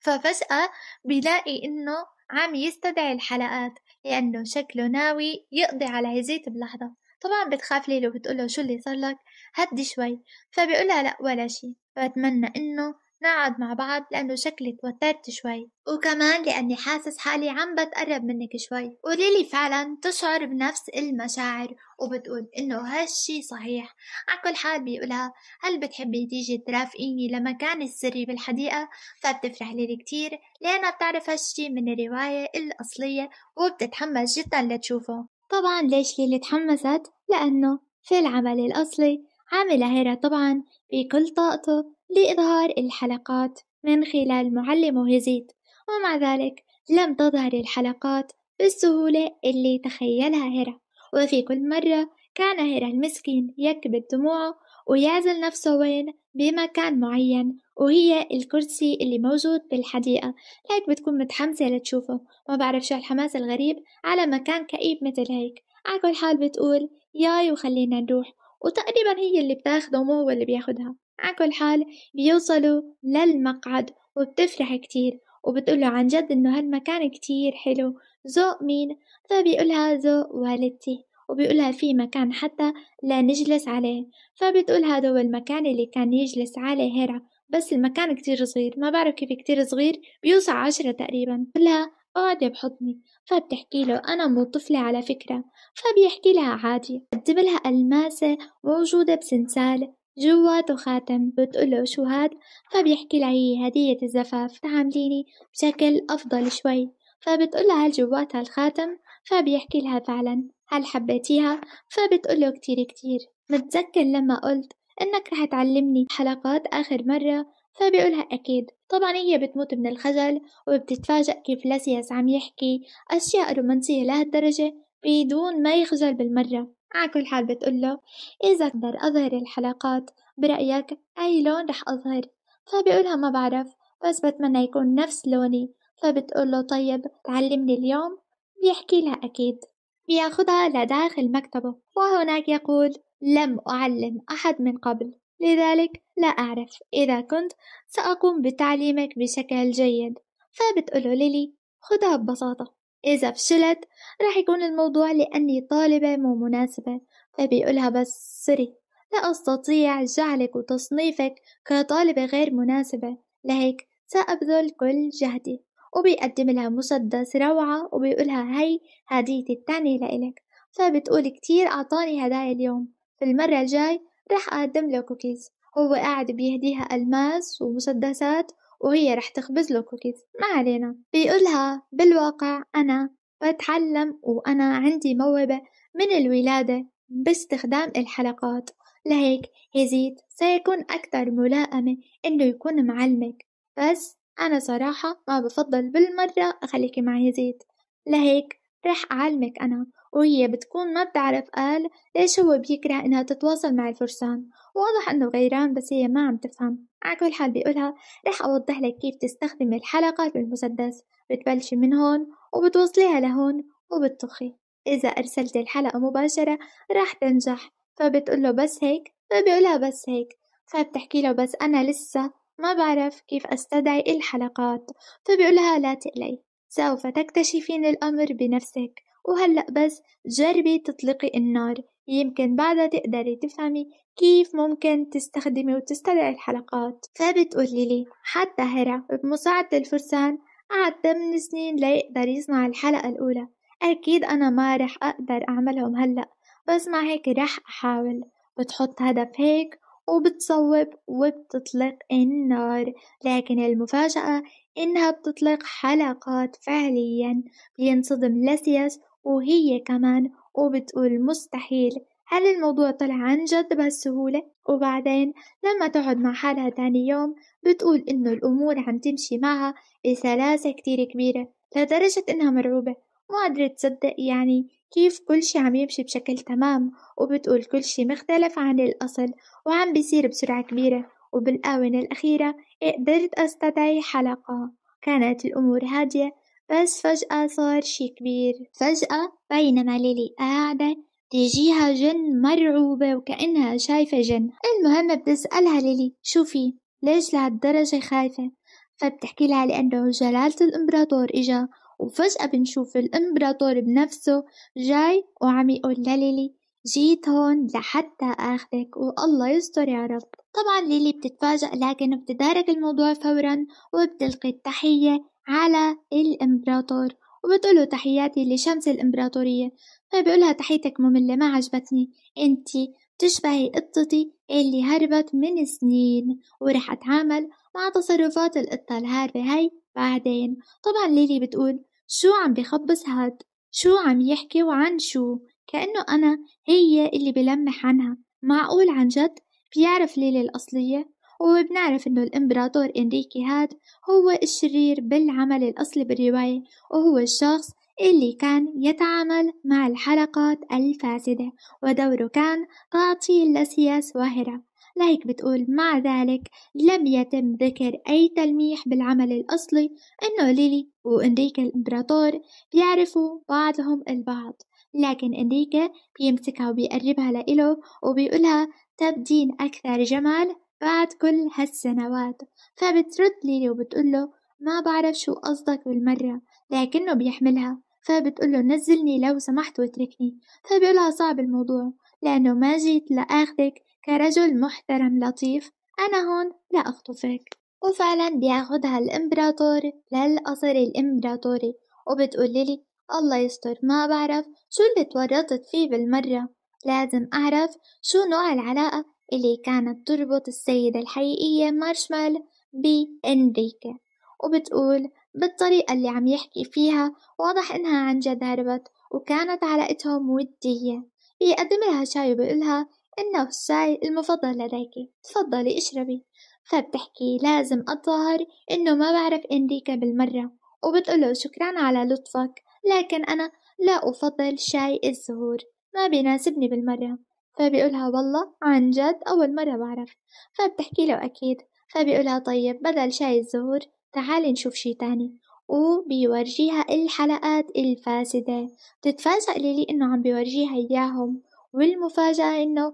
ففجأة بيلاقي إنه عم يستدعي الحلقات لأنه شكله ناوي يقضي على يزيد بلحظة طبعا بتخاف ليلى وبتقوله شو اللي صار لك هدي شوي فبيقولها لا ولا شي فبتمنى إنه نقعد مع بعض لأنه شكلي توترت شوي وكمان لأني حاسس حالي عم بتقرب منك شوي وليلي فعلا تشعر بنفس المشاعر وبتقول إنه هالشي صحيح على كل حال بيقولها هل بتحبي تيجي ترافقيني لمكان السري بالحديقة فبتفرح ليلي كتير لأنها بتعرف هالشي من الرواية الأصلية وبتتحمس جدا لتشوفه طبعا ليش ليلي تحمست؟ لأنه في العمل الأصلي عامل هيرا طبعا بكل طاقته لإظهار الحلقات من خلال معلمه يزيد ومع ذلك لم تظهر الحلقات بالسهولة اللي تخيلها هيرا وفي كل مرة كان هيرا المسكين يكبد دموعه ويعزل نفسه وين بمكان معين وهي الكرسي اللي موجود بالحديقة هيك بتكون متحمسة لتشوفه ما بعرف شو الحماس الغريب على مكان كئيب مثل هيك على كل حال بتقول ياي وخلينا نروح وتقريبا هي اللي بتاخده مو هو اللي بياخدها على كل حال بيوصلوا للمقعد وبتفرح كتير وبتقوله عن جد إنه هالمكان كتير حلو ذوق مين؟ فبيقولها ذوق والدتي وبيقولها في مكان حتى لا نجلس عليه فبتقول هذا هو المكان اللي كان يجلس عليه هيرا بس المكان كتير صغير ما بعرف كيف كتير صغير بيوسع عشرة تقريبا كلها قاعدة بحضني فبتحكي له أنا مو طفلة على فكرة فبيحكي لها عادي قدم لها ألماسة موجودة بسنسال جواته خاتم بتقوله شو هاد فبيحكي لها هي هدية الزفاف تعامليني بشكل أفضل شوي فبتقولها هل جواتها الخاتم فبيحكي لها فعلا هل حبيتيها فبتقوله كتير كتير متذكر لما قلت إنك رح تعلمني حلقات آخر مرة فبيقولها أكيد طبعا هي بتموت من الخجل وبتتفاجأ كيف لاسياس عم يحكي أشياء رومانسية لهالدرجة بدون ما يخجل بالمرة على كل حال له إذا أقدر أظهر الحلقات برأيك أي لون رح أظهر فبيقولها ما بعرف بس بتمنى يكون نفس لوني فبتقوله طيب تعلمني اليوم بيحكي لها أكيد بياخدها لداخل مكتبه وهناك يقول لم أعلم أحد من قبل لذلك لا أعرف إذا كنت سأقوم بتعليمك بشكل جيد فبتقول ليلي خدها ببساطة إذا فشلت راح يكون الموضوع لأني طالبة مو مناسبة فبيقولها بس سوري لا أستطيع جعلك وتصنيفك كطالبة غير مناسبة لهيك سأبذل كل جهدي وبيقدم لها مسدس روعة وبيقولها هي هديتي التانية لإلك فبتقول كتير أعطاني هدايا اليوم في المرة الجاي رح أقدم له كوكيز هو قاعد بيهديها ألماس ومسدسات وهي رح تخبز له كوكيز ما علينا بيقولها بالواقع أنا بتعلم وأنا عندي موهبة من الولادة باستخدام الحلقات لهيك هزيت سيكون أكثر ملائمة إنه يكون معلمك بس أنا صراحة ما بفضل بالمرة أخليكي مع يزيد لهيك رح أعلمك أنا وهي بتكون ما بتعرف قال ليش هو بيكره إنها تتواصل مع الفرسان واضح إنه غيران بس هي ما عم تفهم على كل حال بيقولها رح أوضح لك كيف تستخدم الحلقات بالمسدس بتبلشي من هون وبتوصليها لهون وبتطخي إذا أرسلت الحلقة مباشرة راح تنجح فبتقول له بس هيك فبيقولها طيب بس هيك فبتحكي له بس أنا لسه ما بعرف كيف أستدعي الحلقات فبيقولها طيب لا تقلي سوف تكتشفين الأمر بنفسك وهلأ بس جربي تطلقي النار يمكن بعدها تقدري تفهمي كيف ممكن تستخدمي وتستدعي الحلقات فبتقولي لي حتى هرا بمساعدة الفرسان قعد 8 سنين ليقدر يصنع الحلقة الأولى أكيد أنا ما رح أقدر أعملهم هلأ بس مع هيك رح أحاول بتحط هدف هيك وبتصوب وبتطلق النار لكن المفاجأة إنها بتطلق حلقات فعليا بينصدم لاسياس وهي كمان وبتقول مستحيل هل الموضوع طلع عن جد بهالسهولة؟ وبعدين لما تقعد مع حالها تاني يوم بتقول إنه الأمور عم تمشي معها بسلاسة كتير كبيرة لدرجة إنها مرعوبة ما قدرت تصدق يعني كيف كل شي عم يمشي بشكل تمام وبتقول كل شي مختلف عن الأصل وعم بيصير بسرعة كبيرة وبالآونة الأخيرة قدرت أستدعي حلقة كانت الأمور هادية بس فجأة صار شي كبير فجأة بينما ليلي قاعدة تجيها جن مرعوبة وكأنها شايفة جن المهم بتسألها ليلي شو في ليش لهالدرجة خايفة فبتحكي لها لأنه جلالة الإمبراطور إجا وفجأة بنشوف الإمبراطور بنفسه جاي وعم يقول لليلي جيت هون لحتى آخذك والله يستر يا رب طبعا ليلي بتتفاجأ لكن بتدارك الموضوع فورا وبتلقي التحية على الإمبراطور وبتقوله تحياتي لشمس الإمبراطورية فبيقولها طيب تحيتك مملة ما عجبتني انتي بتشبهي قطتي اللي هربت من سنين ورح أتعامل مع تصرفات القطة الهاربة هاي بعدين طبعا ليلي بتقول شو عم بخبص هاد شو عم يحكي وعن شو كأنه أنا هي اللي بلمح عنها معقول عن جد بيعرف ليلي الأصلية وبنعرف إنه الإمبراطور إنريكي هاد هو الشرير بالعمل الأصلي بالرواية وهو الشخص اللي كان يتعامل مع الحلقات الفاسدة ودوره كان تعطيل لسياس واهرة لهيك بتقول مع ذلك لم يتم ذكر أي تلميح بالعمل الأصلي إنه ليلي وإنريكا الإمبراطور بيعرفوا بعضهم البعض لكن إنريكا بيمسكها وبيقربها لإله وبيقولها تبدين أكثر جمال بعد كل هالسنوات فبترد ليلي وبتقول له ما بعرف شو قصدك بالمرة لكنه بيحملها فبتقول له نزلني لو سمحت واتركني فبيقولها صعب الموضوع لأنه ما جيت لآخذك كرجل محترم لطيف أنا هون لأخطفك وفعلا بياخدها الإمبراطور للقصر الإمبراطوري وبتقول لي الله يستر ما بعرف شو اللي تورطت فيه بالمرة لازم أعرف شو نوع العلاقة اللي كانت تربط السيدة الحقيقية مارشمال بإنريكي وبتقول بالطريقة اللي عم يحكي فيها واضح إنها عن جد هربت وكانت علاقتهم ودية بيقدم لها شاي وبيقولها إنه الشاي المفضل لديك تفضلي اشربي فبتحكي لازم أظهر إنه ما بعرف إنريكا بالمرة وبتقوله شكرا على لطفك لكن أنا لا أفضل شاي الزهور ما بيناسبني بالمرة فبيقولها والله عن جد أول مرة بعرف فبتحكي له أكيد فبيقولها طيب بدل شاي الزهور تعالي نشوف شي تاني وبيورجيها الحلقات الفاسدة بتتفاجئ ليلي إنه عم بيورجيها إياهم والمفاجأة إنه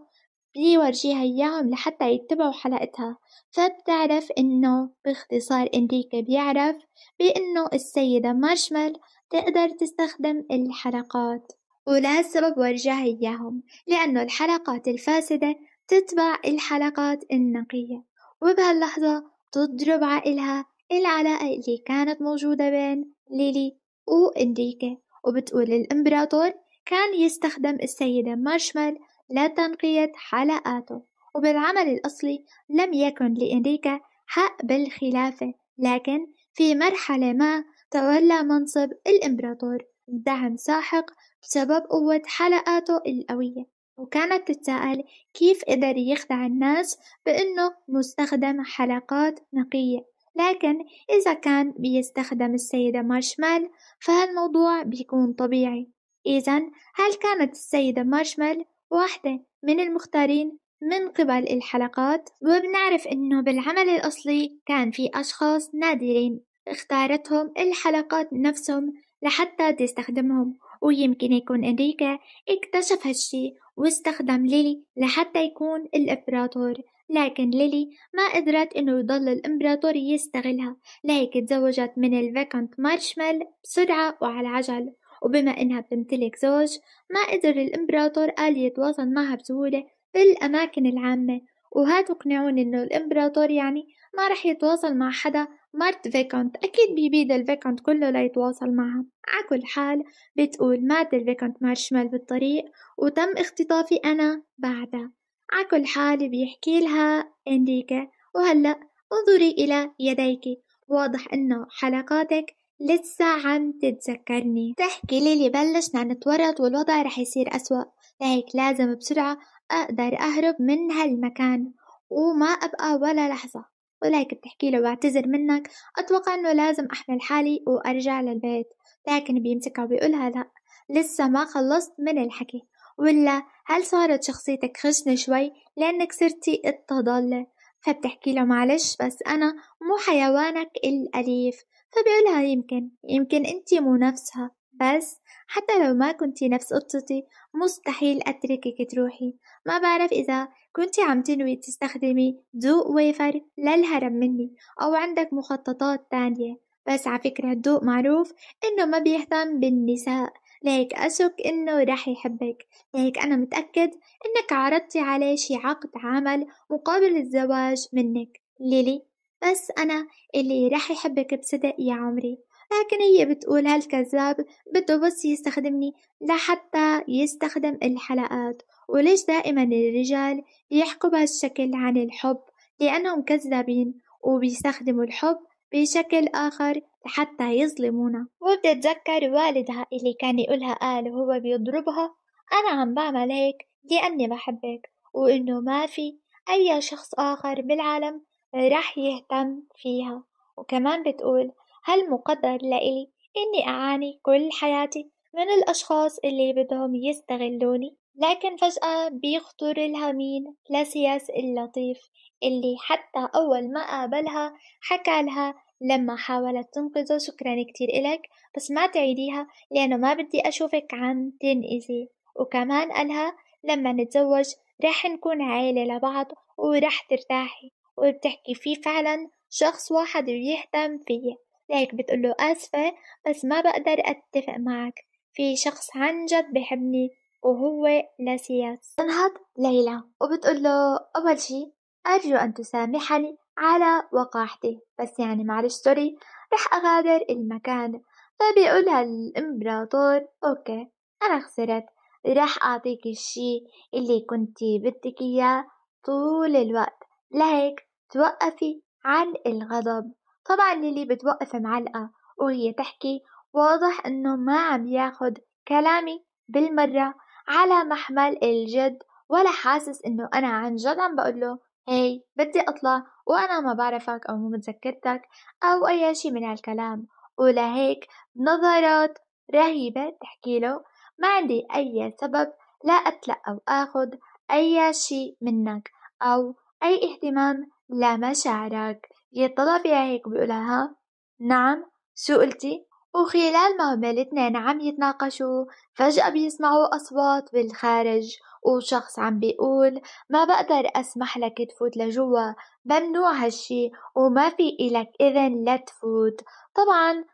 بيورجيها إياهم لحتى يتبعوا حلقتها فبتعرف إنه باختصار إنديكا بيعرف بإنه السيدة مارشمال تقدر تستخدم الحلقات ولا السبب وارجع إياهم لأنه الحلقات الفاسدة تتبع الحلقات النقية وبهاللحظة تضرب عقلها العلاقة اللي كانت موجودة بين ليلي وإنريكي وبتقول الإمبراطور كان يستخدم السيدة مارشمال لتنقية حلقاته وبالعمل الأصلي لم يكن لإنريكا حق بالخلافة لكن في مرحلة ما تولى منصب الإمبراطور دعم ساحق بسبب قوة حلقاته القوية وكانت تتساءل كيف قدر يخدع الناس بأنه مستخدم حلقات نقية لكن إذا كان بيستخدم السيدة مارشمال فهالموضوع بيكون طبيعي إذا هل كانت السيدة مارشمال واحدة من المختارين من قبل الحلقات وبنعرف إنه بالعمل الأصلي كان في أشخاص نادرين اختارتهم الحلقات نفسهم لحتى تستخدمهم ويمكن يكون إنريكا اكتشف هالشي واستخدم ليلي لحتى يكون الإمبراطور لكن ليلي ما قدرت إنه يضل الإمبراطور يستغلها لهيك تزوجت من الفيكونت مارشمال بسرعة وعلى عجل وبما إنها بتمتلك زوج ما قدر الإمبراطور قال يتواصل معها بسهولة بالأماكن العامة وهاتوا اقنعوني إنه الإمبراطور يعني ما رح يتواصل مع حدا مرت فيكونت أكيد بيبيد الفيكونت كله ليتواصل معها على كل حال بتقول مات الفيكونت مارشمال بالطريق وتم اختطافي أنا بعدها على كل حال بيحكي لها إنديكا وهلأ انظري إلى يديك واضح إنه حلقاتك لسه عم تتذكرني تحكي لي بلشنا نتورط والوضع رح يصير أسوأ لهيك لازم بسرعة أقدر أهرب من هالمكان وما أبقى ولا لحظة ولكن بتحكي له بعتذر منك أتوقع أنه لازم أحمل حالي وأرجع للبيت لكن بيمسكها وبيقولها لأ لسه ما خلصت من الحكي ولا هل صارت شخصيتك خشنة شوي لأنك صرتي التضلة فبتحكي له معلش بس أنا مو حيوانك الأليف فبيقولها يمكن يمكن أنت مو نفسها بس حتى لو ما كنتي نفس قطتي مستحيل أتركك تروحي ما بعرف إذا كنت عم تنوي تستخدمي ذوق ويفر للهرب مني أو عندك مخططات تانية بس على فكرة الذوق معروف إنه ما بيهتم بالنساء ليك أشك إنه رح يحبك ليك أنا متأكد إنك عرضتي عليه شي عقد عمل مقابل الزواج منك ليلي بس أنا اللي رح يحبك بصدق يا عمري لكن هي بتقول هالكذاب بده بس يستخدمني لحتى يستخدم الحلقات وليش دائما الرجال يحكوا بهالشكل عن الحب لأنهم كذابين وبيستخدموا الحب بشكل آخر لحتى يظلمونا وبتتذكر والدها اللي كان يقولها قال وهو بيضربها أنا عم بعمل هيك لأني بحبك وإنه ما في أي شخص آخر بالعالم راح يهتم فيها وكمان بتقول هل مقدر لإلي إني أعاني كل حياتي من الأشخاص اللي بدهم يستغلوني لكن فجأة بيخطر لها مين لاسياس اللطيف اللي حتى أول ما قابلها حكى لها لما حاولت تنقذه شكرا كتير إلك بس ما تعيديها لأنه ما بدي أشوفك عم تنأذي وكمان قالها لما نتزوج رح نكون عيلة لبعض ورح ترتاحي وبتحكي فيه فعلا شخص واحد بيهتم فيه ليك له آسفة بس ما بقدر أتفق معك في شخص عن جد بحبني وهو لاسياس تنهض ليلى له أول شي أرجو أن تسامحني على وقاحتي بس يعني معلش سوري رح أغادر المكان فبيقولها الإمبراطور أوكي أنا خسرت رح أعطيك الشي اللي كنتي بدك إياه طول الوقت لهيك توقفي عن الغضب طبعا ليلي بتوقف معلقة وهي تحكي واضح انه ما عم ياخد كلامي بالمرة على محمل الجد ولا حاسس انه انا عن جد عم بقوله هي بدي اطلع وانا ما بعرفك او ما متذكرتك او اي شي من هالكلام ولهيك نظرات رهيبة تحكي له ما عندي اي سبب لا اتلق او اخد اي شي منك او اي اهتمام لمشاعرك يا طلبي هيك بيقولها نعم شو قلتي وخلال ما الاثنين عم يتناقشوا فجأة بيسمعوا أصوات بالخارج وشخص عم بيقول ما بقدر أسمح لك تفوت لجوا ممنوع هالشي وما في إلك إذن لا تفوت طبعا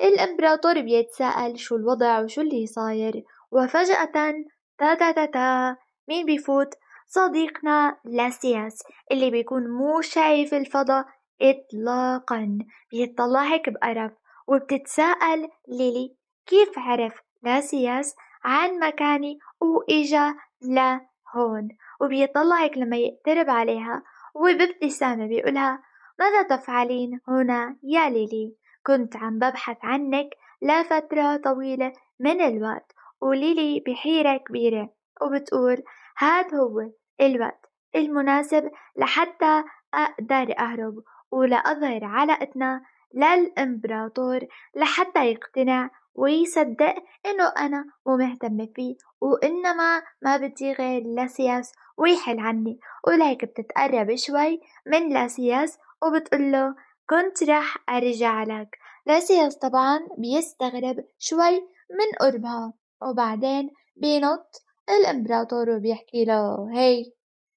الإمبراطور بيتساءل شو الوضع وشو اللي صاير وفجأة تا تا تا تا مين بيفوت؟ صديقنا لاسياس اللي بيكون مو شايف الفضاء إطلاقا بيطلعك بقرف وبتتساءل ليلي كيف عرف ناسياس عن مكاني وإجا لهون وبيطلعك لما يقترب عليها وبابتسامة بيقولها ماذا تفعلين هنا يا ليلي كنت عم ببحث عنك لفترة طويلة من الوقت وليلي بحيرة كبيرة وبتقول هاد هو الوقت المناسب لحتى أقدر أهرب ولأظهر علاقتنا للإمبراطور لحتى يقتنع ويصدق إنه أنا مو مهتمة فيه وإنما ما بدي غير لاسياس ويحل عني ولهيك بتتقرب شوي من لاسياس وبتقول له كنت رح أرجع لك لاسياس طبعا بيستغرب شوي من قربها وبعدين بينط الإمبراطور وبيحكي له هي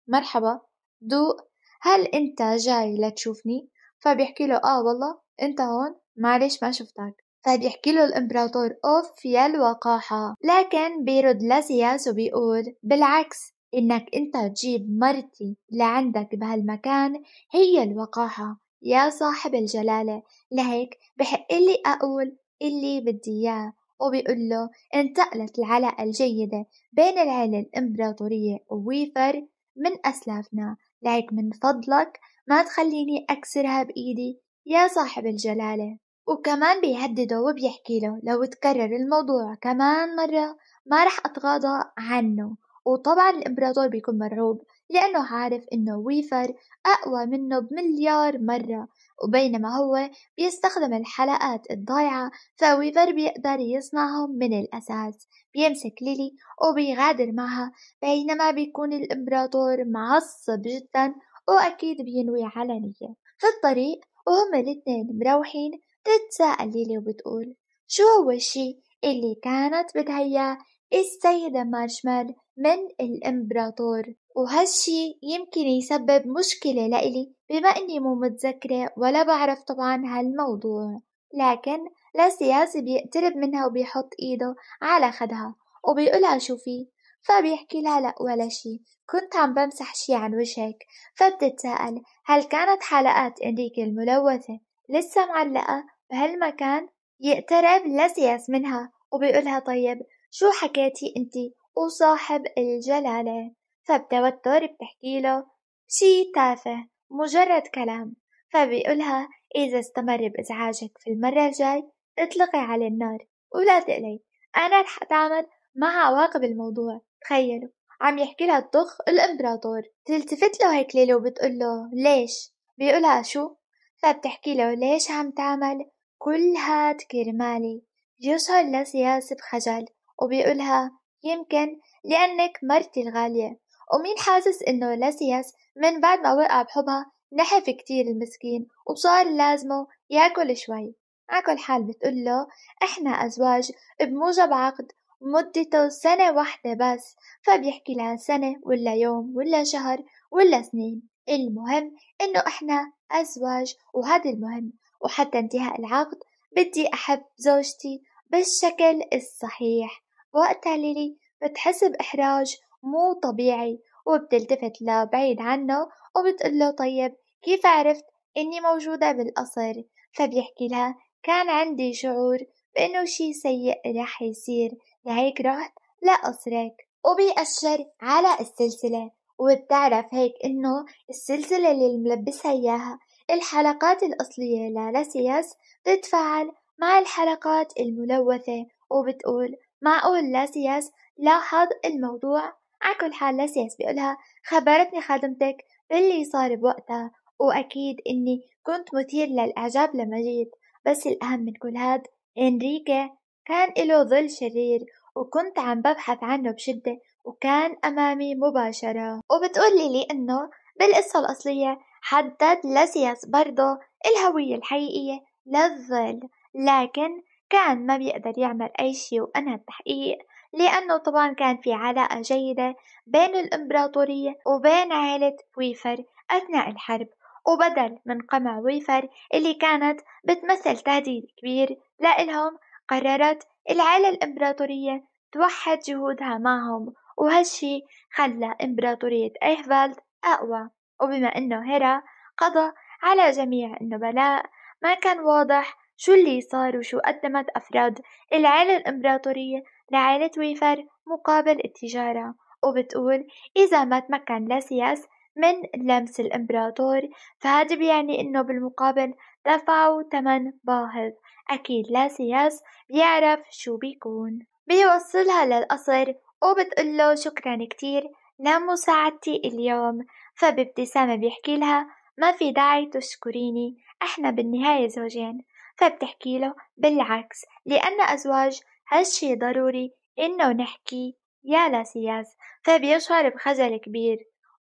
مرحبا دوق هل انت جاي لتشوفني فبيحكي له اه والله انت هون معلش ما شفتك فبيحكي له الامبراطور اوف يا الوقاحة لكن بيرد لاسياس وبيقول بالعكس انك انت تجيب مرتي لعندك بهالمكان هي الوقاحة يا صاحب الجلالة لهيك بحق لي اقول اللي بدي اياه وبيقول له انتقلت العلاقة الجيدة بين العيلة الإمبراطورية وويفر من أسلافنا لكن من فضلك ما تخليني أكسرها بإيدي يا صاحب الجلالة وكمان بيهدده وبيحكي له لو تكرر الموضوع كمان مرة ما رح أتغاضى عنه وطبعا الإمبراطور بيكون مرعوب لأنه عارف إنه ويفر أقوى منه بمليار مرة وبينما هو بيستخدم الحلقات الضايعة فويفر بيقدر يصنعهم من الأساس بيمسك ليلي وبيغادر معها بينما بيكون الإمبراطور معصب جدا وأكيد بينوي على نية في الطريق وهم الاتنين مروحين بتتساءل ليلي وبتقول شو هو الشي اللي كانت بدها إياه السيدة مارشمال من الإمبراطور وهالشي يمكن يسبب مشكلة لإلي بما إني مو متذكرة ولا بعرف طبعا هالموضوع لكن لاسياسي بيقترب منها وبيحط إيده على خدها وبيقولها شوفي فبيحكي لها لا ولا شي كنت عم بمسح شي عن وجهك فبتتسأل هل كانت حلقات إنديك الملوثة لسه معلقة بهالمكان يقترب لسياس منها وبيقولها طيب شو حكيتي انتي وصاحب الجلالة فبتوتر بتحكي له شي تافه مجرد كلام فبيقولها إذا استمر بإزعاجك في المرة الجاي اطلقي على النار ولا تقلي أنا رح أتعامل مع عواقب الموضوع تخيلوا عم يحكي لها الضخ الإمبراطور تلتفت له هيك ليلو بتقول له ليش بيقولها شو فبتحكي له ليش عم تعمل كل هاد كرمالي بيشعر لسياسة بخجل وبيقولها يمكن لأنك مرتي الغالية ومين حاسس إنه لاسياس من بعد ما وقع بحبها نحف كتير المسكين وصار لازمه ياكل شوي عكل حال بتقول له إحنا أزواج بموجب عقد مدته سنة واحدة بس فبيحكي لها سنة ولا يوم ولا شهر ولا سنين المهم إنه إحنا أزواج وهذا المهم وحتى انتهاء العقد بدي أحب زوجتي بالشكل الصحيح وقتها ليلي بتحس بإحراج مو طبيعي وبتلتفت لبعيد عنه وبتقول له طيب كيف عرفت إني موجودة بالقصر فبيحكي لها كان عندي شعور بإنه شي سيء رح يصير لهيك رحت لقصرك وبيأشر على السلسلة وبتعرف هيك إنه السلسلة اللي ملبسها إياها الحلقات الأصلية للاسياس بتتفاعل مع الحلقات الملوثة وبتقول معقول لاسياس لاحظ الموضوع على كل حال لسياس بيقولها خبرتني خادمتك اللي صار بوقتها وأكيد إني كنت مثير للإعجاب لما جيت بس الأهم من كل هاد إنريكا كان إله ظل شرير وكنت عم ببحث عنه بشدة وكان أمامي مباشرة وبتقول لي لي إنه بالقصة الأصلية حدد لسياس برضه الهوية الحقيقية للظل لكن كان ما بيقدر يعمل أي شي وأنا التحقيق لأنه طبعا كان في علاقة جيدة بين الإمبراطورية وبين عائلة ويفر أثناء الحرب وبدل من قمع ويفر اللي كانت بتمثل تهديد كبير لإلهم قررت العائلة الإمبراطورية توحد جهودها معهم وهالشي خلى إمبراطورية أيهفالد أقوى وبما إنه هيرا قضى على جميع النبلاء ما كان واضح شو اللي صار وشو قدمت أفراد العائلة الإمبراطورية لعائلة ويفر مقابل التجارة وبتقول إذا ما تمكن لاسياس من لمس الإمبراطور فهذا بيعني إنه بالمقابل دفعوا ثمن باهظ أكيد لاسياس بيعرف شو بيكون بيوصلها للقصر وبتقول له شكرا كتير لمساعدتي اليوم فبابتسامة بيحكي لها ما في داعي تشكريني احنا بالنهاية زوجين فبتحكي له بالعكس لأن أزواج هالشي ضروري إنه نحكي يا لاسياس فبيشعر بخجل كبير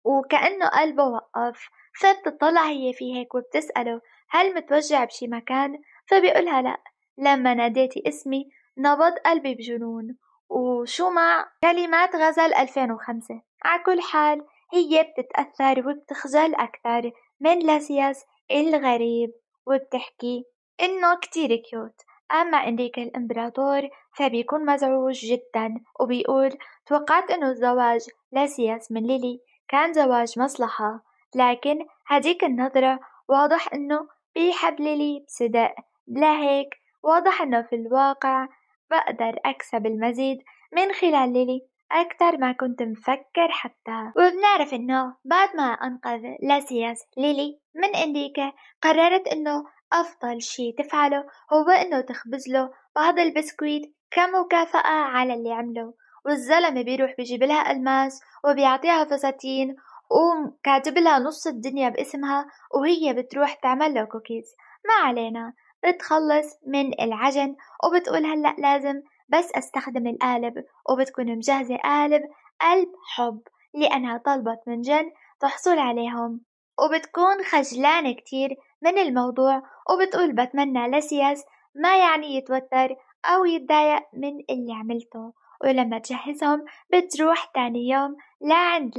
وكأنه قلبه وقف فبتطلع هي في هيك وبتسأله هل متوجع بشي مكان فبيقولها لأ لما ناديتي اسمي نبض قلبي بجنون وشو مع كلمات غزل 2005 على كل حال هي بتتأثر وبتخجل أكثر من لاسياس الغريب وبتحكي إنه كتير كيوت أما أنريكي الإمبراطور فبيكون مزعوج جدا وبيقول توقعت إنه الزواج لا سياس من ليلي كان زواج مصلحة لكن هديك النظرة واضح إنه بيحب ليلي بصدق بلا هيك واضح إنه في الواقع بقدر أكسب المزيد من خلال ليلي أكتر ما كنت مفكر حتى وبنعرف إنه بعد ما أنقذ لاسياس ليلي من إنديكا قررت إنه أفضل شي تفعله هو إنه تخبز له بعض البسكويت كمكافأة على اللي عمله والزلمة بيروح بيجيب لها ألماس وبيعطيها فساتين وكاتب لها نص الدنيا باسمها وهي بتروح تعمل له كوكيز ما علينا بتخلص من العجن وبتقول هلأ لازم بس أستخدم القالب وبتكون مجهزة قالب قلب حب لأنها طلبت من جن تحصل عليهم وبتكون خجلانة كتير من الموضوع وبتقول بتمنى لسياس ما يعني يتوتر أو يتضايق من اللي عملته ولما تجهزهم بتروح تاني يوم لا عند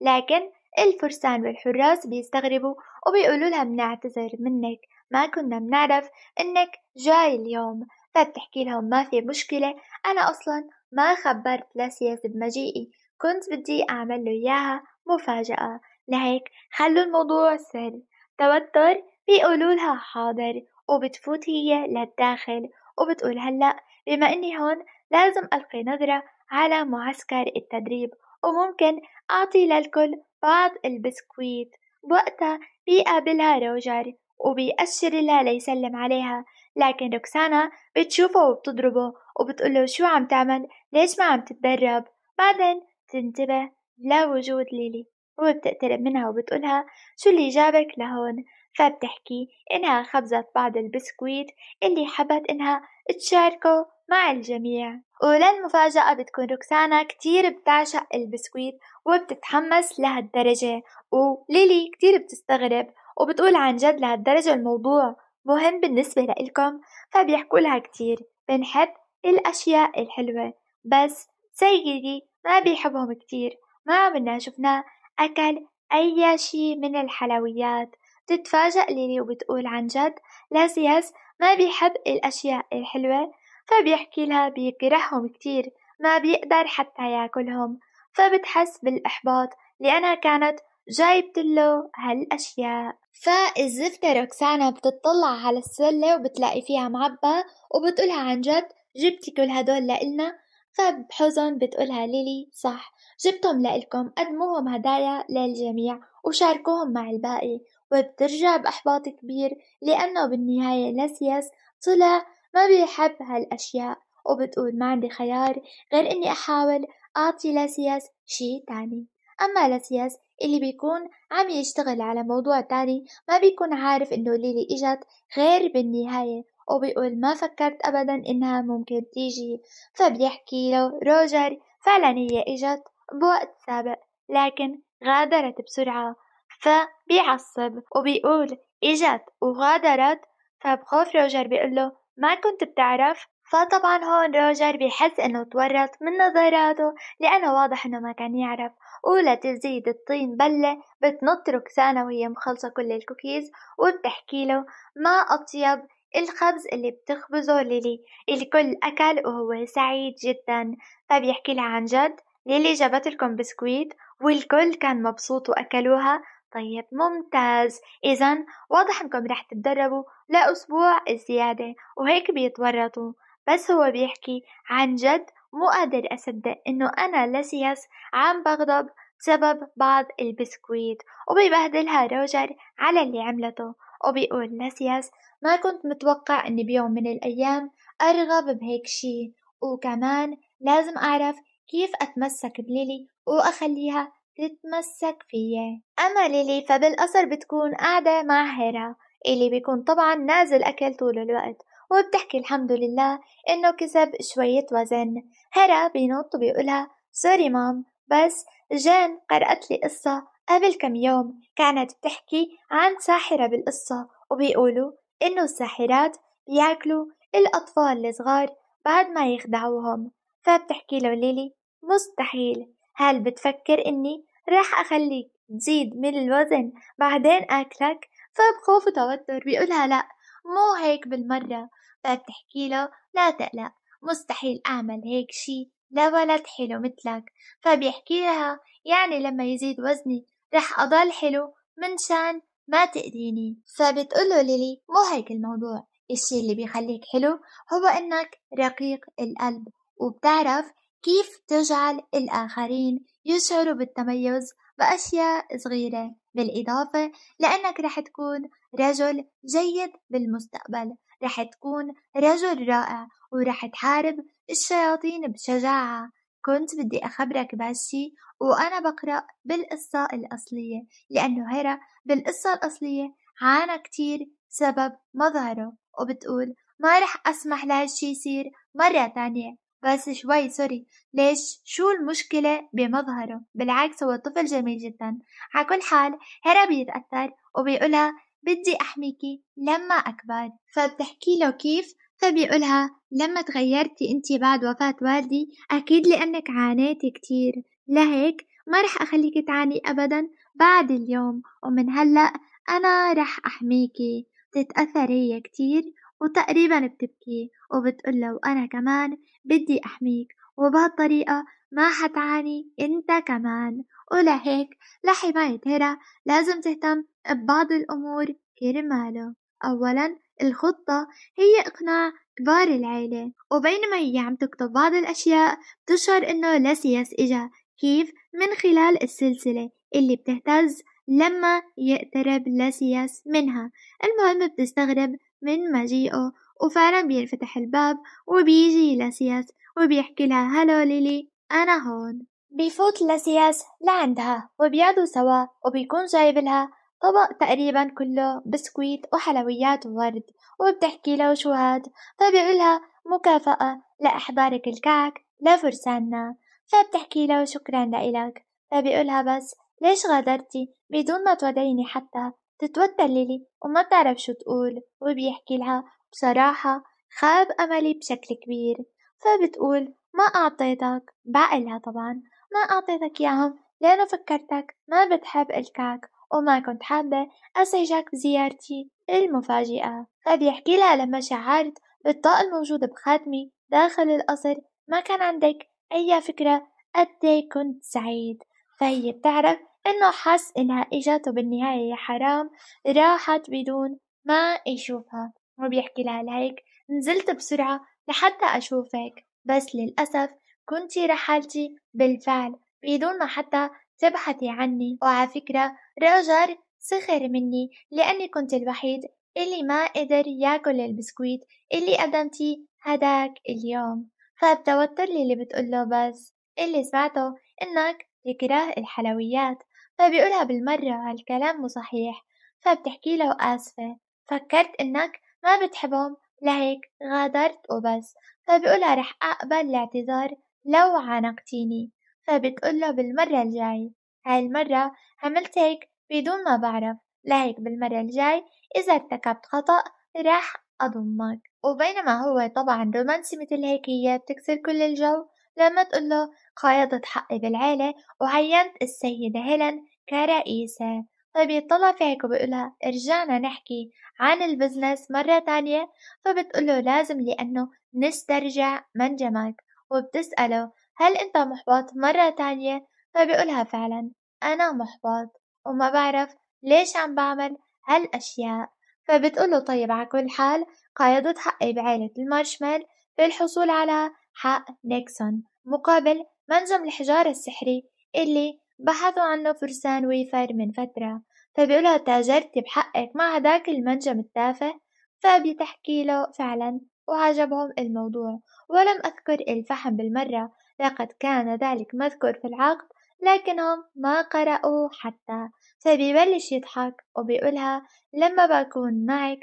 لكن الفرسان والحراس بيستغربوا وبيقولوا لها بنعتذر منك ما كنا بنعرف انك جاي اليوم فبتحكي لهم ما في مشكلة انا اصلا ما خبرت لسياس بمجيئي كنت بدي اعمل له اياها مفاجأة لهيك خلوا الموضوع سر توتر بيقولوا لها حاضر وبتفوت هي للداخل وبتقول هلأ بما إني هون لازم ألقي نظرة على معسكر التدريب وممكن أعطي للكل بعض البسكويت بوقتها بيقابلها روجر وبيأشر لها ليسلم عليها لكن روكسانا بتشوفه وبتضربه وبتقوله شو عم تعمل ليش ما عم تتدرب بعدين تنتبه لوجود ليلي وبتقترب منها وبتقولها شو اللي جابك لهون فبتحكي إنها خبزت بعض البسكويت اللي حبت إنها تشاركه مع الجميع وللمفاجأة بتكون روكسانا كتير بتعشق البسكويت وبتتحمس لهالدرجة وليلي كتير بتستغرب وبتقول عن جد لهالدرجة الموضوع مهم بالنسبة لإلكم فبيحكوا لها كتير بنحب الأشياء الحلوة بس سيدي ما بيحبهم كتير ما عمرنا شفناه أكل أي شي من الحلويات بتتفاجأ ليلي وبتقول عن جد لاسياس ما بيحب الأشياء الحلوة فبيحكي لها بيكرههم كتير ما بيقدر حتى ياكلهم فبتحس بالإحباط لأنها كانت جايبت له هالأشياء فالزفتة روكسانا بتطلع على السلة وبتلاقي فيها معبى وبتقولها عن جد جبتي كل هدول لإلنا فبحزن بتقولها ليلي صح جبتهم لإلكم قدموهم هدايا للجميع وشاركوهم مع الباقي وبترجع بإحباط كبير لأنه بالنهاية لاسياس طلع ما بيحب هالأشياء وبتقول ما عندي خيار غير إني أحاول أعطي لاسياس شي تاني أما لاسياس اللي بيكون عم يشتغل على موضوع تاني ما بيكون عارف إنه ليلي إجت غير بالنهاية وبيقول ما فكرت أبدا إنها ممكن تيجي فبيحكي طيب له روجر فعلا هي إجت بوقت سابق لكن غادرت بسرعة فبيعصب وبيقول إجت وغادرت فبخوف طيب روجر بيقول له ما كنت بتعرف فطبعا هون روجر بيحس انه تورط من نظراته لانه واضح انه ما كان يعرف ولا تزيد الطين بلة بتنط روكسانا وهي مخلصة كل الكوكيز وبتحكي له ما أطيب الخبز اللي بتخبزه ليلي الكل أكل وهو سعيد جدا فبيحكي طيب لها عن جد ليلي جابت لكم بسكويت والكل كان مبسوط وأكلوها طيب ممتاز إذا واضح إنكم رح تتدربوا لأسبوع زيادة وهيك بيتورطوا بس هو بيحكي عن جد مو قادر أصدق إنه أنا لسياس عم بغضب بسبب بعض البسكويت وبيبهدلها روجر على اللي عملته وبيقول لسياس ما كنت متوقع اني بيوم من الايام ارغب بهيك شي وكمان لازم اعرف كيف اتمسك بليلي واخليها تتمسك فيي اما ليلي فبالقصر بتكون قاعدة مع هيرا اللي بيكون طبعا نازل اكل طول الوقت وبتحكي الحمد لله انه كسب شوية وزن هيرا بينط وبيقولها سوري مام بس جان قرأت لي قصة قبل كم يوم كانت بتحكي عن ساحرة بالقصة وبيقولوا إنه الساحرات بياكلوا الأطفال الصغار بعد ما يخدعوهم فبتحكي له ليلي مستحيل هل بتفكر إني راح أخليك تزيد من الوزن بعدين أكلك فبخوف وتوتر بيقولها لأ مو هيك بالمرة فبتحكي له لا تقلق مستحيل أعمل هيك شي لولد حلو مثلك فبيحكي لها يعني لما يزيد وزني رح أضل حلو منشان ما تأذيني فبتقوله ليلي مو هيك الموضوع الشي اللي بيخليك حلو هو إنك رقيق القلب وبتعرف كيف تجعل الآخرين يشعروا بالتميز بأشياء صغيرة بالإضافة لأنك رح تكون رجل جيد بالمستقبل رح تكون رجل رائع ورح تحارب الشياطين بشجاعة كنت بدي أخبرك بهالشي وأنا بقرأ بالقصة الأصلية لأنه هيرا بالقصة الأصلية عانى كتير سبب مظهره وبتقول ما رح أسمح لهالشي يصير مرة تانية بس شوي سوري ليش شو المشكلة بمظهره بالعكس هو طفل جميل جدا على كل حال هيرا بيتأثر وبيقولها بدي أحميكي لما أكبر فبتحكي له كيف فبيقولها لما تغيرتي انتي بعد وفاة والدي أكيد لأنك عانيتي كتير لهيك ما رح أخليك تعاني أبدا بعد اليوم ومن هلأ أنا رح أحميكي بتتأثر هي كتير وتقريبا بتبكي وبتقول له وأنا كمان بدي أحميك وبهالطريقة ما حتعاني انت كمان ولهيك لحماية هيرا لازم تهتم ببعض الأمور كرماله أولا الخطة هي إقناع كبار العيلة وبينما هي عم تكتب بعض الأشياء بتشعر إنه لاسياس إجا كيف من خلال السلسلة اللي بتهتز لما يقترب لاسياس منها المهم بتستغرب من مجيئه وفعلا بينفتح الباب وبيجي لاسياس وبيحكي لها هلو ليلي أنا هون بيفوت لاسياس لعندها وبيعدوا سوا وبيكون جايب لها طبق تقريبا كله بسكويت وحلويات وورد وبتحكي له شو هاد فبيقولها مكافأة لإحضارك الكعك لفرساننا فبتحكي له شكرا لإلك فبيقولها بس ليش غادرتي بدون ما توديني حتى تتوتر ليلي وما بتعرف شو تقول وبيحكي لها بصراحة خاب أملي بشكل كبير فبتقول ما أعطيتك بعقلها طبعا ما أعطيتك ياهم لأنه فكرتك ما بتحب الكعك وما كنت حابة أزعجك بزيارتي المفاجئة فبيحكي لها لما شعرت بالطاقة الموجودة بخاتمي داخل القصر ما كان عندك أي فكرة قد إيه كنت سعيد فهي طيب، بتعرف إنه حس إنها إجاته بالنهاية يا حرام راحت بدون ما يشوفها وبيحكي لها لهيك نزلت بسرعة لحتى أشوفك بس للأسف كنتي رحلتي بالفعل بدون ما حتى تبحثي عني وعلى فكرة روجر سخر مني لأني كنت الوحيد اللي ما قدر ياكل البسكويت اللي قدمتيه هداك اليوم فبتوتر لي اللي بتقوله بس اللي سمعته إنك تكره الحلويات فبيقولها بالمرة هالكلام مو صحيح فبتحكي له آسفة فكرت إنك ما بتحبهم لهيك غادرت وبس فبيقولها رح أقبل الاعتذار لو عانقتيني فبتقوله بالمرة الجاي هاي المرة عملت هيك بدون ما بعرف لهيك بالمرة الجاي إذا ارتكبت خطأ راح أضمك وبينما هو طبعا رومانسي مثل هيك هي بتكسر كل الجو لما تقوله قايضت حقي بالعيلة وعينت السيدة هيلين كرئيسة فبيطلع طيب في هيك وبيقولها ارجعنا نحكي عن البزنس مرة تانية فبتقوله لازم لأنه نسترجع منجمك وبتسأله هل أنت محبط مرة تانية فبيقولها فعلا أنا محبط وما بعرف ليش عم بعمل هالأشياء فبتقوله طيب على كل حال قايضة حقي بعيلة المارشميل للحصول على حق نيكسون مقابل منجم الحجارة السحري اللي بحثوا عنه فرسان ويفر من فترة فبيقولها تاجرتي بحقك مع هداك المنجم التافه فبتحكي له فعلا وعجبهم الموضوع ولم أذكر الفحم بالمرة لقد كان ذلك مذكور في العقد لكنهم ما قرأوه حتى فبيبلش يضحك وبيقولها لما بكون معك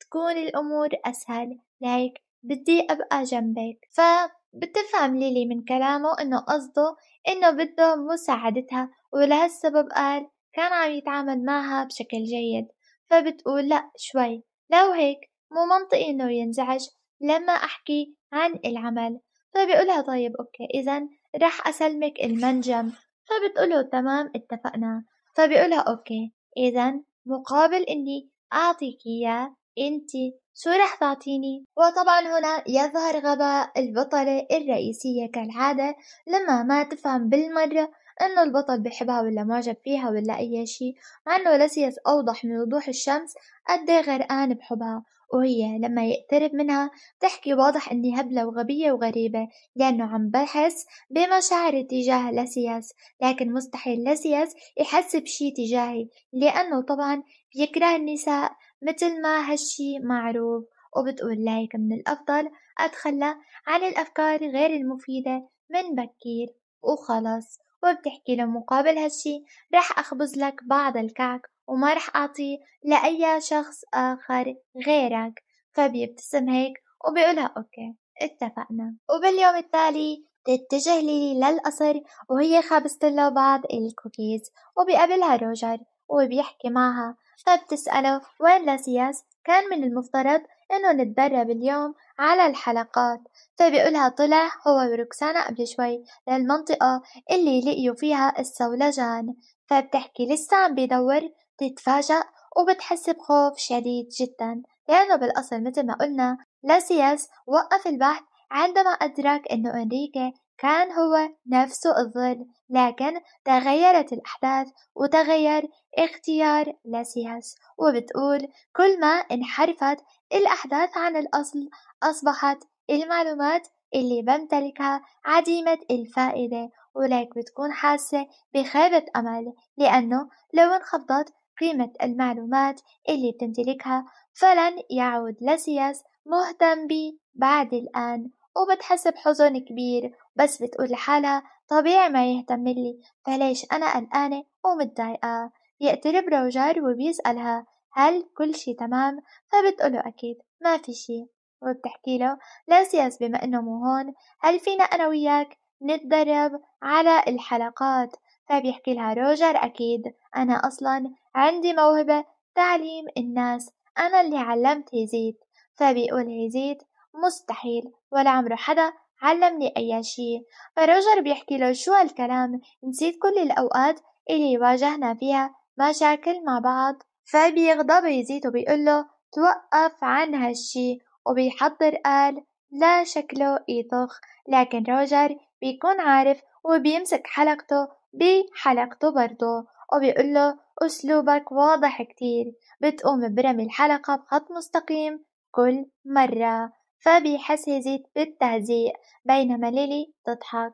تكون الأمور أسهل لايك بدي أبقى جنبك فبتفهم ليلي من كلامه إنه قصده إنه بده مساعدتها ولهالسبب قال كان عم يتعامل معها بشكل جيد فبتقول لأ شوي لو هيك مو منطقي إنه ينزعج لما أحكي عن العمل فبيقولها طيب أوكي إذا راح أسلمك المنجم فبتقوله تمام اتفقنا فبيقولها أوكي إذا مقابل إني أعطيك إياه أنت شو رح تعطيني؟ وطبعا هنا يظهر غباء البطلة الرئيسية كالعادة لما ما تفهم بالمرة انه البطل بحبها ولا معجب فيها ولا اي شيء مع انه لسيس اوضح من وضوح الشمس قد إيه غرقان بحبها وهي لما يقترب منها بتحكي واضح إني هبلة وغبية وغريبة لأنه عم بحس بمشاعر تجاه لسياس لكن مستحيل لسياس يحس بشي تجاهي لأنه طبعا بيكره النساء مثل ما هالشي معروف وبتقول لهيك من الأفضل أتخلى عن الأفكار غير المفيدة من بكير وخلص وبتحكي له مقابل هالشي رح أخبز لك بعض الكعك وما رح أعطيه لأي شخص آخر غيرك فبيبتسم هيك وبيقولها أوكي اتفقنا وباليوم التالي تتجه ليلي للقصر وهي خابست له بعض الكوكيز وبيقابلها روجر وبيحكي معها فبتسأله وين لاسياس كان من المفترض إنه نتدرب اليوم على الحلقات فبيقولها طلع هو وروكسانا قبل شوي للمنطقة اللي لقيوا فيها الصولجان فبتحكي لسه عم بيدور بتتفاجأ وبتحس بخوف شديد جدا لأنه بالأصل مثل ما قلنا لاسياس وقف البحث عندما أدرك أنه إنريكي كان هو نفسه الظل لكن تغيرت الأحداث وتغير اختيار لاسياس وبتقول كل ما انحرفت الأحداث عن الأصل أصبحت المعلومات اللي بمتلكها عديمة الفائدة ولك بتكون حاسة بخيبة أمل لأنه لو انخفضت قيمة المعلومات اللي بتمتلكها فلن يعود لسياس مهتم بي بعد الآن وبتحس بحزن كبير بس بتقول لحالها طبيعي ما يهتم لي فليش أنا قلقانة ومتضايقة بيقترب روجر وبيسألها هل كل شي تمام فبتقوله أكيد ما في شي وبتحكي له لاسياس بما إنه مو هون هل فينا أنا وياك نتدرب على الحلقات فبيحكي لها روجر أكيد أنا أصلا عندي موهبة تعليم الناس أنا اللي علمت هيزيت فبيقول هيزيت مستحيل ولا عمره حدا علمني أي شي فروجر بيحكي له شو هالكلام نسيت كل الأوقات اللي واجهنا فيها مشاكل مع بعض فبيغضب يزيد وبيقول له توقف عن هالشي وبيحضر قال لا شكله يطخ لكن روجر بيكون عارف وبيمسك حلقته بحلقته برضه وبيقول له أسلوبك واضح كتير بتقوم برمي الحلقة بخط مستقيم كل مرة فبيحس يزيد بالتهزيء بينما ليلي تضحك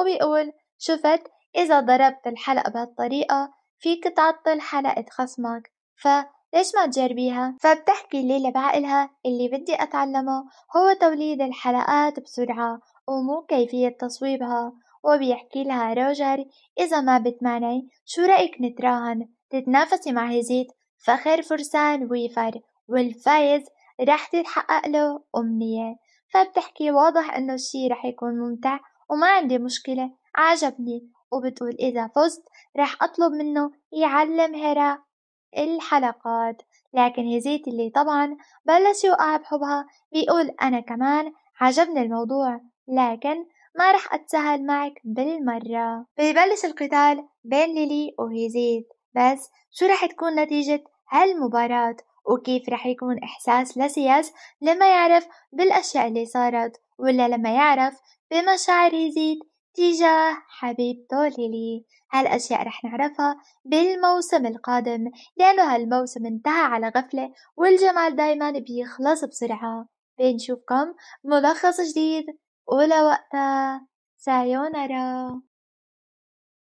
وبيقول شفت إذا ضربت الحلقة بهالطريقة فيك تعطل حلقة خصمك فليش ما تجربيها؟ فبتحكي ليلى بعقلها اللي بدي أتعلمه هو توليد الحلقات بسرعة ومو كيفية تصويبها وبيحكي لها روجر إذا ما بتمانعي شو رأيك نتراهن تتنافسي مع هزيت فخر فرسان ويفر والفايز رح تتحقق له أمنية فبتحكي واضح إنه الشي رح يكون ممتع وما عندي مشكلة عجبني وبتقول إذا فزت رح أطلب منه يعلم هيرا الحلقات لكن هزيت اللي طبعا بلش يوقع بحبها بيقول أنا كمان عجبني الموضوع لكن ما رح أتساهل معك بالمرة بيبلش القتال بين ليلي وهيزيت بس شو رح تكون نتيجة هالمباراة وكيف رح يكون إحساس لسياس لما يعرف بالأشياء اللي صارت ولا لما يعرف بمشاعر هيزيت تجاه حبيبته ليلي هالأشياء رح نعرفها بالموسم القادم لأنه هالموسم انتهى على غفلة والجمال دايما بيخلص بسرعة بنشوفكم ملخص جديد ولا وقتها سايونارا